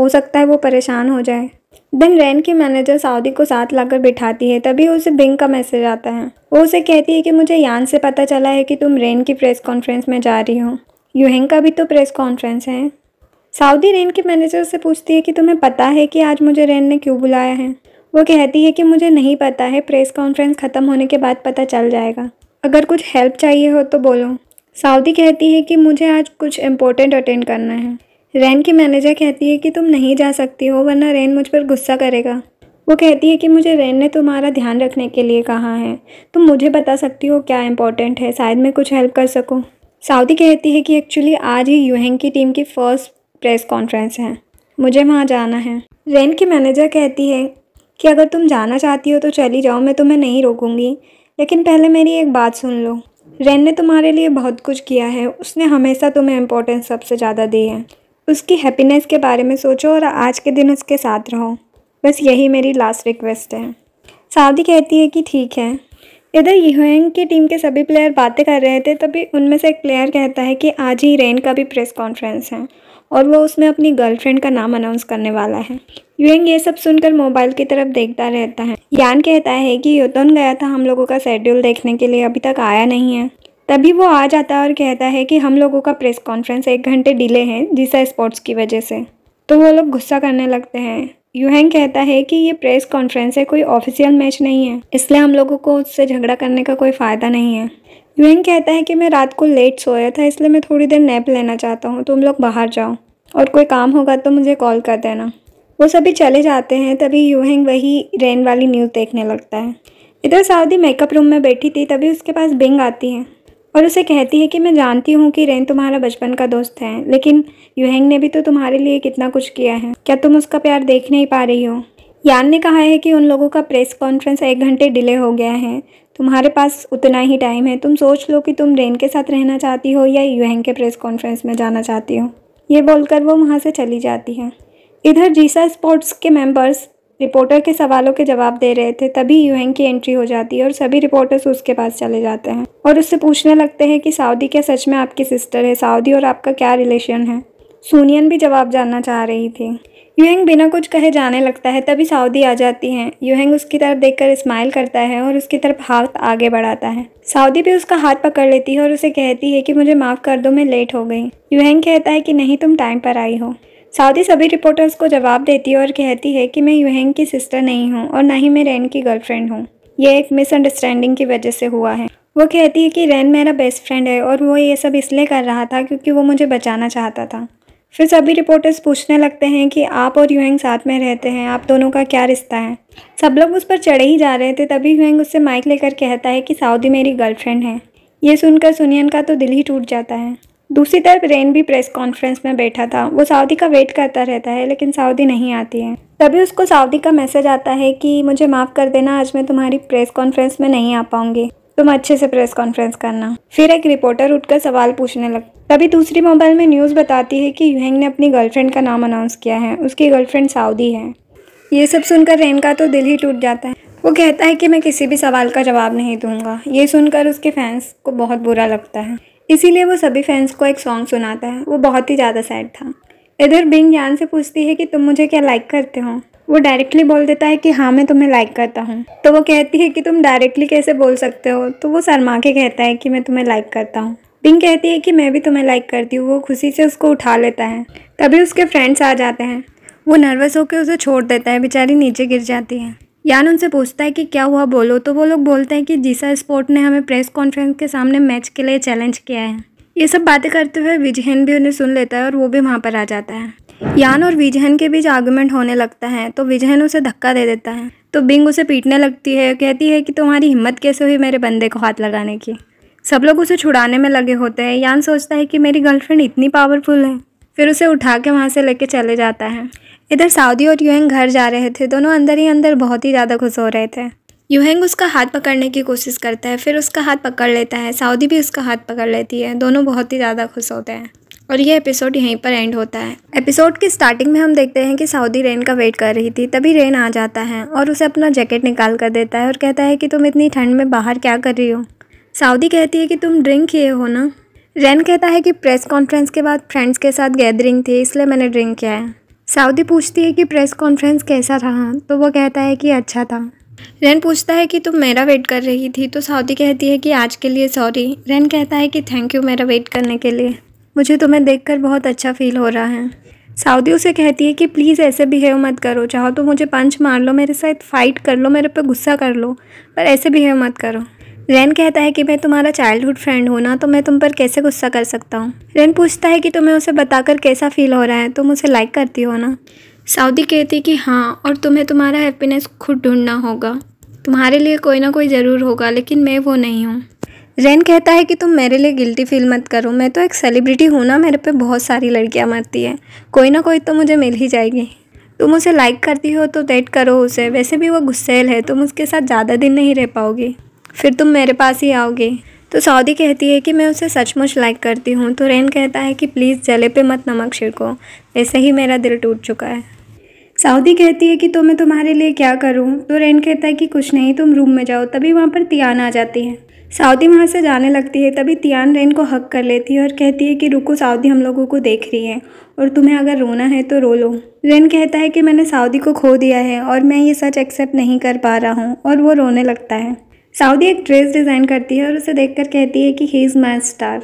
हो सकता है वो परेशान हो जाए देन रैन की मैनेजर सऊदी को साथ लाकर बिठाती है तभी उसे बिंग का मैसेज आता है वो उसे कहती है कि मुझे यान से पता चला है कि तुम रेन की प्रेस कॉन्फ्रेंस में जा रही हो यूहेंग का भी तो प्रेस कॉन्फ्रेंस है सऊदी रैन के मैनेजर से पूछती है कि तुम्हें पता है कि आज मुझे रैन ने क्यों बुलाया है वो कहती है कि मुझे नहीं पता है प्रेस कॉन्फ्रेंस ख़त्म होने के बाद पता चल जाएगा अगर कुछ हेल्प चाहिए हो तो बोलो सऊदी कहती है कि मुझे आज कुछ इम्पोर्टेंट अटेंड करना है रैन की मैनेजर कहती है कि तुम नहीं जा सकती हो वरना रैन मुझ पर गुस्सा करेगा वो कहती है कि मुझे रैन ने तुम्हारा ध्यान रखने के लिए कहा है तुम मुझे बता सकती हो क्या इम्पोर्टेंट है शायद मैं कुछ हेल्प कर सकूँ सऊदी कहती है कि एक्चुअली आज ही यूहेंग की टीम की फ़र्स्ट प्रेस कॉन्फ्रेंस है मुझे वहाँ जाना है रैन की मैनेजर कहती है कि अगर तुम जाना चाहती हो तो चली जाओ मैं तुम्हें नहीं रोकूंगी लेकिन पहले मेरी एक बात सुन लो रेन ने तुम्हारे लिए बहुत कुछ किया है उसने हमेशा तुम्हें इम्पोर्टेंस सबसे ज़्यादा दी है उसकी हैप्पीनेस के बारे में सोचो और आज के दिन उसके साथ रहो बस यही मेरी लास्ट रिक्वेस्ट है सावदी कहती है कि ठीक है इधर यूएंग की टीम के सभी प्लेयर बातें कर रहे थे तभी उनमें से एक प्लेयर कहता है कि आज ही रेन का भी प्रेस कॉन्फ्रेंस है और वो उसमें अपनी गर्लफ्रेंड का नाम अनाउंस करने वाला है यूएंग ये सब सुनकर मोबाइल की तरफ देखता रहता है यान कहता है कि योतन गया था हम लोगों का शेड्यूल देखने के लिए अभी तक आया नहीं है तभी वो आ जाता है और कहता है कि हम लोगों का प्रेस कॉन्फ्रेंस एक घंटे डिले है जिसा स्पोर्ट्स की वजह से तो वो लोग गुस्सा करने लगते हैं यूहेंग कहता है कि ये प्रेस कॉन्फ्रेंस है कोई ऑफिशियल मैच नहीं है इसलिए हम लोगों को उससे झगड़ा करने का कोई फ़ायदा नहीं है यूहेंग कहता है कि मैं रात को लेट सोया था इसलिए मैं थोड़ी देर नैप लेना चाहता हूँ तुम लोग बाहर जाओ और कोई काम होगा तो मुझे कॉल कर देना वो सभी चले जाते हैं तभी यूहेंग वही रेन वाली न्यूज़ देखने लगता है इधर सऊदी मेकअप रूम में बैठी थी तभी उसके पास बिंग आती है और उसे कहती है कि मैं जानती हूँ कि रेन तुम्हारा बचपन का दोस्त है लेकिन यूहेंग ने भी तो तुम्हारे लिए कितना कुछ किया है क्या तुम उसका प्यार देख नहीं पा रही हो यान ने कहा है कि उन लोगों का प्रेस कॉन्फ्रेंस एक घंटे डिले हो गया है तुम्हारे पास उतना ही टाइम है तुम सोच लो कि तुम रेन के साथ रहना चाहती हो या यूहेंग के प्रेस कॉन्फ्रेंस में जाना चाहती हो ये बोलकर वो वहाँ से चली जाती है इधर जीसा स्पोर्ट्स के मेंबर्स रिपोर्टर के सवालों के जवाब दे रहे थे तभी यूएन की एंट्री हो जाती है और सभी रिपोर्टर्स उसके पास चले जाते हैं और उससे पूछने लगते हैं कि सऊदी क्या सच में आपकी सिस्टर है सऊदी और आपका क्या रिलेशन है सोनियन भी जवाब जानना चाह रही थी यूहेंग बिना कुछ कहे जाने लगता है तभी सऊदी आ जाती हैं यूहेंग उसकी तरफ देखकर स्माइल करता है और उसकी तरफ हाथ आगे बढ़ाता है सऊदी भी उसका हाथ पकड़ लेती है और उसे कहती है कि मुझे माफ़ कर दो मैं लेट हो गई यूहेंग कहता है कि नहीं तुम टाइम पर आई हो सऊदी सभी रिपोर्टर्स को जवाब देती है और कहती है कि मैं यूहेंग की सिस्टर नहीं हूँ और ना ही मैं रैन की गर्लफ्रेंड हूँ यह एक मिसअंडरस्टैंडिंग की वजह से हुआ है वो कहती है कि रैन मेरा बेस्ट फ्रेंड है और वो ये सब इसलिए कर रहा था क्योंकि वो मुझे बचाना चाहता था फिर सभी रिपोर्टर्स पूछने लगते हैं कि आप और युहेंग साथ में रहते हैं आप दोनों का क्या रिश्ता है सब लोग उस पर चढ़े ही जा रहे थे तभी युहेंग उससे माइक लेकर कहता है कि साउदी मेरी गर्लफ्रेंड है ये सुनकर सुनियन का तो दिल ही टूट जाता है दूसरी तरफ रेन भी प्रेस कॉन्फ्रेंस में बैठा था वो सऊदी का वेट करता रहता है लेकिन सऊदी नहीं आती है तभी उसको सऊदी का मैसेज आता है कि मुझे माफ़ कर देना आज मैं तुम्हारी प्रेस कॉन्फ्रेंस में नहीं आ पाऊंगी तुम अच्छे से प्रेस कॉन्फ्रेंस करना फिर एक रिपोर्टर उठकर सवाल पूछने लग तभी दूसरी मोबाइल में न्यूज़ बताती है कि यूहेंग ने अपनी गर्लफ्रेंड का नाम अनाउंस किया है उसकी गर्लफ्रेंड सऊदी है ये सब सुनकर रेन का तो दिल ही टूट जाता है वो कहता है कि मैं किसी भी सवाल का जवाब नहीं दूंगा ये सुनकर उसके फैंस को बहुत बुरा लगता है इसीलिए वो सभी फैंस को एक सॉन्ग सुनाता है वो बहुत ही ज़्यादा सैड था इधर बिंग ज्ञान से पूछती है कि तुम मुझे क्या लाइक करते हो वो डायरेक्टली बोल देता है कि हाँ मैं तुम्हें लाइक करता हूँ तो वो कहती है कि तुम डायरेक्टली कैसे बोल सकते हो तो वो शर्मा के कहता है कि मैं तुम्हें लाइक करता हूँ बिंग कहती है कि मैं भी तुम्हें लाइक करती हूँ वो खुशी से उसको उठा लेता है तभी उसके फ्रेंड्स आ जाते हैं वो नर्वस होकर उसे छोड़ देता है बेचारी नीचे गिर जाती है यान उनसे पूछता है कि क्या हुआ बोलो तो वो लोग बोलते हैं कि जीसा स्पोर्ट ने हमें प्रेस कॉन्फ्रेंस के सामने मैच के लिए चैलेंज किया है ये सब बातें करते हुए विजहन भी उन्हें सुन लेता है और वो भी वहाँ पर आ जाता है यान और विजहन के बीच आर्गूमेंट होने लगता है तो विजहन उसे धक्का दे देता है तो बिंग उसे पीटने लगती है कहती है कि तुम्हारी हिम्मत कैसे हुई मेरे बंदे को हाथ लगाने की सब लोग उसे छुड़ाने में लगे होते हैं यान सोचता है कि मेरी गर्लफ्रेंड इतनी पावरफुल है फिर उसे उठा के वहाँ से लेके चले जाता है इधर साउदी और यूहेंग घर जा रहे थे दोनों अंदर ही अंदर बहुत ही ज़्यादा खुश हो रहे थे यूहंग उसका हाथ पकड़ने की कोशिश करता है फिर उसका हाथ पकड़ लेता है सऊदी भी उसका हाथ पकड़ लेती है दोनों बहुत ही ज़्यादा खुश होते हैं और ये एपिसोड यहीं पर एंड होता है एपिसोड की स्टार्टिंग में हम देखते हैं कि सऊदी रेन का वेट कर रही थी तभी रेन आ जाता है और उसे अपना जैकेट निकाल कर देता है और कहता है कि तुम इतनी ठंड में बाहर क्या कर रही हो सऊदी कहती है कि तुम ड्रिंक किए हो ना रेन कहता है कि प्रेस कॉन्फ्रेंस के बाद फ्रेंड्स के साथ गैदरिंग थी इसलिए मैंने ड्रिंक किया है सऊदी पूछती है कि प्रेस कॉन्फ्रेंस कैसा रहा तो वो कहता है कि अच्छा था रैन पूछता है कि तुम मेरा वेट कर रही थी तो सऊदी कहती है कि आज के लिए सॉरी रैन कहता है कि थैंक यू मेरा वेट करने के लिए मुझे तुम्हें देखकर बहुत अच्छा फील हो रहा है सऊदी उसे कहती है कि प्लीज़ ऐसे बिहेव मत करो चाहो तो मुझे पंच मार लो मेरे साथ फ़ाइट कर लो मेरे पे गुस्सा कर लो पर ऐसे बिहेव मत करो रैन कहता है कि मैं तुम्हारा चाइल्डहुड फ्रेंड हूँ ना तो मैं तुम पर कैसे गुस्सा कर सकता हूँ रैन पूछता है कि तुम्हें उसे बताकर कैसा फील हो रहा है तुम उसे लाइक करती हो ना सऊदी कहती कि हाँ और तुम्हें तुम्हारा हैप्पीनेस खुद ढूंढना होगा तुम्हारे लिए कोई ना कोई ज़रूर होगा लेकिन मैं वो नहीं हूँ रैन कहता है कि तुम मेरे लिए गिल्टी फील मत करो मैं तो एक सेलिब्रिटी हूँ ना मेरे पे बहुत सारी लड़कियाँ मरती हैं कोई ना कोई तो मुझे मिल ही जाएगी तुम उसे लाइक करती हो तो डेट करो उसे वैसे भी वो गुस्सेल है तुम उसके साथ ज़्यादा दिन नहीं रह पाओगी फिर तुम मेरे पास ही आओगे तो सऊदी कहती है कि मैं उसे सचमुच लाइक करती हूँ तो रेन कहता है कि प्लीज़ जले पे मत नमक छिड़को वैसे ही मेरा दिल टूट चुका है सऊदी कहती है कि तो मैं तुम्हारे लिए क्या करूँ तो रेन कहता है कि कुछ नहीं तुम रूम में जाओ तभी वहाँ पर तियान आ जाती है सऊदी वहाँ से जाने लगती है तभी तियान रेन को हक कर लेती है और कहती है कि रुको सऊदी हम लोगों को देख रही है और तुम्हें अगर रोना है तो रो लो रेन कहता है कि मैंने सऊदी को खो दिया है और मैं ये सच एक्सेप्ट नहीं कर पा रहा हूँ और वो रोने लगता है साउदी एक ड्रेस डिज़ाइन करती है और उसे देखकर कहती है कि ही इज़ माई स्टार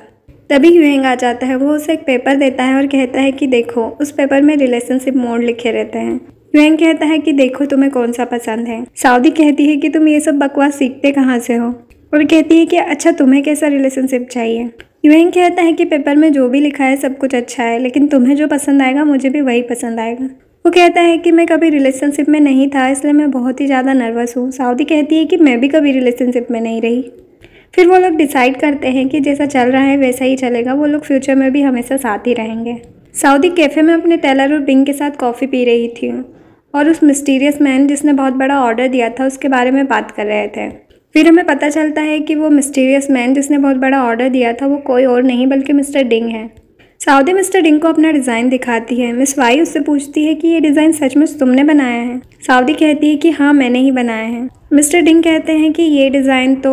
तभी ह्यूइंग आ जाता है वो उसे एक पेपर देता है और कहता है कि देखो उस पेपर में रिलेशनशिप मोड लिखे रहते हैं ह्यूएंग कहता है कि देखो तुम्हें कौन सा पसंद है साउदी कहती है कि तुम ये सब बकवास सीखते कहाँ से हो और कहती है कि अच्छा तुम्हें कैसा रिलेशनशिप चाहिए ह्यूएंग कहता है कि पेपर में जो भी लिखा है सब कुछ अच्छा है लेकिन तुम्हें जो पसंद आएगा मुझे भी वही पसंद आएगा वो कहता है कि मैं कभी रिलेशनशिप में नहीं था इसलिए मैं बहुत ही ज़्यादा नर्वस हूँ साउदी कहती है कि मैं भी कभी रिलेशनशिप में नहीं रही फिर वो लोग डिसाइड करते हैं कि जैसा चल रहा है वैसा ही चलेगा वो लोग फ्यूचर में भी हमेशा साथ ही रहेंगे सऊदी कैफ़े में अपने टेलर और बिंग के साथ कॉफ़ी पी रही थी और उस मिस्टीरियस मैन जिसने बहुत बड़ा ऑर्डर दिया था उसके बारे में बात कर रहे थे फिर हमें पता चलता है कि वो मिस्टीरियस मैन जिसने बहुत बड़ा ऑर्डर दिया था वो कोई और नहीं बल्कि मिस्टर डिंग है सऊदी मिस्टर डिंग को अपना डिज़ाइन दिखाती है मिस वाई उससे पूछती है कि ये डिज़ाइन सच में तुमने बनाया है सऊदी कहती है कि हाँ मैंने ही बनाया है मिस्टर डिंग कहते हैं कि ये डिज़ाइन तो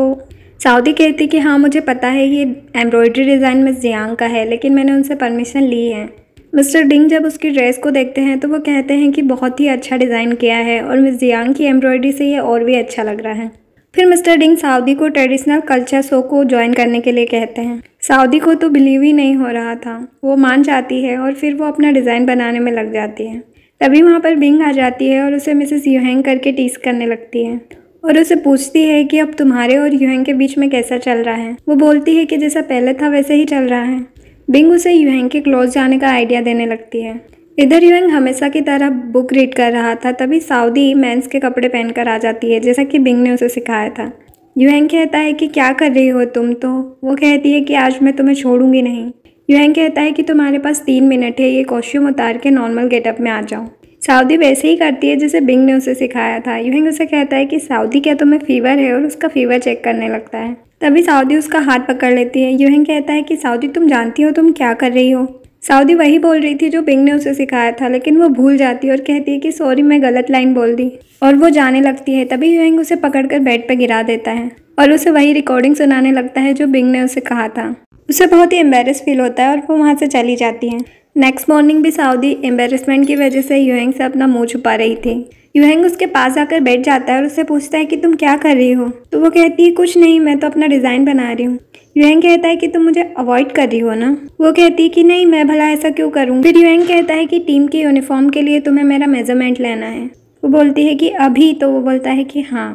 सऊदी कहती है कि हाँ मुझे पता है ये एम्ब्रॉयडरी डिज़ाइन मिस जियांग का है लेकिन मैंने उनसे परमिशन ली है मिस्टर डिंग जब उसकी ड्रेस को देखते हैं तो वो कहते हैं कि बहुत ही अच्छा डिज़ाइन किया है और मिस जियांग की एम्ब्रॉयडरी से ये और भी अच्छा लग रहा है फिर मिस्टर डिंग सऊदी को ट्रेडिशनल कल्चर शो को ज्वाइन करने के लिए कहते हैं सऊदी को तो बिलीव ही नहीं हो रहा था वो मान जाती है और फिर वो अपना डिज़ाइन बनाने में लग जाती है तभी वहाँ पर बिंग आ जाती है और उसे मिसेस यूहेंग करके टीस करने लगती है और उसे पूछती है कि अब तुम्हारे और यूहेंग के बीच में कैसा चल रहा है वो बोलती है कि जैसा पहले था वैसे ही चल रहा है बिंग उसे यूहेंग के क्लोज जाने का आइडिया देने लगती है इधर यूएंग हमेशा की तरह बुक रीड कर रहा था तभी साउदी मेंस के कपड़े पहनकर आ जाती है जैसा कि बिंग ने उसे सिखाया था यूएंग कहता है कि क्या कर रही हो तुम तो वो कहती है कि आज मैं तुम्हें छोड़ूंगी नहीं यूंग कहता है कि तुम्हारे पास तीन मिनट है ये कॉस्ट्यूम उतार के नॉर्मल गेटअप में आ जाओ साउदी वैसे ही करती है जैसे बिंग ने उसे सिखाया था यूहेंग उसे कहता है कि साउदी क्या तुम्हें फीवर है और उसका फीवर चेक करने लगता है तभी साउदी उसका हाथ पकड़ लेती है यूहंग कहता है कि साउदी तुम जानती हो तुम क्या कर रही हो साउदी वही बोल रही थी जो बिंग ने उसे सिखाया था लेकिन वो भूल जाती है और कहती है कि सॉरी मैं गलत लाइन बोल दी और वो जाने लगती है तभी ह्यूंग उसे पकड़कर बेड पर गिरा देता है और उसे वही रिकॉर्डिंग सुनाने लगता है जो बिंग ने उसे कहा था उसे बहुत ही एम्बेरस फील होता है और वो वहाँ से चली जाती है नेक्स्ट मॉर्निंग भी साउदी एम्बेरसमेंट की वजह से यूहंग से अपना मुँह छुपा रही थी यूहंग उसके पास आकर बैठ जाता है और उससे पूछता है कि तुम क्या कर रही हो तो वो कहती है कुछ नहीं मैं तो अपना डिज़ाइन बना रही हूँ युएंग कहता है कि तुम मुझे अवॉइड कर रही हो ना वो कहती है कि नहीं मैं भला ऐसा क्यों करूँ फिर युएंग कहता है कि टीम के यूनिफॉर्म के लिए तुम्हें मेरा मेजरमेंट लेना है वो बोलती है कि अभी तो वो बोलता है कि हाँ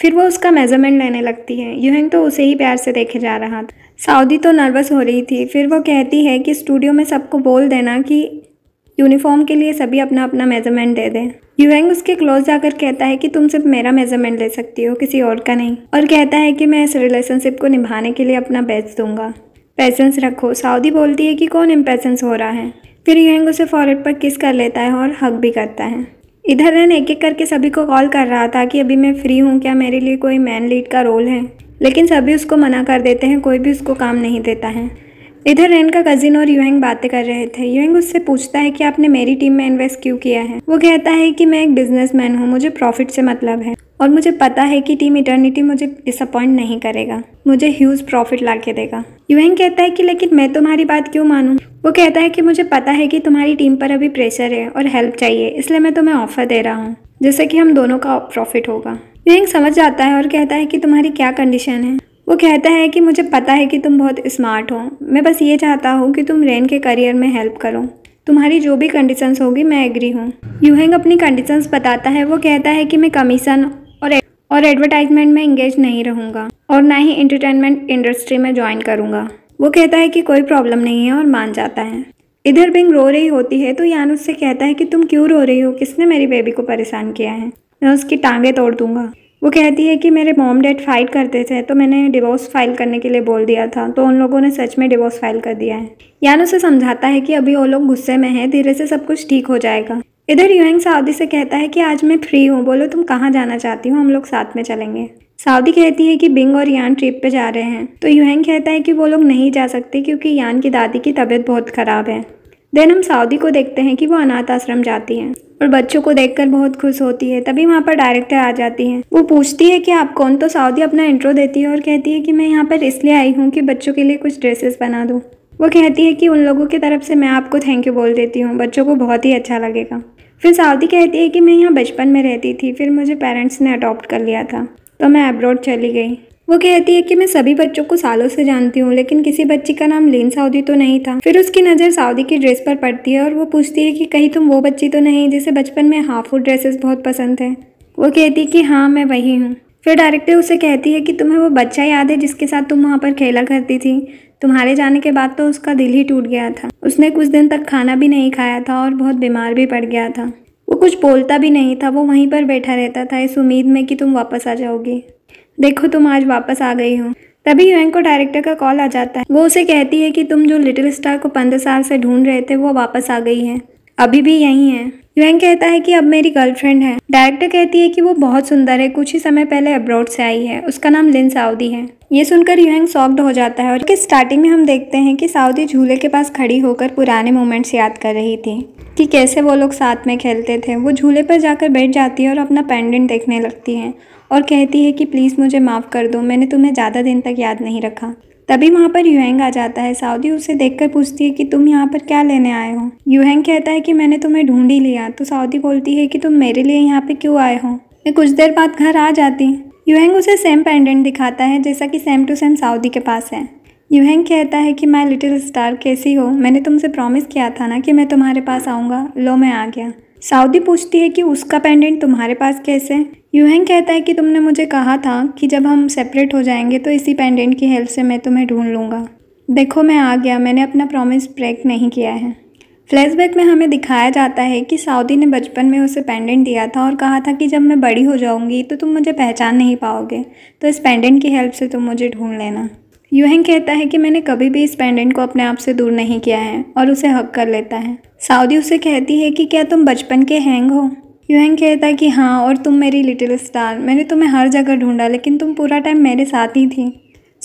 फिर वो उसका मेजरमेंट लेने लगती है यूहंग तो उसे ही प्यार से देखे जा रहा था साउदी तो नर्वस हो रही थी फिर वो कहती है कि स्टूडियो में सबको बोल देना कि यूनिफॉर्म के लिए सभी अपना अपना मेजरमेंट दे दें यूहेंग उसके क्लोज जाकर कहता है कि तुम सिर्फ मेरा मेजरमेंट ले सकती हो किसी और का नहीं और कहता है कि मैं इस रिलेशनशिप को निभाने के लिए अपना बेच दूंगा पैसेंस रखो साउदी बोलती है कि कौन इम्पेसेंस हो रहा है फिर यूहेंग उसे फॉरवर्ड पर किस कर लेता है और हक भी करता है इधर रन एक एक करके सभी को कॉल कर रहा था कि अभी मैं फ्री हूँ क्या मेरे लिए कोई मैन लीड का रोल है लेकिन सभी उसको मना कर देते हैं कोई भी उसको काम नहीं देता है इधर रेन का कजिन और युएंग बातें कर रहे थे युएंग उससे पूछता है कि आपने मेरी टीम में इन्वेस्ट क्यों किया है वो कहता है कि मैं एक बिजनेसमैन हूँ मुझे प्रॉफिट से मतलब है और मुझे पता है कि टीम इटर्निटी मुझे डिसअपॉइंट नहीं करेगा मुझे ह्यूज प्रॉफिट ला के देगा युएंग कहता है कि लेकिन मैं तुम्हारी बात क्यों मानूँ वो कहता है कि मुझे पता है कि तुम्हारी टीम पर अभी प्रेशर है और हेल्प चाहिए इसलिए मैं तुम्हें ऑफर दे रहा हूँ जैसे कि हम दोनों का प्रॉफिट होगा युएंग समझ जाता है और कहता है कि तुम्हारी क्या कंडीशन है वो कहता है कि मुझे पता है कि तुम बहुत स्मार्ट हो मैं बस ये चाहता हूँ कि तुम रेन के करियर में हेल्प करो तुम्हारी जो भी कंडीशंस होगी मैं एग्री हूँ यूहेंग अपनी कंडीशंस बताता है वो कहता है कि मैं कमीशन और और एडवर्टाइजमेंट में इंगेज नहीं रहूँगा और ना ही इंटरटेनमेंट इंडस्ट्री में ज्वाइन करूँगा वो कहता है कि कोई प्रॉब्लम नहीं है और मान जाता है इधर बिंग रो रही होती है तो यान उससे कहता है कि तुम क्यों रो रही हो किसने मेरी बेबी को परेशान किया है मैं उसकी टांगे तोड़ दूंगा वो कहती है कि मेरे मॉम डैड फाइट करते थे तो मैंने डिवोर्स फाइल करने के लिए बोल दिया था तो उन लोगों ने सच में डिवोर्स फाइल कर दिया है यान उसे समझाता है कि अभी वो लोग गुस्से में हैं धीरे से सब कुछ ठीक हो जाएगा इधर यूएंग साउदी से कहता है कि आज मैं फ्री हूँ बोलो तुम कहाँ जाना चाहती हो हम लोग साथ में चलेंगे साउदी कहती है कि बिंग और यान ट्रिप पे जा रहे हैं तो यूहेंग कहता है कि वो लोग नहीं जा सकते क्योंकि यान की दादी की तबीयत बहुत ख़राब है देन हम साउदी को देखते हैं कि वो अनाथ आश्रम जाती है और बच्चों को देखकर बहुत खुश होती है तभी वहाँ पर डायरेक्टर आ जाती है वो पूछती है कि आप कौन तो साउदी अपना इंट्रो देती है और कहती है कि मैं यहाँ पर इसलिए आई हूँ कि बच्चों के लिए कुछ ड्रेसेस बना दूँ वो कहती है कि उन लोगों की तरफ से मैं आपको थैंक यू बोल देती हूँ बच्चों को बहुत ही अच्छा लगेगा फिर साउदी कहती है कि मैं यहाँ बचपन में रहती थी फिर मुझे पेरेंट्स ने अडॉप्ट कर लिया था तो मैं अब्रॉड चली गई वो कहती है कि मैं सभी बच्चों को सालों से जानती हूँ लेकिन किसी बच्ची का नाम लीन साउदी तो नहीं था फिर उसकी नज़र साउदी की ड्रेस पर पड़ती है और वो पूछती है कि कहीं तुम वो बच्ची तो नहीं जिसे बचपन में हाफ फूड ड्रेसेस बहुत पसंद थे वो कहती है कि हाँ मैं वही हूँ फिर डायरेक्टर उसे कहती है कि तुम्हें वो बच्चा याद है जिसके साथ तुम वहाँ पर खेला करती थी तुम्हारे जाने के बाद तो उसका दिल ही टूट गया था उसने कुछ दिन तक खाना भी नहीं खाया था और बहुत बीमार भी पड़ गया था वो कुछ बोलता भी नहीं था वो वहीं पर बैठा रहता था इस उम्मीद में कि तुम वापस आ जाओगी देखो तुम आज वापस आ गई हो तभी यूएन को डायरेक्टर का कॉल आ जाता है वो उसे कहती है कि तुम जो लिटिल स्टार को पंद्रह साल से ढूंढ रहे थे वो वापस आ गई है अभी भी यही है यूएन कहता है कि अब मेरी गर्लफ्रेंड है डायरेक्टर कहती है कि वो बहुत सुंदर है कुछ ही समय पहले अब्रॉड से आई है उसका नाम लिन साउदी है ये सुनकर यूएन सॉफ्ट हो जाता है और कि स्टार्टिंग में हम देखते हैं कि साउदी झूले के पास खड़ी होकर पुराने मोमेंट्स याद कर रही थी कि कैसे वो लोग साथ में खेलते थे वो झूले पर जाकर बैठ जाती है और अपना पेंडेंट देखने लगती है और कहती है कि प्लीज़ मुझे माफ़ कर दो मैंने तुम्हें ज़्यादा दिन तक याद नहीं रखा तभी वहाँ पर यूहेंग आ जाता है साउदी उसे देखकर पूछती है कि तुम यहाँ पर क्या लेने आए हो यूहेंग कहता है कि मैंने तुम्हें ढूंढ ही लिया तो साउदी बोलती है कि तुम मेरे लिए यहाँ पे क्यों आए हो मैं कुछ देर बाद घर आ जाती यूहेंग उसे सेम पेंडेंट दिखाता है जैसा कि सेम टू सेम साउदी के पास है यूहेंग कहता है कि मैं लिटिल स्टार कैसी हो मैंने तुमसे प्रॉमिस किया था ना कि मैं तुम्हारे पास आऊँगा लो मैं आ गया साउदी पूछती है कि उसका पेंडेंट तुम्हारे पास कैसे यूहैंग कहता है कि तुमने मुझे कहा था कि जब हम सेपरेट हो जाएंगे तो इसी पेंडेंट की हेल्प से मैं तुम्हें ढूंढ लूँगा देखो मैं आ गया मैंने अपना प्रॉमिस ब्रेक नहीं किया है फ्लैशबैक में हमें दिखाया जाता है कि सऊदी ने बचपन में उसे पेंडेंट दिया था और कहा था कि जब मैं बड़ी हो जाऊंगी तो तुम मुझे पहचान नहीं पाओगे तो इस पेंडेंट की हेल्प से तुम मुझे ढूंढ लेना यूहेंग कहता है कि मैंने कभी भी इस पेंडेंट को अपने आप से दूर नहीं किया है और उसे हक कर लेता है सऊदी उसे कहती है कि क्या तुम बचपन के हैंग हो यूहन कहता है कि हाँ और तुम मेरी लिटिल स्टार मैंने तुम्हें हर जगह ढूंढा लेकिन तुम पूरा टाइम मेरे साथ ही थी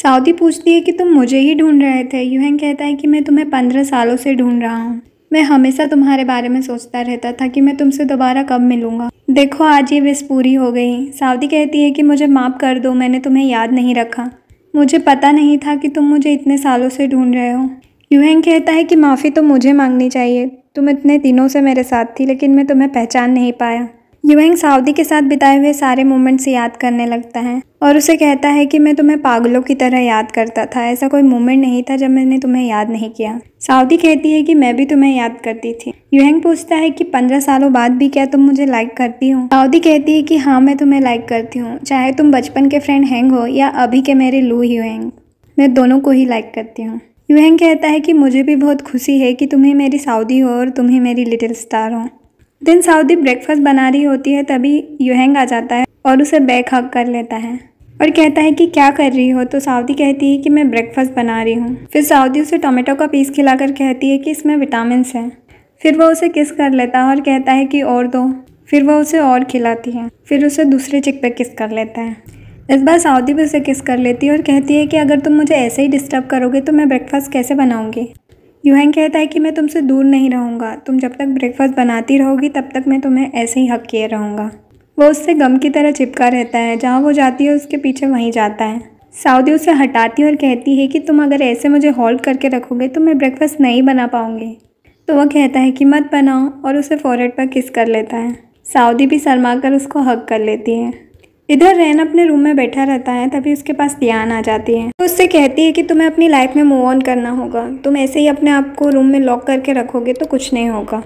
साउदी पूछती है कि तुम मुझे ही ढूंढ रहे थे यूहन कहता है कि मैं तुम्हें पंद्रह सालों से ढूंढ रहा हूँ मैं हमेशा तुम्हारे बारे में सोचता रहता था कि मैं तुमसे दोबारा कब मिलूँगा देखो आज ये विस पूरी हो गई साउदी कहती है कि मुझे माफ़ कर दो मैंने तुम्हें याद नहीं रखा मुझे पता नहीं था कि तुम मुझे इतने सालों से ढूंढ रहे हो यूहन कहता है कि माफ़ी तो मुझे मांगनी चाहिए तुम इतने दिनों से मेरे साथ थी लेकिन मैं तुम्हें पहचान नहीं पाया युवेंग साउदी के साथ बिताए हुए सारे मोमेंट्स याद करने लगता है और उसे कहता है कि मैं तुम्हें पागलों की तरह याद करता था ऐसा कोई मोमेंट नहीं था जब मैंने तुम्हें याद नहीं किया साउदी कहती है कि मैं भी तुम्हें याद करती थी युहेंग पूछता है कि पंद्रह सालों बाद भी क्या तुम मुझे लाइक करती हो साउदी कहती है कि हाँ मैं तुम्हें लाइक करती हूँ चाहे तुम बचपन के फ्रेंड हैंग हो या अभी के मेरे लू युहेंग मैं दोनों को ही लाइक करती हूँ यूहंग कहता है कि मुझे भी बहुत खुशी है कि तुम्हें मेरी सऊदी हो और तुम्हें मेरी लिटिल स्टार हो दिन सऊदी ब्रेकफास्ट बना रही होती है तभी यूहेंग आ जाता है और उसे बैक हक कर लेता है और कहता है कि क्या कर रही हो तो सऊदी कहती है कि मैं ब्रेकफास्ट बना रही हूँ फिर सऊदी उसे टोमेटो का पीस खिलाकर कहती है कि इसमें विटामिन है फिर वह उसे किस कर लेता है और कहता है कि और दो फिर वह उसे और खिलाती है फिर उसे दूसरे चिक पर किस कर लेता है इस बार साउदी भी उसे किस कर लेती है और कहती है कि अगर तुम मुझे ऐसे ही डिस्टर्ब करोगे तो मैं ब्रेकफास्ट कैसे बनाऊँगी यूहैंग कहता है कि मैं तुमसे दूर नहीं रहूँगा तुम जब तक ब्रेकफास्ट बनाती रहोगी तब तक मैं तुम्हें ऐसे ही हक किए रहूँगा वो उससे गम की तरह चिपका रहता है जहाँ वो जाती है उसके पीछे वहीं जाता है साउदी उसे हटाती है और कहती है कि तुम अगर ऐसे मुझे हॉल्ट करके रखोगे तो मैं ब्रेकफास्ट नहीं बना पाऊँगी तो वह कहता है कि मत बनाओ और उसे फोरहेड पर किस कर लेता है साउदी भी शर्मा कर उसको हक कर लेती है इधर रैन अपने रूम में बैठा रहता है तभी उसके पास ध्यान आ जाती है तो उससे कहती है कि तुम्हें अपनी लाइफ में मूव ऑन करना होगा तुम ऐसे ही अपने आप को रूम में लॉक करके रखोगे तो कुछ नहीं होगा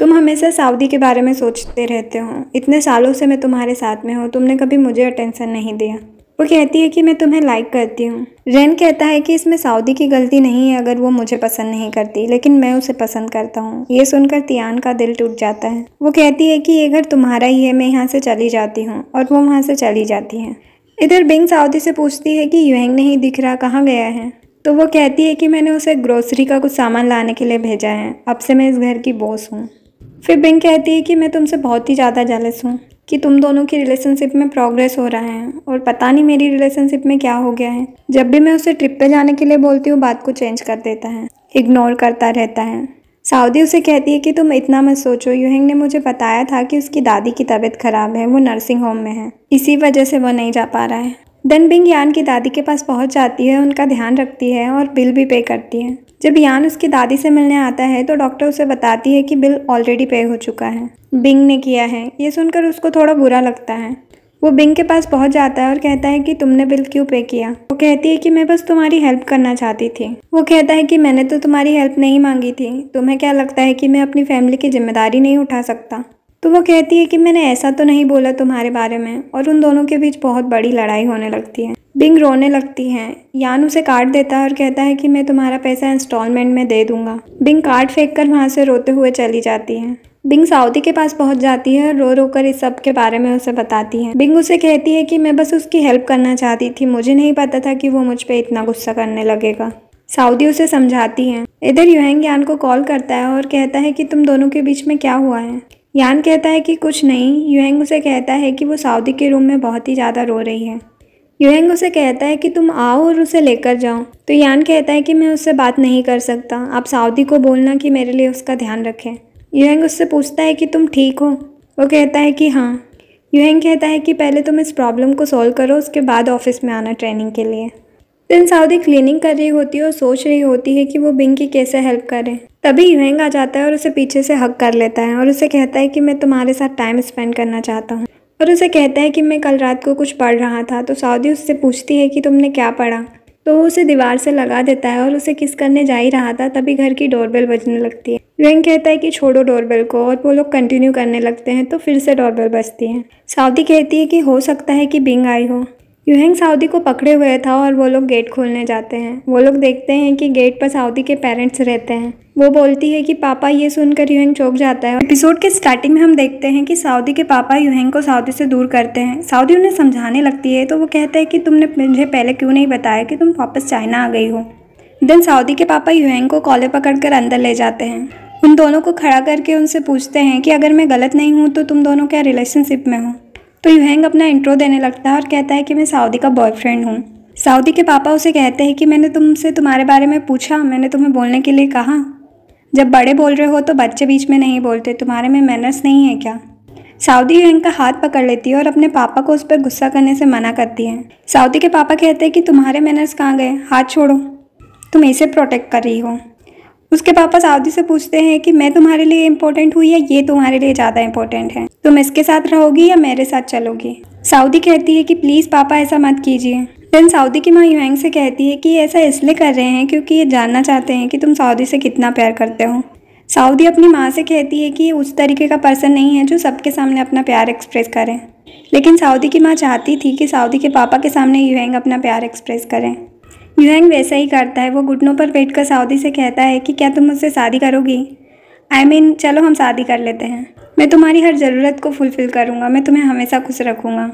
तुम हमेशा सऊदी के बारे में सोचते रहते हो इतने सालों से मैं तुम्हारे साथ में हूँ तुमने कभी मुझे अटेंशन नहीं दिया वो कहती है कि मैं तुम्हें लाइक करती हूँ रेन कहता है कि इसमें सऊदी की गलती नहीं है अगर वो मुझे पसंद नहीं करती लेकिन मैं उसे पसंद करता हूँ ये सुनकर तियान का दिल टूट जाता है वो कहती है कि ये घर तुम्हारा ही है मैं यहाँ से चली जाती हूँ और वो वहाँ से चली जाती है इधर बिंग सऊदी से पूछती है कि युहेंग नहीं दिख रहा कहाँ गया है तो वो कहती है कि मैंने उसे ग्रोसरी का कुछ सामान लाने के लिए भेजा है अब से मैं इस घर की बॉस हूँ फिर बिंग कहती है कि मैं तुमसे बहुत ही ज़्यादा जालस हूँ कि तुम दोनों की रिलेशनशिप में प्रोग्रेस हो रहा है और पता नहीं मेरी रिलेशनशिप में क्या हो गया है जब भी मैं उसे ट्रिप पे जाने के लिए बोलती हूँ बात को चेंज कर देता है इग्नोर करता रहता है साउदी उसे कहती है कि तुम इतना मत सोचो यूहेंग ने मुझे बताया था कि उसकी दादी की तबीयत खराब है वो नर्सिंग होम में है इसी वजह से वो नहीं जा पा रहा है देन बिंग यान की दादी के पास पहुंच जाती है उनका ध्यान रखती है और बिल भी पे करती है जब यान उसकी दादी से मिलने आता है तो डॉक्टर उसे बताती है कि बिल ऑलरेडी पे हो चुका है बिंग ने किया है ये सुनकर उसको थोड़ा बुरा लगता है वो बिंग के पास पहुंच जाता है और कहता है कि तुमने बिल क्यों पे किया वो कहती है कि मैं बस तुम्हारी हेल्प करना चाहती थी वो कहता है कि मैंने तो तुम्हारी हेल्प नहीं मांगी थी तुम्हें क्या लगता है कि मैं अपनी फैमिली की जिम्मेदारी नहीं उठा सकता तो वो कहती है कि मैंने ऐसा तो नहीं बोला तुम्हारे बारे में और उन दोनों के बीच बहुत बड़ी लड़ाई होने लगती है बिंग रोने लगती है यान उसे कार्ड देता है और कहता है कि मैं तुम्हारा पैसा इंस्टॉलमेंट में दे दूंगा बिंग कार्ड फेंक कर वहाँ से रोते हुए चली जाती है बिंग साउदी के पास पहुंच जाती है और रो रो कर इस सब के बारे में उसे बताती है बिंग उसे कहती है कि मैं बस उसकी हेल्प करना चाहती थी मुझे नहीं पता था कि वो मुझ पर इतना गुस्सा करने लगेगा साउदी उसे समझाती है इधर युहेंग यान को कॉल करता है और कहता है कि तुम दोनों के बीच में क्या हुआ है यान कहता है कि कुछ नहीं यूहेंग उसे कहता है कि वो साउदी के रूम में बहुत ही ज़्यादा रो रही है यूहेंग उसे कहता है कि तुम आओ और उसे लेकर जाओ तो यान कहता है कि मैं उससे बात नहीं कर सकता आप साउदी को बोलना कि मेरे लिए उसका ध्यान रखें यूहेंग उससे पूछता है कि तुम ठीक हो वो कहता है कि हाँ यूहेंग कहता है कि पहले तुम इस प्रॉब्लम को सॉल्व करो उसके बाद ऑफिस में आना ट्रेनिंग के लिए दिन साउदी क्लीनिंग कर रही होती है और सोच रही होती है कि वो बिंग की कैसे हेल्प करे तभी वेंग आ जाता है और उसे पीछे से हक कर लेता है और उसे कहता है कि मैं तुम्हारे साथ टाइम स्पेंड करना चाहता हूँ और उसे कहता है कि मैं कल रात को कुछ पढ़ रहा था तो साउदी उससे पूछती है कि तुमने क्या पढ़ा तो वो उसे दीवार से लगा देता है और उसे किस करने जा ही रहा था तभी घर की डोरबेल बजने लगती है वेंग कहता है कि छोड़ो डोरबेल को और वो लोग कंटिन्यू करने लगते हैं तो फिर से डोरबेल बजती है साउदी कहती है कि हो सकता है कि बिंग आई हो यूहेंग साउदी को पकड़े हुए था और वो लोग गेट खोलने जाते हैं वो लोग देखते हैं कि गेट पर साउदी के पेरेंट्स रहते हैं वो बोलती है कि पापा ये सुनकर यूहेंग चौक जाता है एपिसोड के स्टार्टिंग में हम देखते हैं कि साउदी के पापा यूहेंग को साउदी से दूर करते हैं साउदी उन्हें समझाने लगती है तो वो कहते हैं कि तुमने मुझे पहले क्यों नहीं बताया कि तुम वापस चाइना आ गई हो देन साउदी के पापा यूहेंग को कॉले पकड़ कर अंदर ले जाते हैं उन दोनों को खड़ा करके उनसे पूछते हैं कि अगर मैं गलत नहीं हूँ तो तुम दोनों क्या रिलेशनशिप में हो तो यूहेंग अपना इंट्रो देने लगता है और कहता है कि मैं सऊदी का बॉयफ्रेंड हूँ सऊदी के पापा उसे कहते हैं कि मैंने तुमसे तुम्हारे बारे में पूछा मैंने तुम्हें बोलने के लिए कहा जब बड़े बोल रहे हो तो बच्चे बीच में नहीं बोलते तुम्हारे में मैनर्स नहीं है क्या सऊदी यूहेंग का हाथ पकड़ लेती है और अपने पापा को उस पर गुस्सा करने से मना करती है सऊदी के पापा कहते हैं कि तुम्हारे मैनर्स कहाँ गए हाथ छोड़ो तुम इसे प्रोटेक्ट कर रही हो उसके पापा साउदी से पूछते हैं कि मैं तुम्हारे लिए इम्पोर्टेंट हुई या ये तुम्हारे लिए ज़्यादा इम्पोर्टेंट है तुम इसके साथ रहोगी या मेरे साथ चलोगी साउदी कहती है कि प्लीज़ पापा ऐसा मत कीजिए देन साउदी की माँ युवांग से कहती है कि ऐसा इसलिए कर रहे हैं क्योंकि ये जानना चाहते हैं कि तुम साउदी से कितना प्यार करते हो साउदी अपनी माँ से कहती है कि उस तरीके का पर्सन नहीं है जो सबके सामने अपना प्यार एक्सप्रेस करें लेकिन साउदी की माँ चाहती थी कि साउदी के पापा के सामने युवांग अपना प्यार एक्सप्रेस करें यूएंग वैसा ही करता है वो घुटनों पर बैठ कर सऊदी से कहता है कि क्या तुम मुझसे शादी करोगी आई I मीन mean, चलो हम शादी कर लेते हैं मैं तुम्हारी हर ज़रूरत को फुलफ़िल करूँगा मैं तुम्हें हमेशा खुश रखूँगा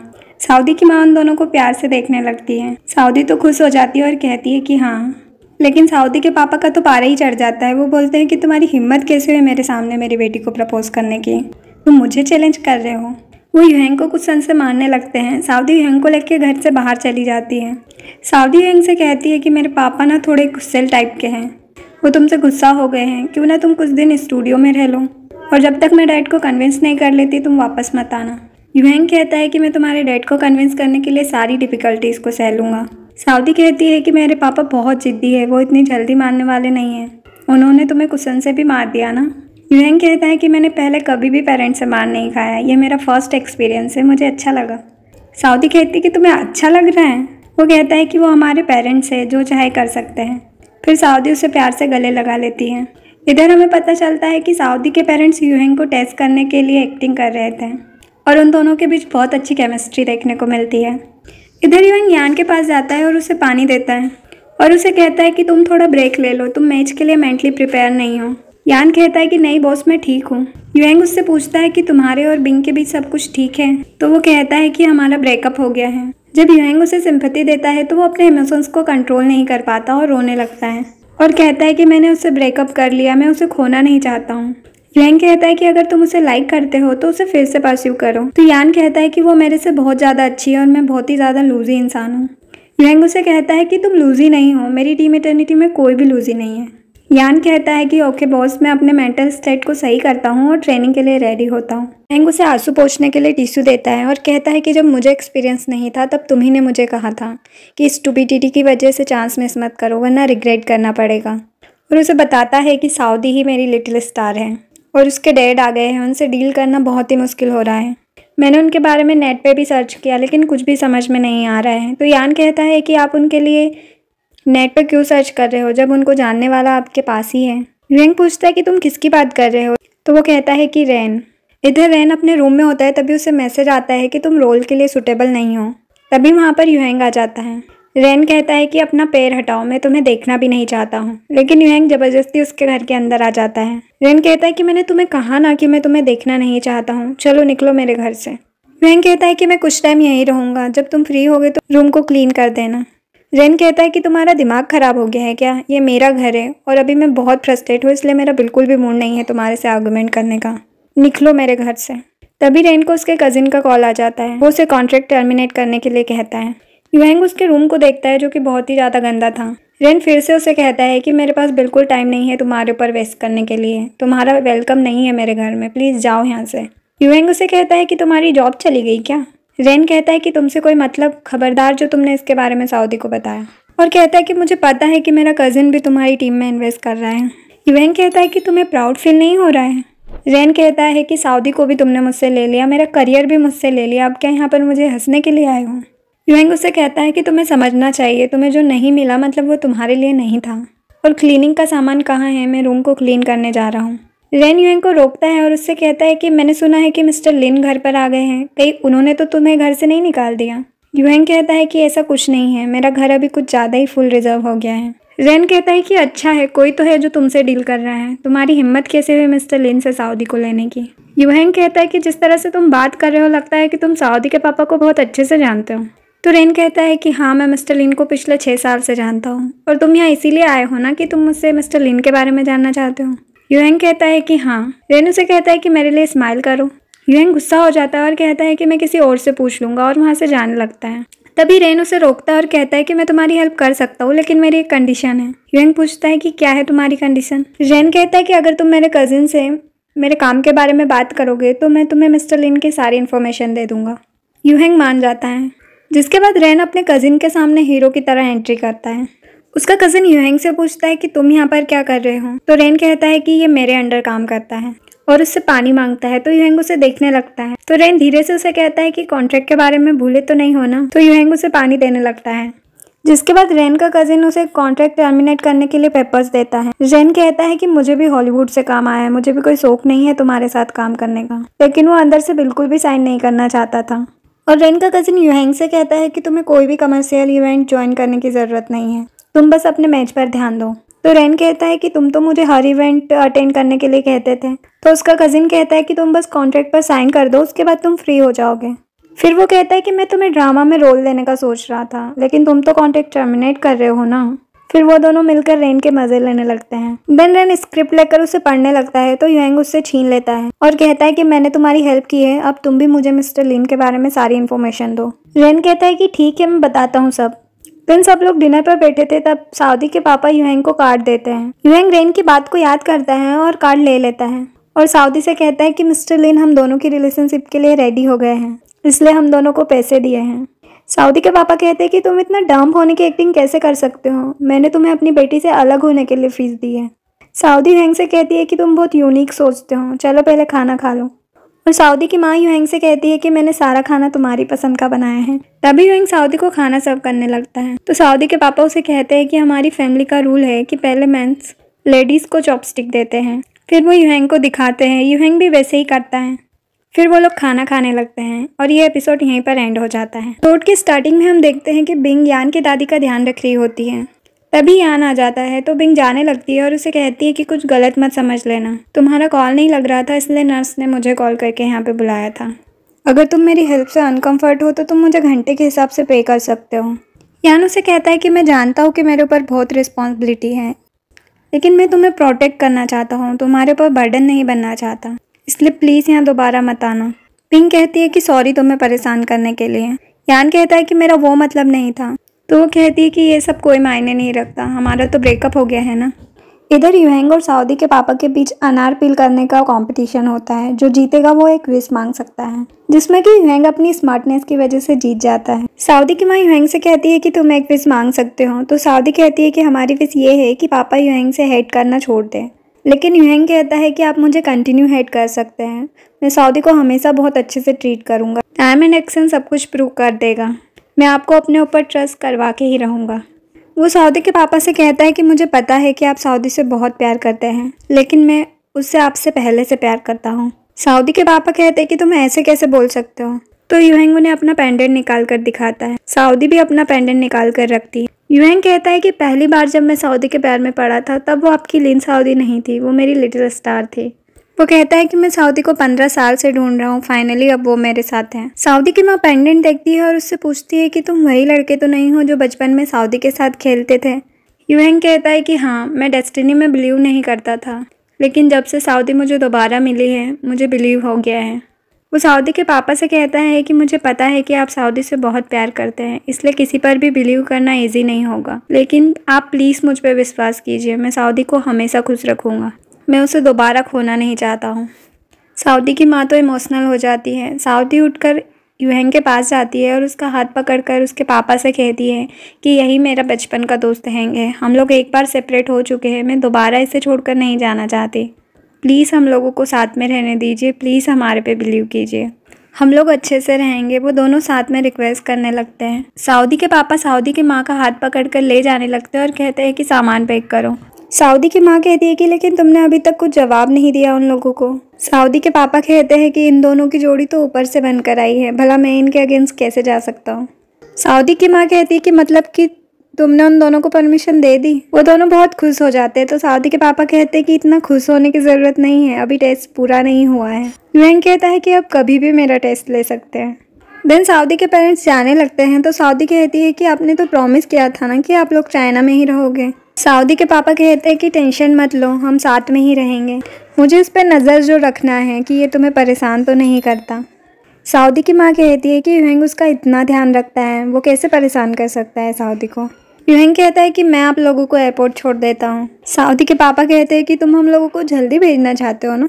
सऊदी की माँ उन दोनों को प्यार से देखने लगती है सऊदी तो खुश हो जाती है और कहती है कि हाँ लेकिन सऊदी के पापा का तो पारा ही चढ़ जाता है वो बोलते हैं कि तुम्हारी हिम्मत कैसे हुई मेरे सामने मेरी बेटी को प्रपोज करने की तुम मुझे चैलेंज कर रहे हो वो युहेंग को कुछ सन से मारने लगते हैं सावधी युहेंग को लेकर घर से बाहर चली जाती है सावधी युहेंग से कहती है कि मेरे पापा ना थोड़े गुस्सेल टाइप के हैं वो तुमसे गुस्सा हो गए हैं क्यों ना तुम कुछ दिन स्टूडियो में रह लो और जब तक मैं डैड को कन्विंस नहीं कर लेती तुम वापस मत आना युहेंग कहता है कि मैं तुम्हारे डैड को कन्विंस करने के लिए सारी डिफ़िकल्टीज़ को सह लूँगा सावधी कहती है कि मेरे पापा बहुत ज़िद्दी है वो इतनी जल्दी मानने वाले नहीं हैं उन्होंने तुम्हें कुसन से भी मार दिया ना यूएन कहता है कि मैंने पहले कभी भी पेरेंट्स से मार नहीं खाया ये मेरा फर्स्ट एक्सपीरियंस है मुझे अच्छा लगा सऊदी कहती है कि तुम्हें अच्छा लग रहा है वो कहता है कि वो हमारे पेरेंट्स है जो चाहे कर सकते हैं फिर सऊदी उसे प्यार से गले लगा लेती हैं इधर हमें पता चलता है कि सऊदी के पेरेंट्स यूहेंग को टेस्ट करने के लिए एक्टिंग कर रहे थे और उन दोनों के बीच बहुत अच्छी केमिस्ट्री देखने को मिलती है इधर यूएंग यान के पास जाता है और उसे पानी देता है और उसे कहता है कि तुम थोड़ा ब्रेक ले लो तुम मैच के लिए मेंटली प्रिपेयर नहीं हो यान कहता है कि नहीं बॉस मैं ठीक हूँ युएंग उससे पूछता है कि तुम्हारे और बिंग के बीच सब कुछ ठीक है तो वो कहता है कि हमारा ब्रेकअप हो गया है जब युएंग उसे सिंपत्ति देता है तो वो अपने इमोशंस को कंट्रोल नहीं कर पाता और रोने लगता है और कहता है कि मैंने उससे ब्रेकअप कर लिया मैं उसे खोना नहीं चाहता हूँ यान कहता है कि अगर तुम उसे लाइक करते हो तो उसे फिर से परस्यू करो तो यान कहता है कि वो मेरे से बहुत ज़्यादा अच्छी है और मैं बहुत ही ज़्यादा लूजी इंसान हूँ युवेंग उसे कहता है कि तुम लूजी नहीं हो मेरी टीम इटर्निटी में कोई भी लूजी नहीं है यान कहता है कि ओके बॉस मैं अपने मेंटल स्टेट को सही करता हूँ और ट्रेनिंग के लिए रेडी होता हूँ हैंग उसे आंसू पोछने के लिए टिश्यू देता है और कहता है कि जब मुझे एक्सपीरियंस नहीं था तब तुम्ही ने मुझे कहा था कि स्टूबिडिटी की वजह से चांस मिस मत करो वरना रिग्रेट करना पड़ेगा और उसे बताता है कि साउदी ही मेरी लिटिल स्टार है और उसके डैड आ गए हैं उनसे डील करना बहुत ही मुश्किल हो रहा है मैंने उनके बारे में नेट पे भी सर्च किया लेकिन कुछ भी समझ में नहीं आ रहा है तो यान कहता है कि आप उनके लिए नेट पर क्यों सर्च कर रहे हो जब उनको जानने वाला आपके पास ही है रेंग पूछता है कि तुम किसकी बात कर रहे हो तो वो कहता है कि रैन इधर रैन अपने रूम में होता है तभी उसे मैसेज आता है कि तुम रोल के लिए सुटेबल नहीं हो तभी वहाँ पर यूहेंग आ जाता है रैन कहता है कि अपना पैर हटाओ मैं तुम्हें देखना भी नहीं चाहता हूँ लेकिन यूहेंग जबरदस्ती उसके घर के अंदर आ जाता है रैन कहता है कि मैंने तुम्हें कहा ना कि मैं तुम्हें देखना नहीं चाहता हूँ चलो निकलो मेरे घर से यूहेंग कहता है कि मैं कुछ टाइम यहीं रहूँगा जब तुम फ्री होगे तो रूम को क्लीन कर देना रेन कहता है कि तुम्हारा दिमाग ख़राब हो गया है क्या ये मेरा घर है और अभी मैं बहुत फ्रस्ट्रेट हूँ इसलिए मेरा बिल्कुल भी मूड नहीं है तुम्हारे से आर्गूमेंट करने का निकलो मेरे घर से तभी रेन को उसके कज़िन का कॉल आ जाता है वो उसे कॉन्ट्रैक्ट टर्मिनेट करने के लिए कहता है युवेंग उसके रूम को देखता है जो कि बहुत ही ज़्यादा गंदा था रेन फिर से उसे कहता है कि मेरे पास बिल्कुल टाइम नहीं है तुम्हारे ऊपर वेस्ट करने के लिए तुम्हारा वेलकम नहीं है मेरे घर में प्लीज़ जाओ यहाँ से युवेंग उसे कहता है कि तुम्हारी जॉब चली गई क्या रेन कहता है कि तुमसे कोई मतलब खबरदार जो तुमने इसके बारे में सऊदी को बताया और कहता है कि मुझे पता है कि मेरा कज़िन भी तुम्हारी टीम में इन्वेस्ट कर रहा है इवेन कहता है कि तुम्हें प्राउड फील नहीं हो रहा है रेन कहता है कि सऊदी को भी तुमने मुझसे ले लिया मेरा करियर भी मुझसे ले लिया अब क्या यहाँ पर मुझे हंसने के लिए आए हो युवेंग उसे कहता है कि तुम्हें समझना चाहिए तुम्हें जो नहीं मिला मतलब वो तुम्हारे लिए नहीं था और क्लीनिंग का सामान कहाँ है मैं रूम को क्लीन करने जा रहा हूँ रेन यूएंग को रोकता है और उससे कहता है कि मैंने सुना है कि मिस्टर लिन घर पर आ गए हैं कहीं उन्होंने तो तुम्हें घर से नहीं निकाल दिया यूएंग कहता है कि ऐसा कुछ नहीं है मेरा घर अभी कुछ ज़्यादा ही फुल रिजर्व हो गया है रेन कहता है कि अच्छा है कोई तो है जो तुमसे डील कर रहा है तुम्हारी हिम्मत कैसे हुई मिस्टर लिन से साउदी को लेने की यूहैंग कहता है कि जिस तरह से तुम बात कर रहे हो लगता है कि तुम साउदी के पापा को बहुत अच्छे से जानते हो तो रेन कहता है कि हाँ मैं मिस्टर लिन को पिछले छः साल से जानता हूँ और तुम यहाँ इसीलिए आए हो ना कि तुम मुझसे मिस्टर लिन के बारे में जानना चाहते हो यूएंग कहता है कि हाँ रेनू से कहता है कि मेरे लिए स्माइल करो यूएंग गुस्सा हो जाता है और कहता है कि मैं किसी और से पूछ लूँगा और वहाँ से जाने लगता है तभी रेन उसे रोकता है और कहता है कि मैं तुम्हारी हेल्प कर सकता हूँ लेकिन मेरी एक कंडीशन है युएंग पूछता है कि क्या है तुम्हारी कंडीशन रेन कहता है कि अगर तुम मेरे कजिन से मेरे काम के बारे में बात करोगे तो मैं तुम्हें मिस्टर लिन की सारी इन्फॉर्मेशन दे दूँगा यूहेंग मान जाता है जिसके बाद रेन अपने कजिन के सामने हीरो की तरह एंट्री करता है उसका कज़न यूहेंग से पूछता है कि तुम यहाँ पर क्या कर रहे हो तो रेन कहता है कि ये मेरे अंडर काम करता है और उससे पानी मांगता है तो यूहेंग उसे देखने लगता है तो रेन धीरे से उसे कहता है कि कॉन्ट्रैक्ट के बारे में भूले तो नहीं होना तो यूहेंग उसे पानी देने लगता है जिसके बाद रेन का कजिन उसे कॉन्ट्रैक्ट टर्मिनेट करने के लिए पेपर्स देता है रेन कहता है कि मुझे भी हॉलीवुड से काम आया है मुझे भी कोई शौक नहीं है तुम्हारे साथ काम करने का लेकिन वो अंदर से बिल्कुल भी साइन नहीं करना चाहता था और रेन का कजिन यूहेंग से कहता है कि तुम्हें कोई भी कमर्शियल इवेंट ज्वाइन करने की ज़रूरत नहीं है तुम बस अपने मैच पर ध्यान दो तो रैन कहता है कि तुम तो मुझे हर इवेंट अटेंड करने के लिए कहते थे तो उसका कज़िन कहता है कि तुम बस कॉन्ट्रैक्ट पर साइन कर दो उसके बाद तुम फ्री हो जाओगे फिर वो कहता है कि मैं तुम्हें ड्रामा में रोल देने का सोच रहा था लेकिन तुम तो कॉन्ट्रैक्ट टर्मिनेट कर रहे हो ना फिर वो दोनों मिलकर रेन के मजे लेने लगते हैं देन रेन स्क्रिप्ट लेकर उसे पढ़ने लगता है तो युएंग उससे छीन लेता है और कहता है कि मैंने तुम्हारी हेल्प की है अब तुम भी मुझे मिस्टर लिन के बारे में सारी इन्फॉर्मेशन दो रेन कहता है कि ठीक है मैं बताता हूँ सब दिन सब लोग डिनर पर बैठे थे तब साउदी के पापा युहेंग को कार्ड देते हैं युहेंग रेन की बात को याद करता है और कार्ड ले लेता है और साउदी से कहता है कि मिस्टर लिन हम दोनों की रिलेशनशिप के लिए रेडी हो गए हैं इसलिए हम दोनों को पैसे दिए हैं साउदी के पापा कहते हैं कि तुम इतना डम्प होने की एक्टिंग कैसे कर सकते हो मैंने तुम्हें अपनी बेटी से अलग होने के लिए फीस दी है साउदी हैंग से कहती है कि तुम बहुत यूनिक सोचते हो चलो पहले खाना खा लो और सऊदी की माँ यूहेंग से कहती है कि मैंने सारा खाना तुम्हारी पसंद का बनाया है तभी युहेंग सऊदी को खाना सर्व करने लगता है तो सऊदी के पापा उसे कहते हैं कि हमारी फैमिली का रूल है कि पहले मैं लेडीज़ को चॉपस्टिक देते हैं फिर वो यूहेंग को दिखाते हैं यूहेंग भी वैसे ही करता है फिर वो लोग खाना खाने लगते हैं और ये एपिसोड यहीं पर एंड हो जाता है रोड के स्टार्टिंग में हम देखते हैं कि बिंग यान की दादी का ध्यान रख रही होती है तभी यान आ जाता है तो बिंग जाने लगती है और उसे कहती है कि कुछ गलत मत समझ लेना तुम्हारा कॉल नहीं लग रहा था इसलिए नर्स ने मुझे कॉल करके यहाँ पे बुलाया था अगर तुम मेरी हेल्प से अनकम्फर्ट हो तो तुम मुझे घंटे के हिसाब से पे कर सकते हो यान उसे कहता है कि मैं जानता हूँ कि मेरे ऊपर बहुत रिस्पॉन्सिबिलिटी है लेकिन मैं तुम्हें प्रोटेक्ट करना चाहता हूँ तुम्हारे ऊपर बर्डन नहीं बनना चाहता इसलिए प्लीज़ यहाँ दोबारा मत आना पिंग कहती है कि सॉरी तुम्हें परेशान करने के लिए यान कहता है कि मेरा वो मतलब नहीं था तो वो कहती है कि ये सब कोई मायने नहीं रखता हमारा तो ब्रेकअप हो गया है ना इधर युहेंग और सऊदी के पापा के बीच अनार पील करने का कंपटीशन होता है जो जीतेगा वो एक विश मांग सकता है जिसमें कि युहेंग अपनी स्मार्टनेस की वजह से जीत जाता है सऊदी की माँ युहेंग से कहती है कि तुम एक विश मांग सकते हो तो सऊदी कहती है कि हमारी विश ये है कि पापा युहेंग से हेट करना छोड़ दें लेकिन युहेंग कहता है कि आप मुझे कंटिन्यू हेट कर सकते हैं मैं सऊदी को हमेशा बहुत अच्छे से ट्रीट करूँगा टाइम एंड एक्शन सब कुछ प्रूव कर देगा मैं आपको अपने ऊपर ट्रस्ट करवा के ही रहूँगा वो सऊदी के पापा से कहता है कि मुझे पता है कि आप सऊदी से बहुत प्यार करते हैं लेकिन मैं उससे आपसे पहले से प्यार करता हूँ सऊदी के पापा कहते हैं कि तुम ऐसे कैसे बोल सकते हो तो युहेंग उन्हें अपना पेंडेंट निकाल कर दिखाता है सऊदी भी अपना पेंडेंट निकाल कर रखती है युहेंग कहता है कि पहली बार जब मैं सऊदी के पैर में पड़ा था तब वो आपकी लीन सऊदी नहीं थी वो मेरी लिटिल स्टार थी वो कहता है कि मैं साउदी को पंद्रह साल से ढूंढ रहा हूँ फाइनली अब वो मेरे साथ हैं साउदी की माँ पेंडेंट देखती है और उससे पूछती है कि तुम वही लड़के तो नहीं हो जो बचपन में साउदी के साथ खेलते थे यूहेंग कहता है कि हाँ मैं डेस्टिनी में बिलीव नहीं करता था लेकिन जब से साउदी मुझे दोबारा मिली है मुझे बिलीव हो गया है वो साउदी के पापा से कहता है कि मुझे पता है कि आप साउदी से बहुत प्यार करते हैं इसलिए किसी पर भी बिलीव करना इजी नहीं होगा लेकिन आप प्लीज़ मुझ पर विश्वास कीजिए मैं साउदी को हमेशा खुश रखूँगा मैं उसे दोबारा खोना नहीं चाहता हूँ साउदी की माँ तो इमोशनल हो जाती है साउदी उठकर यूहेंग के पास जाती है और उसका हाथ पकड़कर उसके पापा से कहती है कि यही मेरा बचपन का दोस्त हैंग है हम लोग एक बार सेपरेट हो चुके हैं मैं दोबारा इसे छोड़कर नहीं जाना चाहती प्लीज़ हम लोगों को साथ में रहने दीजिए प्लीज़ हमारे पे बिलीव कीजिए हम लोग अच्छे से रहेंगे वो दोनों साथ में रिक्वेस्ट करने लगते हैं सऊदी के पापा सऊदी की माँ का हाथ कर ले जाने लगते हैं और कहते हैं कि सामान पैक करो सऊदी की माँ कहती है कि लेकिन तुमने अभी तक कुछ जवाब नहीं दिया उन लोगों को सऊदी के पापा कहते हैं कि इन दोनों की जोड़ी तो ऊपर से बनकर आई है भला मैं इनके अगेंस्ट कैसे जा सकता हूँ सऊदी की माँ कहती है कि मतलब कि तुमने उन दोनों को परमिशन दे दी वो दोनों बहुत खुश हो जाते हैं तो सऊदी के पापा कहते हैं कि इतना खुश होने की ज़रूरत नहीं है अभी टेस्ट पूरा नहीं हुआ है यूएन कहता है कि अब कभी भी मेरा टेस्ट ले सकते हैं देन सऊदी के पेरेंट्स जाने लगते हैं तो सऊदी कहती है कि आपने तो प्रॉमिस किया था ना कि आप लोग चाइना में ही रहोगे सऊदी के पापा कहते हैं कि टेंशन मत लो हम साथ में ही रहेंगे मुझे उस पर नज़र जो रखना है कि ये तुम्हें परेशान तो नहीं करता सऊदी की माँ कहती है कि यूहेंग उसका इतना ध्यान रखता है वो कैसे परेशान कर सकता है सऊदी को यूहेंग कहता है कि मैं आप लोगों को एयरपोर्ट छोड़ देता हूँ सऊदी के पापा कहते हैं कि तुम हम लोगों को जल्दी भेजना चाहते हो ना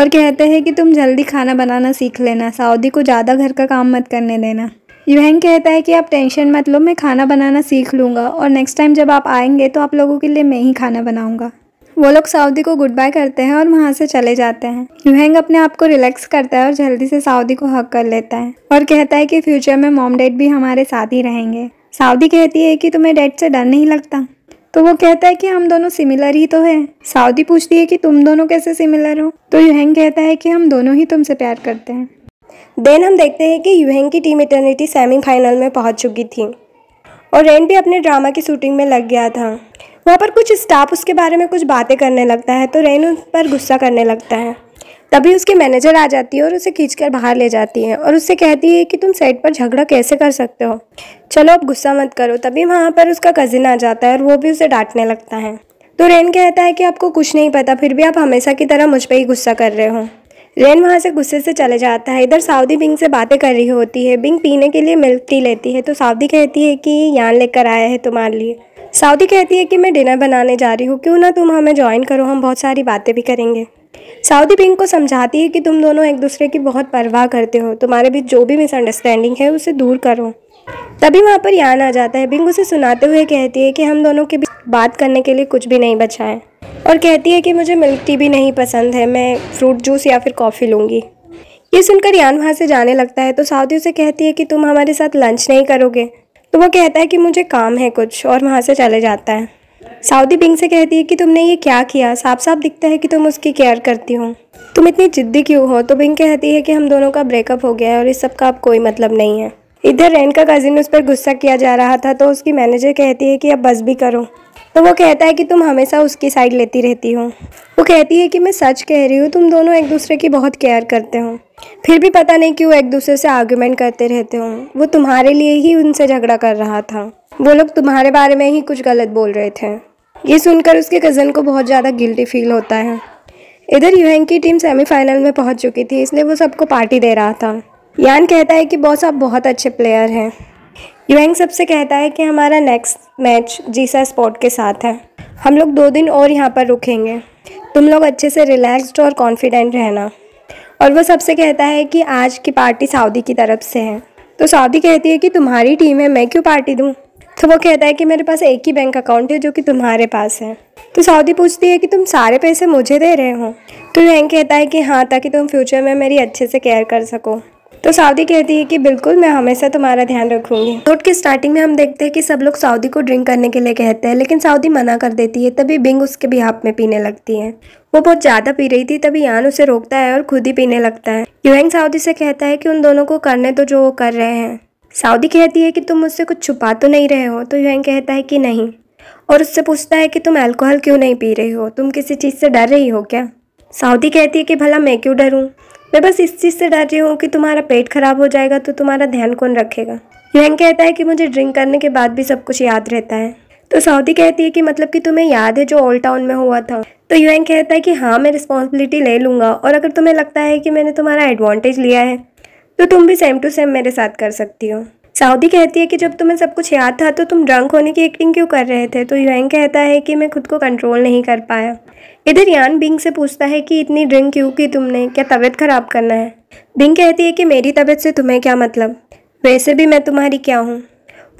और कहते हैं कि तुम जल्दी खाना बनाना सीख लेना सऊदी को ज़्यादा घर का काम मत करने देना यूहंग कहता है कि आप टेंशन मत लो मैं खाना बनाना सीख लूँगा और नेक्स्ट टाइम जब आप आएंगे तो आप लोगों के लिए मैं ही खाना बनाऊँगा वो लोग सऊदी को गुड बाय करते हैं और वहाँ से चले जाते हैं यूहंग अपने आप को रिलैक्स करता है और जल्दी से सऊदी को हक कर लेता है और कहता है कि फ्यूचर में मॉम डैड भी हमारे साथ ही रहेंगे सऊदी कहती है कि तुम्हें डैड से डर नहीं लगता तो वो कहता है कि हम दोनों सिमिलर ही तो है सऊदी पूछती है कि तुम दोनों कैसे सिमिलर हो तो यूहंग कहता है कि हम दोनों ही तुमसे प्यार करते हैं देन हम देखते हैं कि यूहेंग की टीम इटर्निटी सेमीफाइनल में पहुंच चुकी थी और रेन भी अपने ड्रामा की शूटिंग में लग गया था वहाँ पर कुछ स्टाफ उसके बारे में कुछ बातें करने लगता है तो रेन उस पर गुस्सा करने लगता है तभी उसके मैनेजर आ जाती है और उसे खींचकर बाहर ले जाती है और उससे कहती है कि तुम सेट पर झगड़ा कैसे कर सकते हो चलो अब गुस्सा मत करो तभी वहाँ पर उसका कज़िन आ जाता है और वो भी उसे डांटने लगता है तो रेन कहता है कि आपको कुछ नहीं पता फिर भी आप हमेशा की तरह मुझ पर ही गुस्सा कर रहे हो रेन वहाँ से गुस्से से चले जाता है इधर सऊदी बिंग से बातें कर रही होती है बिंग पीने के लिए मिल्क टी लेती है तो सऊदी कहती है कि यान लेकर आया है तुम्हारे लिए सऊदी कहती है कि मैं डिनर बनाने जा रही हूँ क्यों ना तुम हमें ज्वाइन करो हम बहुत सारी बातें भी करेंगे सऊदी बिंग को समझाती है कि तुम दोनों एक दूसरे की बहुत परवाह करते हो तुम्हारे बीच जो भी मिसअंडरस्टैंडिंग है उसे दूर करो तभी वहाँ पर यान आ जाता है बिंग उसे सुनाते हुए कहती है कि हम दोनों के बीच बात करने के लिए कुछ भी नहीं बचा है और कहती है कि मुझे मिल्क टी भी नहीं पसंद है मैं फ्रूट जूस या फिर कॉफ़ी लूँगी ये सुनकर यान वहाँ से जाने लगता है तो साउदी उसे कहती है कि तुम हमारे साथ लंच नहीं करोगे तो वो कहता है कि मुझे काम है कुछ और वहाँ से चले जाता है साउदी बिंग से कहती है कि तुमने ये क्या किया साफ साफ दिखता है कि तुम उसकी केयर करती हो तुम इतनी जिद्दी क्यों हो तो बिंग कहती है कि हम दोनों का ब्रेकअप हो गया है और इस सब का अब कोई मतलब नहीं है इधर रैन का कज़िन उस पर गुस्सा किया जा रहा था तो उसकी मैनेजर कहती है कि अब बस भी करो तो वो कहता है कि तुम हमेशा उसकी साइड लेती रहती हो वो कहती है कि मैं सच कह रही हूँ तुम दोनों एक दूसरे की बहुत केयर करते हो फिर भी पता नहीं क्यों एक दूसरे से आर्ग्यूमेंट करते रहते हो वो तुम्हारे लिए ही उनसे झगड़ा कर रहा था वो लोग तुम्हारे बारे में ही कुछ गलत बोल रहे थे ये सुनकर उसके कज़न को बहुत ज़्यादा गिल्टी फील होता है इधर यूएन की टीम सेमीफाइनल में पहुंच चुकी थी इसलिए वो सबको पार्टी दे रहा था यान कहता है कि बॉस आप बहुत अच्छे प्लेयर हैं युवेंग सबसे कहता है कि हमारा नेक्स्ट मैच जीसा स्पोर्ट के साथ है हम लोग दो दिन और यहाँ पर रुकेंगे तुम लोग अच्छे से रिलैक्स्ड और कॉन्फिडेंट रहना और वो सबसे कहता है कि आज की पार्टी सऊदी की तरफ से है तो सऊदी कहती है कि तुम्हारी टीम है मैं क्यों पार्टी दूँ तो वो कहता है कि मेरे पास एक ही बैंक अकाउंट है जो कि तुम्हारे पास है तो सऊदी पूछती है कि तुम सारे पैसे मुझे दे रहे हो तो युएंग कहता है कि हाँ ताकि तुम फ्यूचर में मेरी अच्छे से केयर कर सको तो सऊदी कहती है कि बिल्कुल मैं हमेशा तुम्हारा ध्यान रखूंगी नोट के स्टार्टिंग में हम देखते हैं कि सब लोग सऊदी को ड्रिंक करने के लिए कहते हैं लेकिन सऊदी मना कर देती है तभी बिंग उसके भी हाथ में पीने लगती है वो बहुत ज़्यादा पी रही थी तभी यान उसे रोकता है और खुद ही पीने लगता है युवेंग सऊदी से कहता है कि उन दोनों को करने तो जो वो कर रहे हैं सऊदी कहती है कि तुम मुझसे कुछ छुपा तो नहीं रहे हो तो यूएंग कहता है कि नहीं और उससे पूछता है कि तुम अल्कोहल क्यों नहीं पी रही हो तुम किसी चीज़ से डर रही हो क्या सऊदी कहती है कि भला मैं क्यों डरूं मैं बस इस चीज़ से डर रही हूँ कि तुम्हारा पेट खराब हो जाएगा तो तुम्हारा ध्यान कौन रखेगा यंग कहता है कि मुझे ड्रिंक करने के बाद भी सब कुछ याद रहता है तो सऊदी कहती है कि मतलब कि तुम्हें याद है जो ओल्ड टाउन में हुआ था तो यूएंग कहता है कि हाँ मैं रिस्पॉन्सिबिलिटी ले लूँगा और अगर तुम्हें लगता है कि मैंने तुम्हारा एडवांटेज लिया है तो तुम भी सेम टू सेम मेरे साथ कर सकती हो साउदी कहती है कि जब तुम्हें सब कुछ याद था तो तुम ड्रंक होने की एक्टिंग क्यों कर रहे थे तो यूएन कहता है कि मैं खुद को कंट्रोल नहीं कर पाया इधर यान बिंग से पूछता है कि इतनी ड्रिंक क्यों की तुमने क्या तबीयत खराब करना है बिंग कहती है कि मेरी तबीयत से तुम्हें क्या मतलब वैसे भी मैं तुम्हारी क्या हूँ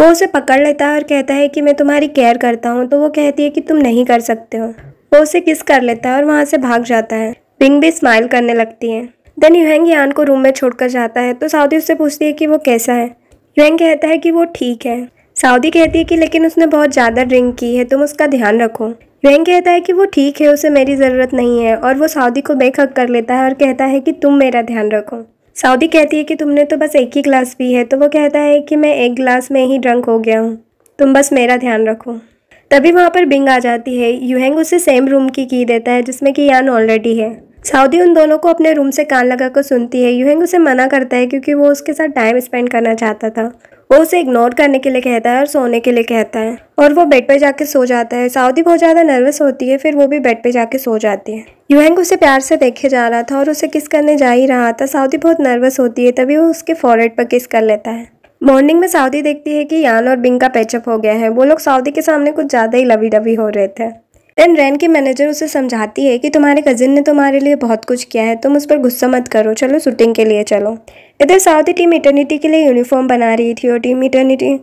वो उसे पकड़ लेता है और कहता है कि मैं तुम्हारी केयर करता हूँ तो वो कहती है कि तुम नहीं कर सकते हो वो उसे किस कर लेता है और वहाँ से भाग जाता है बिंग भी स्माइल करने लगती है देन यूहंग यान को रूम में छोड़कर जाता है तो साउदी उससे पूछती है कि वो कैसा है यूएन कहता है कि वो ठीक है सऊदी कहती है कि लेकिन उसने बहुत ज़्यादा ड्रिंक की है तुम उसका ध्यान रखो यूएन कहता है कि वो ठीक है उसे मेरी ज़रूरत नहीं है और वो सऊदी को बेखक कर लेता है और कहता है कि तुम मेरा ध्यान रखो सऊदी कहती है कि तुमने तो बस एक ही ग्लास पी है तो वो कहता है कि मैं एक ग्लास में ही ड्रंक हो गया हूँ तुम बस मेरा ध्यान रखो तभी वहाँ पर बिंग आ जाती है यूहेंग उसे सेम रूम की की देता है जिसमें कि यान ऑलरेडी है साउदी उन दोनों को अपने रूम से कान लगा कर सुनती है यूहेंग उसे मना करता है क्योंकि वो उसके साथ टाइम स्पेंड करना चाहता था वो उसे इग्नोर करने के लिए कहता है और सोने के लिए कहता है और वो बेड पर जाके सो जाता है साउदी बहुत ज़्यादा नर्वस होती है फिर वो भी बेड पे जाके सो जाती है यूहेंग उसे प्यार से देखे जा रहा था और उसे किस करने जा ही रहा था साउदी बहुत नर्वस होती है तभी वो उसके फॉरवर्ड पर किस कर लेता है मॉर्निंग में साउदी देखती है कि यान और बिंग का पैचअप हो गया है वो लोग साउदी के सामने कुछ ज़्यादा ही लवी डवी हो रहे थे देन रैन की मैनेजर उसे समझाती है कि तुम्हारे कजिन ने तुम्हारे लिए बहुत कुछ किया है तुम उस पर गुस्सा मत करो चलो शूटिंग के लिए चलो इधर साउथ टीम इटर्निटी के लिए यूनिफॉर्म बना रही थी और टीम इटर्निटी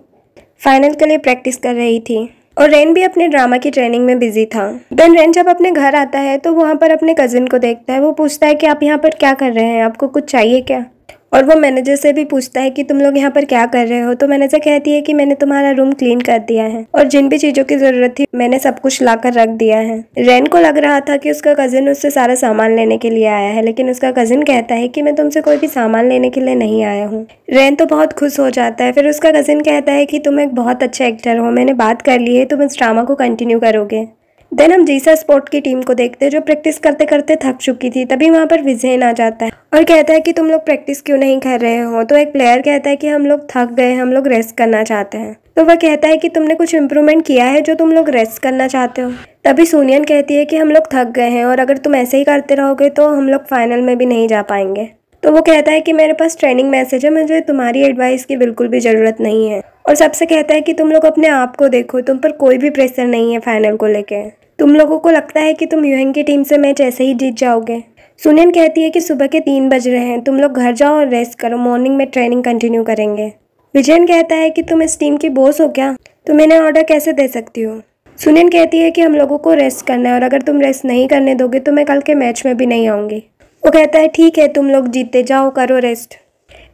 फाइनल के लिए प्रैक्टिस कर रही थी और रेन भी अपने ड्रामा की ट्रेनिंग में बिजी था देन रेन जब अपने घर आता है तो वहाँ पर अपने कजिन को देखता है वो पूछता है कि आप यहाँ पर क्या कर रहे हैं आपको कुछ चाहिए क्या और वो मैनेजर से भी पूछता है कि तुम लोग यहाँ पर क्या कर रहे हो तो मैनेजर कहती है कि मैंने तुम्हारा रूम क्लीन कर दिया है और जिन भी चीज़ों की ज़रूरत थी मैंने सब कुछ लाकर रख दिया है रेन को लग रहा था कि उसका कज़िन उससे सारा सामान लेने के लिए आया है लेकिन उसका कज़िन कहता है कि मैं तुमसे कोई भी सामान लेने के लिए नहीं आया हूँ रेन तो बहुत खुश हो जाता है फिर उसका कज़िन कहता है कि तुम एक बहुत अच्छा एक्टर हो मैंने बात कर ली है तुम इस ड्रामा को कंटिन्यू करोगे देन हम जीसा स्पोर्ट की टीम को देखते हैं जो प्रैक्टिस करते करते थक चुकी थी तभी वहाँ पर विजयन आ जाता है और कहता है कि तुम लोग प्रैक्टिस क्यों नहीं कर रहे हो तो एक प्लेयर कहता है कि हम लोग थक गए हम लोग रेस्ट करना चाहते हैं तो वह कहता है कि तुमने कुछ इम्प्रूवमेंट किया है जो तुम लोग रेस्ट करना चाहते हो तभी सोनियन कहती है कि हम लोग थक गए हैं और अगर तुम ऐसे ही करते रहोगे तो हम लोग फाइनल में भी नहीं जा पाएंगे तो वो कहता है कि मेरे पास ट्रेनिंग मैसेज है मुझे तुम्हारी एडवाइस की बिल्कुल भी ज़रूरत नहीं है और सबसे कहता है कि तुम लोग अपने आप को देखो तुम पर कोई भी प्रेशर नहीं है फाइनल को लेके तुम लोगों को लगता है कि तुम यूएन की टीम से मैच ऐसे ही जीत जाओगे सुनियन कहती है कि सुबह के तीन बज रहे हैं तुम लोग घर जाओ और रेस्ट करो मॉर्निंग में ट्रेनिंग कंटिन्यू करेंगे विजयन कहता है कि तुम इस टीम की बॉस हो क्या तुम इन्हें ऑर्डर कैसे दे सकती हो सुनियन कहती है कि हम लोगों को रेस्ट करना है और अगर तुम रेस्ट नहीं करने दोगे तो मैं कल के मैच में भी नहीं आऊँगी वो कहता है ठीक है तुम लोग जीते जाओ करो रेस्ट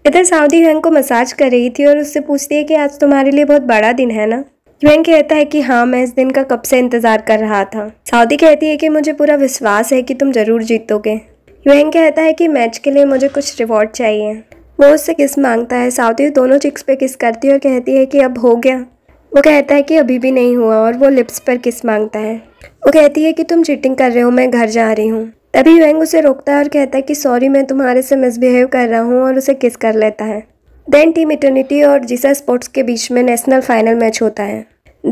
इधर साउदी ह्वेंग को मसाज कर रही थी और उससे पूछती है कि आज तुम्हारे लिए बहुत बड़ा दिन है ना ह्वेंग कहता है कि हाँ मैं इस दिन का कब से इंतज़ार कर रहा था साउदी कहती है कि मुझे पूरा विश्वास है कि तुम ज़रूर जीतोगे ह्वेंग कहता है कि मैच के लिए मुझे कुछ रिवॉर्ड चाहिए वो उससे किस मांगता है साउदी दोनों चिक्स पे किस करती है और कहती है कि अब हो गया वो कहता है कि अभी भी नहीं हुआ और वो लिप्स पर किस मांगता है वो कहती है कि तुम चीटिंग कर रहे हो मैं घर जा रही हूँ तभी वेंग उसे रोकता है और कहता है कि सॉरी मैं तुम्हारे से मिसबिहेव कर रहा हूँ और उसे किस कर लेता है देन टीम इटर्निटी और जीसा स्पोर्ट्स के बीच में नेशनल फाइनल मैच होता है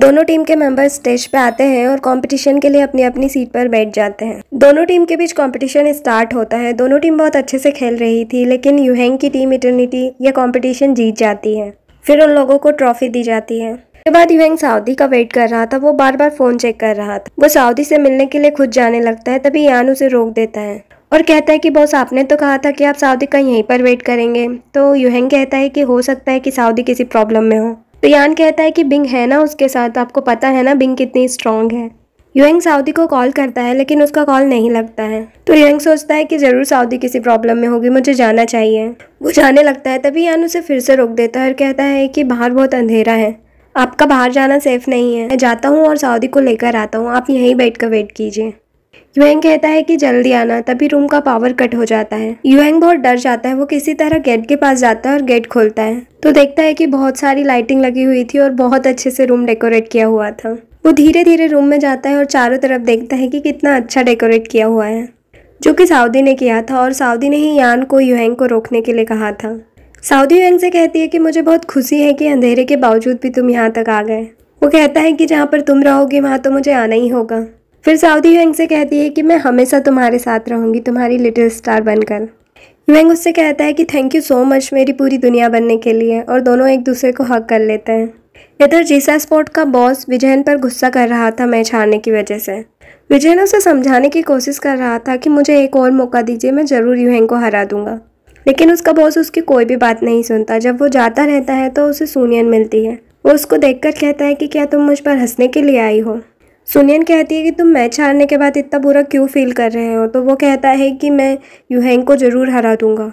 दोनों टीम के मेंबर स्टेज पे आते हैं और कंपटीशन के लिए अपनी अपनी सीट पर बैठ जाते हैं दोनों टीम के बीच कंपटीशन स्टार्ट होता है दोनों टीम बहुत अच्छे से खेल रही थी लेकिन यूहेंग की टीम इटर्निटी यह कंपटीशन जीत जाती है फिर उन लोगों को ट्रॉफी दी जाती है उसके बाद युवेंग साउदी का वेट कर रहा था वो बार बार फोन चेक कर रहा था वो सऊदी से मिलने के लिए खुद जाने लगता है तभी यान उसे रोक देता है और कहता है कि बॉस आपने तो कहा था कि आप सऊदी का यहीं पर वेट करेंगे तो युहेंग कहता है कि हो सकता है कि सऊदी किसी प्रॉब्लम में हो तो यान कहता है कि बिंग है ना उसके साथ आपको पता है ना बिंग कितनी स्ट्रांग है यूहेंग सऊदी को कॉल करता है लेकिन उसका कॉल नहीं लगता है तो यूहेंग सोचता है कि ज़रूर सऊदी किसी प्रॉब्लम में होगी मुझे जाना चाहिए वो जाने लगता है तभी यान उसे फिर से रोक देता है और कहता है कि बाहर बहुत अंधेरा है आपका बाहर जाना सेफ नहीं है मैं जाता हूँ और सऊदी को लेकर आता हूँ आप यहीं बैठ कर वेट कीजिए युएंग कहता है कि जल्दी आना तभी रूम का पावर कट हो जाता है युएंग बहुत डर जाता है वो किसी तरह गेट के पास जाता है और गेट खोलता है तो देखता है कि बहुत सारी लाइटिंग लगी हुई थी और बहुत अच्छे से रूम डेकोरेट किया हुआ था वो धीरे धीरे रूम में जाता है और चारों तरफ देखता है कि कितना अच्छा डेकोरेट किया हुआ है जो कि सऊदी ने किया था और साउदी ने ही यान को युहेंग को रोकने के लिए कहा था साउदी यंग से कहती है कि मुझे बहुत खुशी है कि अंधेरे के बावजूद भी तुम यहाँ तक आ गए वो कहता है कि जहाँ पर तुम रहोगे वहाँ तो मुझे आना ही होगा फिर साउदी युएंग से कहती है कि मैं हमेशा तुम्हारे साथ रहूँगी तुम्हारी लिटिल स्टार बनकर युएंग उससे कहता है कि थैंक यू सो मच मेरी पूरी दुनिया बनने के लिए और दोनों एक दूसरे को हक कर लेते हैं इधर जीसा स्पोर्ट का बॉस विजयन पर गुस्सा कर रहा था मैच हारने की वजह से विजयन उसे समझाने की कोशिश कर रहा था कि मुझे एक और मौका दीजिए मैं ज़रूर युहेंग को हरा दूंगा लेकिन उसका बॉस उसकी कोई भी बात नहीं सुनता जब वो जाता रहता है तो उसे सोनियन मिलती है वो उसको देखकर कहता है कि क्या तुम मुझ पर हंसने के लिए आई हो सुनियन कहती है कि तुम मैच हारने के बाद इतना बुरा क्यों फील कर रहे हो तो वो कहता है कि मैं यूहेंग को ज़रूर हरा दूंगा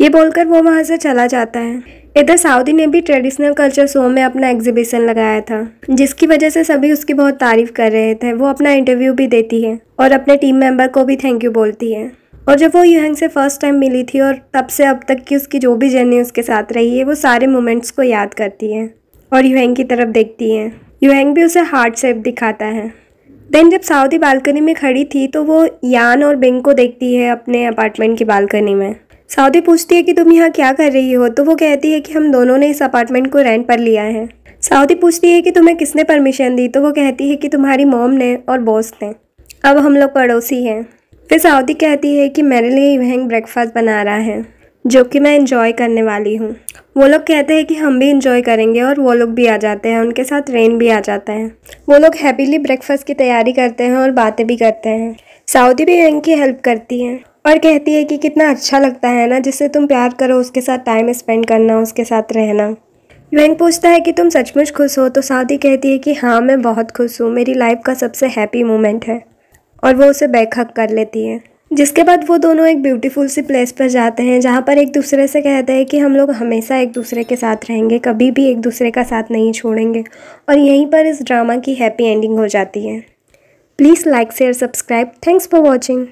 ये बोलकर वो वहाँ से चला जाता है इधर साउदी ने भी ट्रेडिशनल कल्चर शो में अपना एग्जीबिशन लगाया था जिसकी वजह से सभी उसकी बहुत तारीफ कर रहे थे वो अपना इंटरव्यू भी देती है और अपने टीम मेंबर को भी थैंक यू बोलती है और जब वो यूहंग से फर्स्ट टाइम मिली थी और तब से अब तक की उसकी जो भी जर्नी उसके साथ रही है वो सारे मोमेंट्स को याद करती है और यूहंग की तरफ देखती है यूहंग भी उसे हार्ट शेप दिखाता है देन जब साउदी बालकनी में खड़ी थी तो वो यान और बिंग को देखती है अपने अपार्टमेंट की बालकनी में साउदी पूछती है कि तुम यहाँ क्या कर रही हो तो वो कहती है कि हम दोनों ने इस अपार्टमेंट को रेंट पर लिया है साउदी पूछती है कि तुम्हें किसने परमिशन दी तो वो कहती है कि तुम्हारी मॉम ने और बॉस ने अब हम लोग पड़ोसी हैं फिर साउदी कहती है कि मेरे लिए इवनिंग ब्रेकफास्ट बना रहा है जो कि मैं इन्जॉय करने वाली हूँ वो लोग कहते हैं कि हम भी इन्जॉय करेंगे और वो लोग भी आ जाते हैं उनके साथ रेन भी आ जाता है वो लोग हैप्पीली ब्रेकफास्ट की तैयारी करते हैं और बातें भी करते हैं सऊदी भी यंग की हेल्प करती है और कहती है कि कितना अच्छा लगता है ना जिससे तुम प्यार करो उसके साथ टाइम स्पेंड करना उसके साथ रहना युएंग पूछता है कि तुम सचमुच खुश हो तो साउदी कहती है कि हाँ मैं बहुत खुश हूँ मेरी लाइफ का सबसे हैप्पी मोमेंट है और वो उसे बैक हक कर लेती है जिसके बाद वो दोनों एक ब्यूटीफुल सी प्लेस पर जाते हैं जहाँ पर एक दूसरे से कहते हैं कि हम लोग हमेशा एक दूसरे के साथ रहेंगे कभी भी एक दूसरे का साथ नहीं छोड़ेंगे और यहीं पर इस ड्रामा की हैप्पी एंडिंग हो जाती है please like share subscribe thanks for watching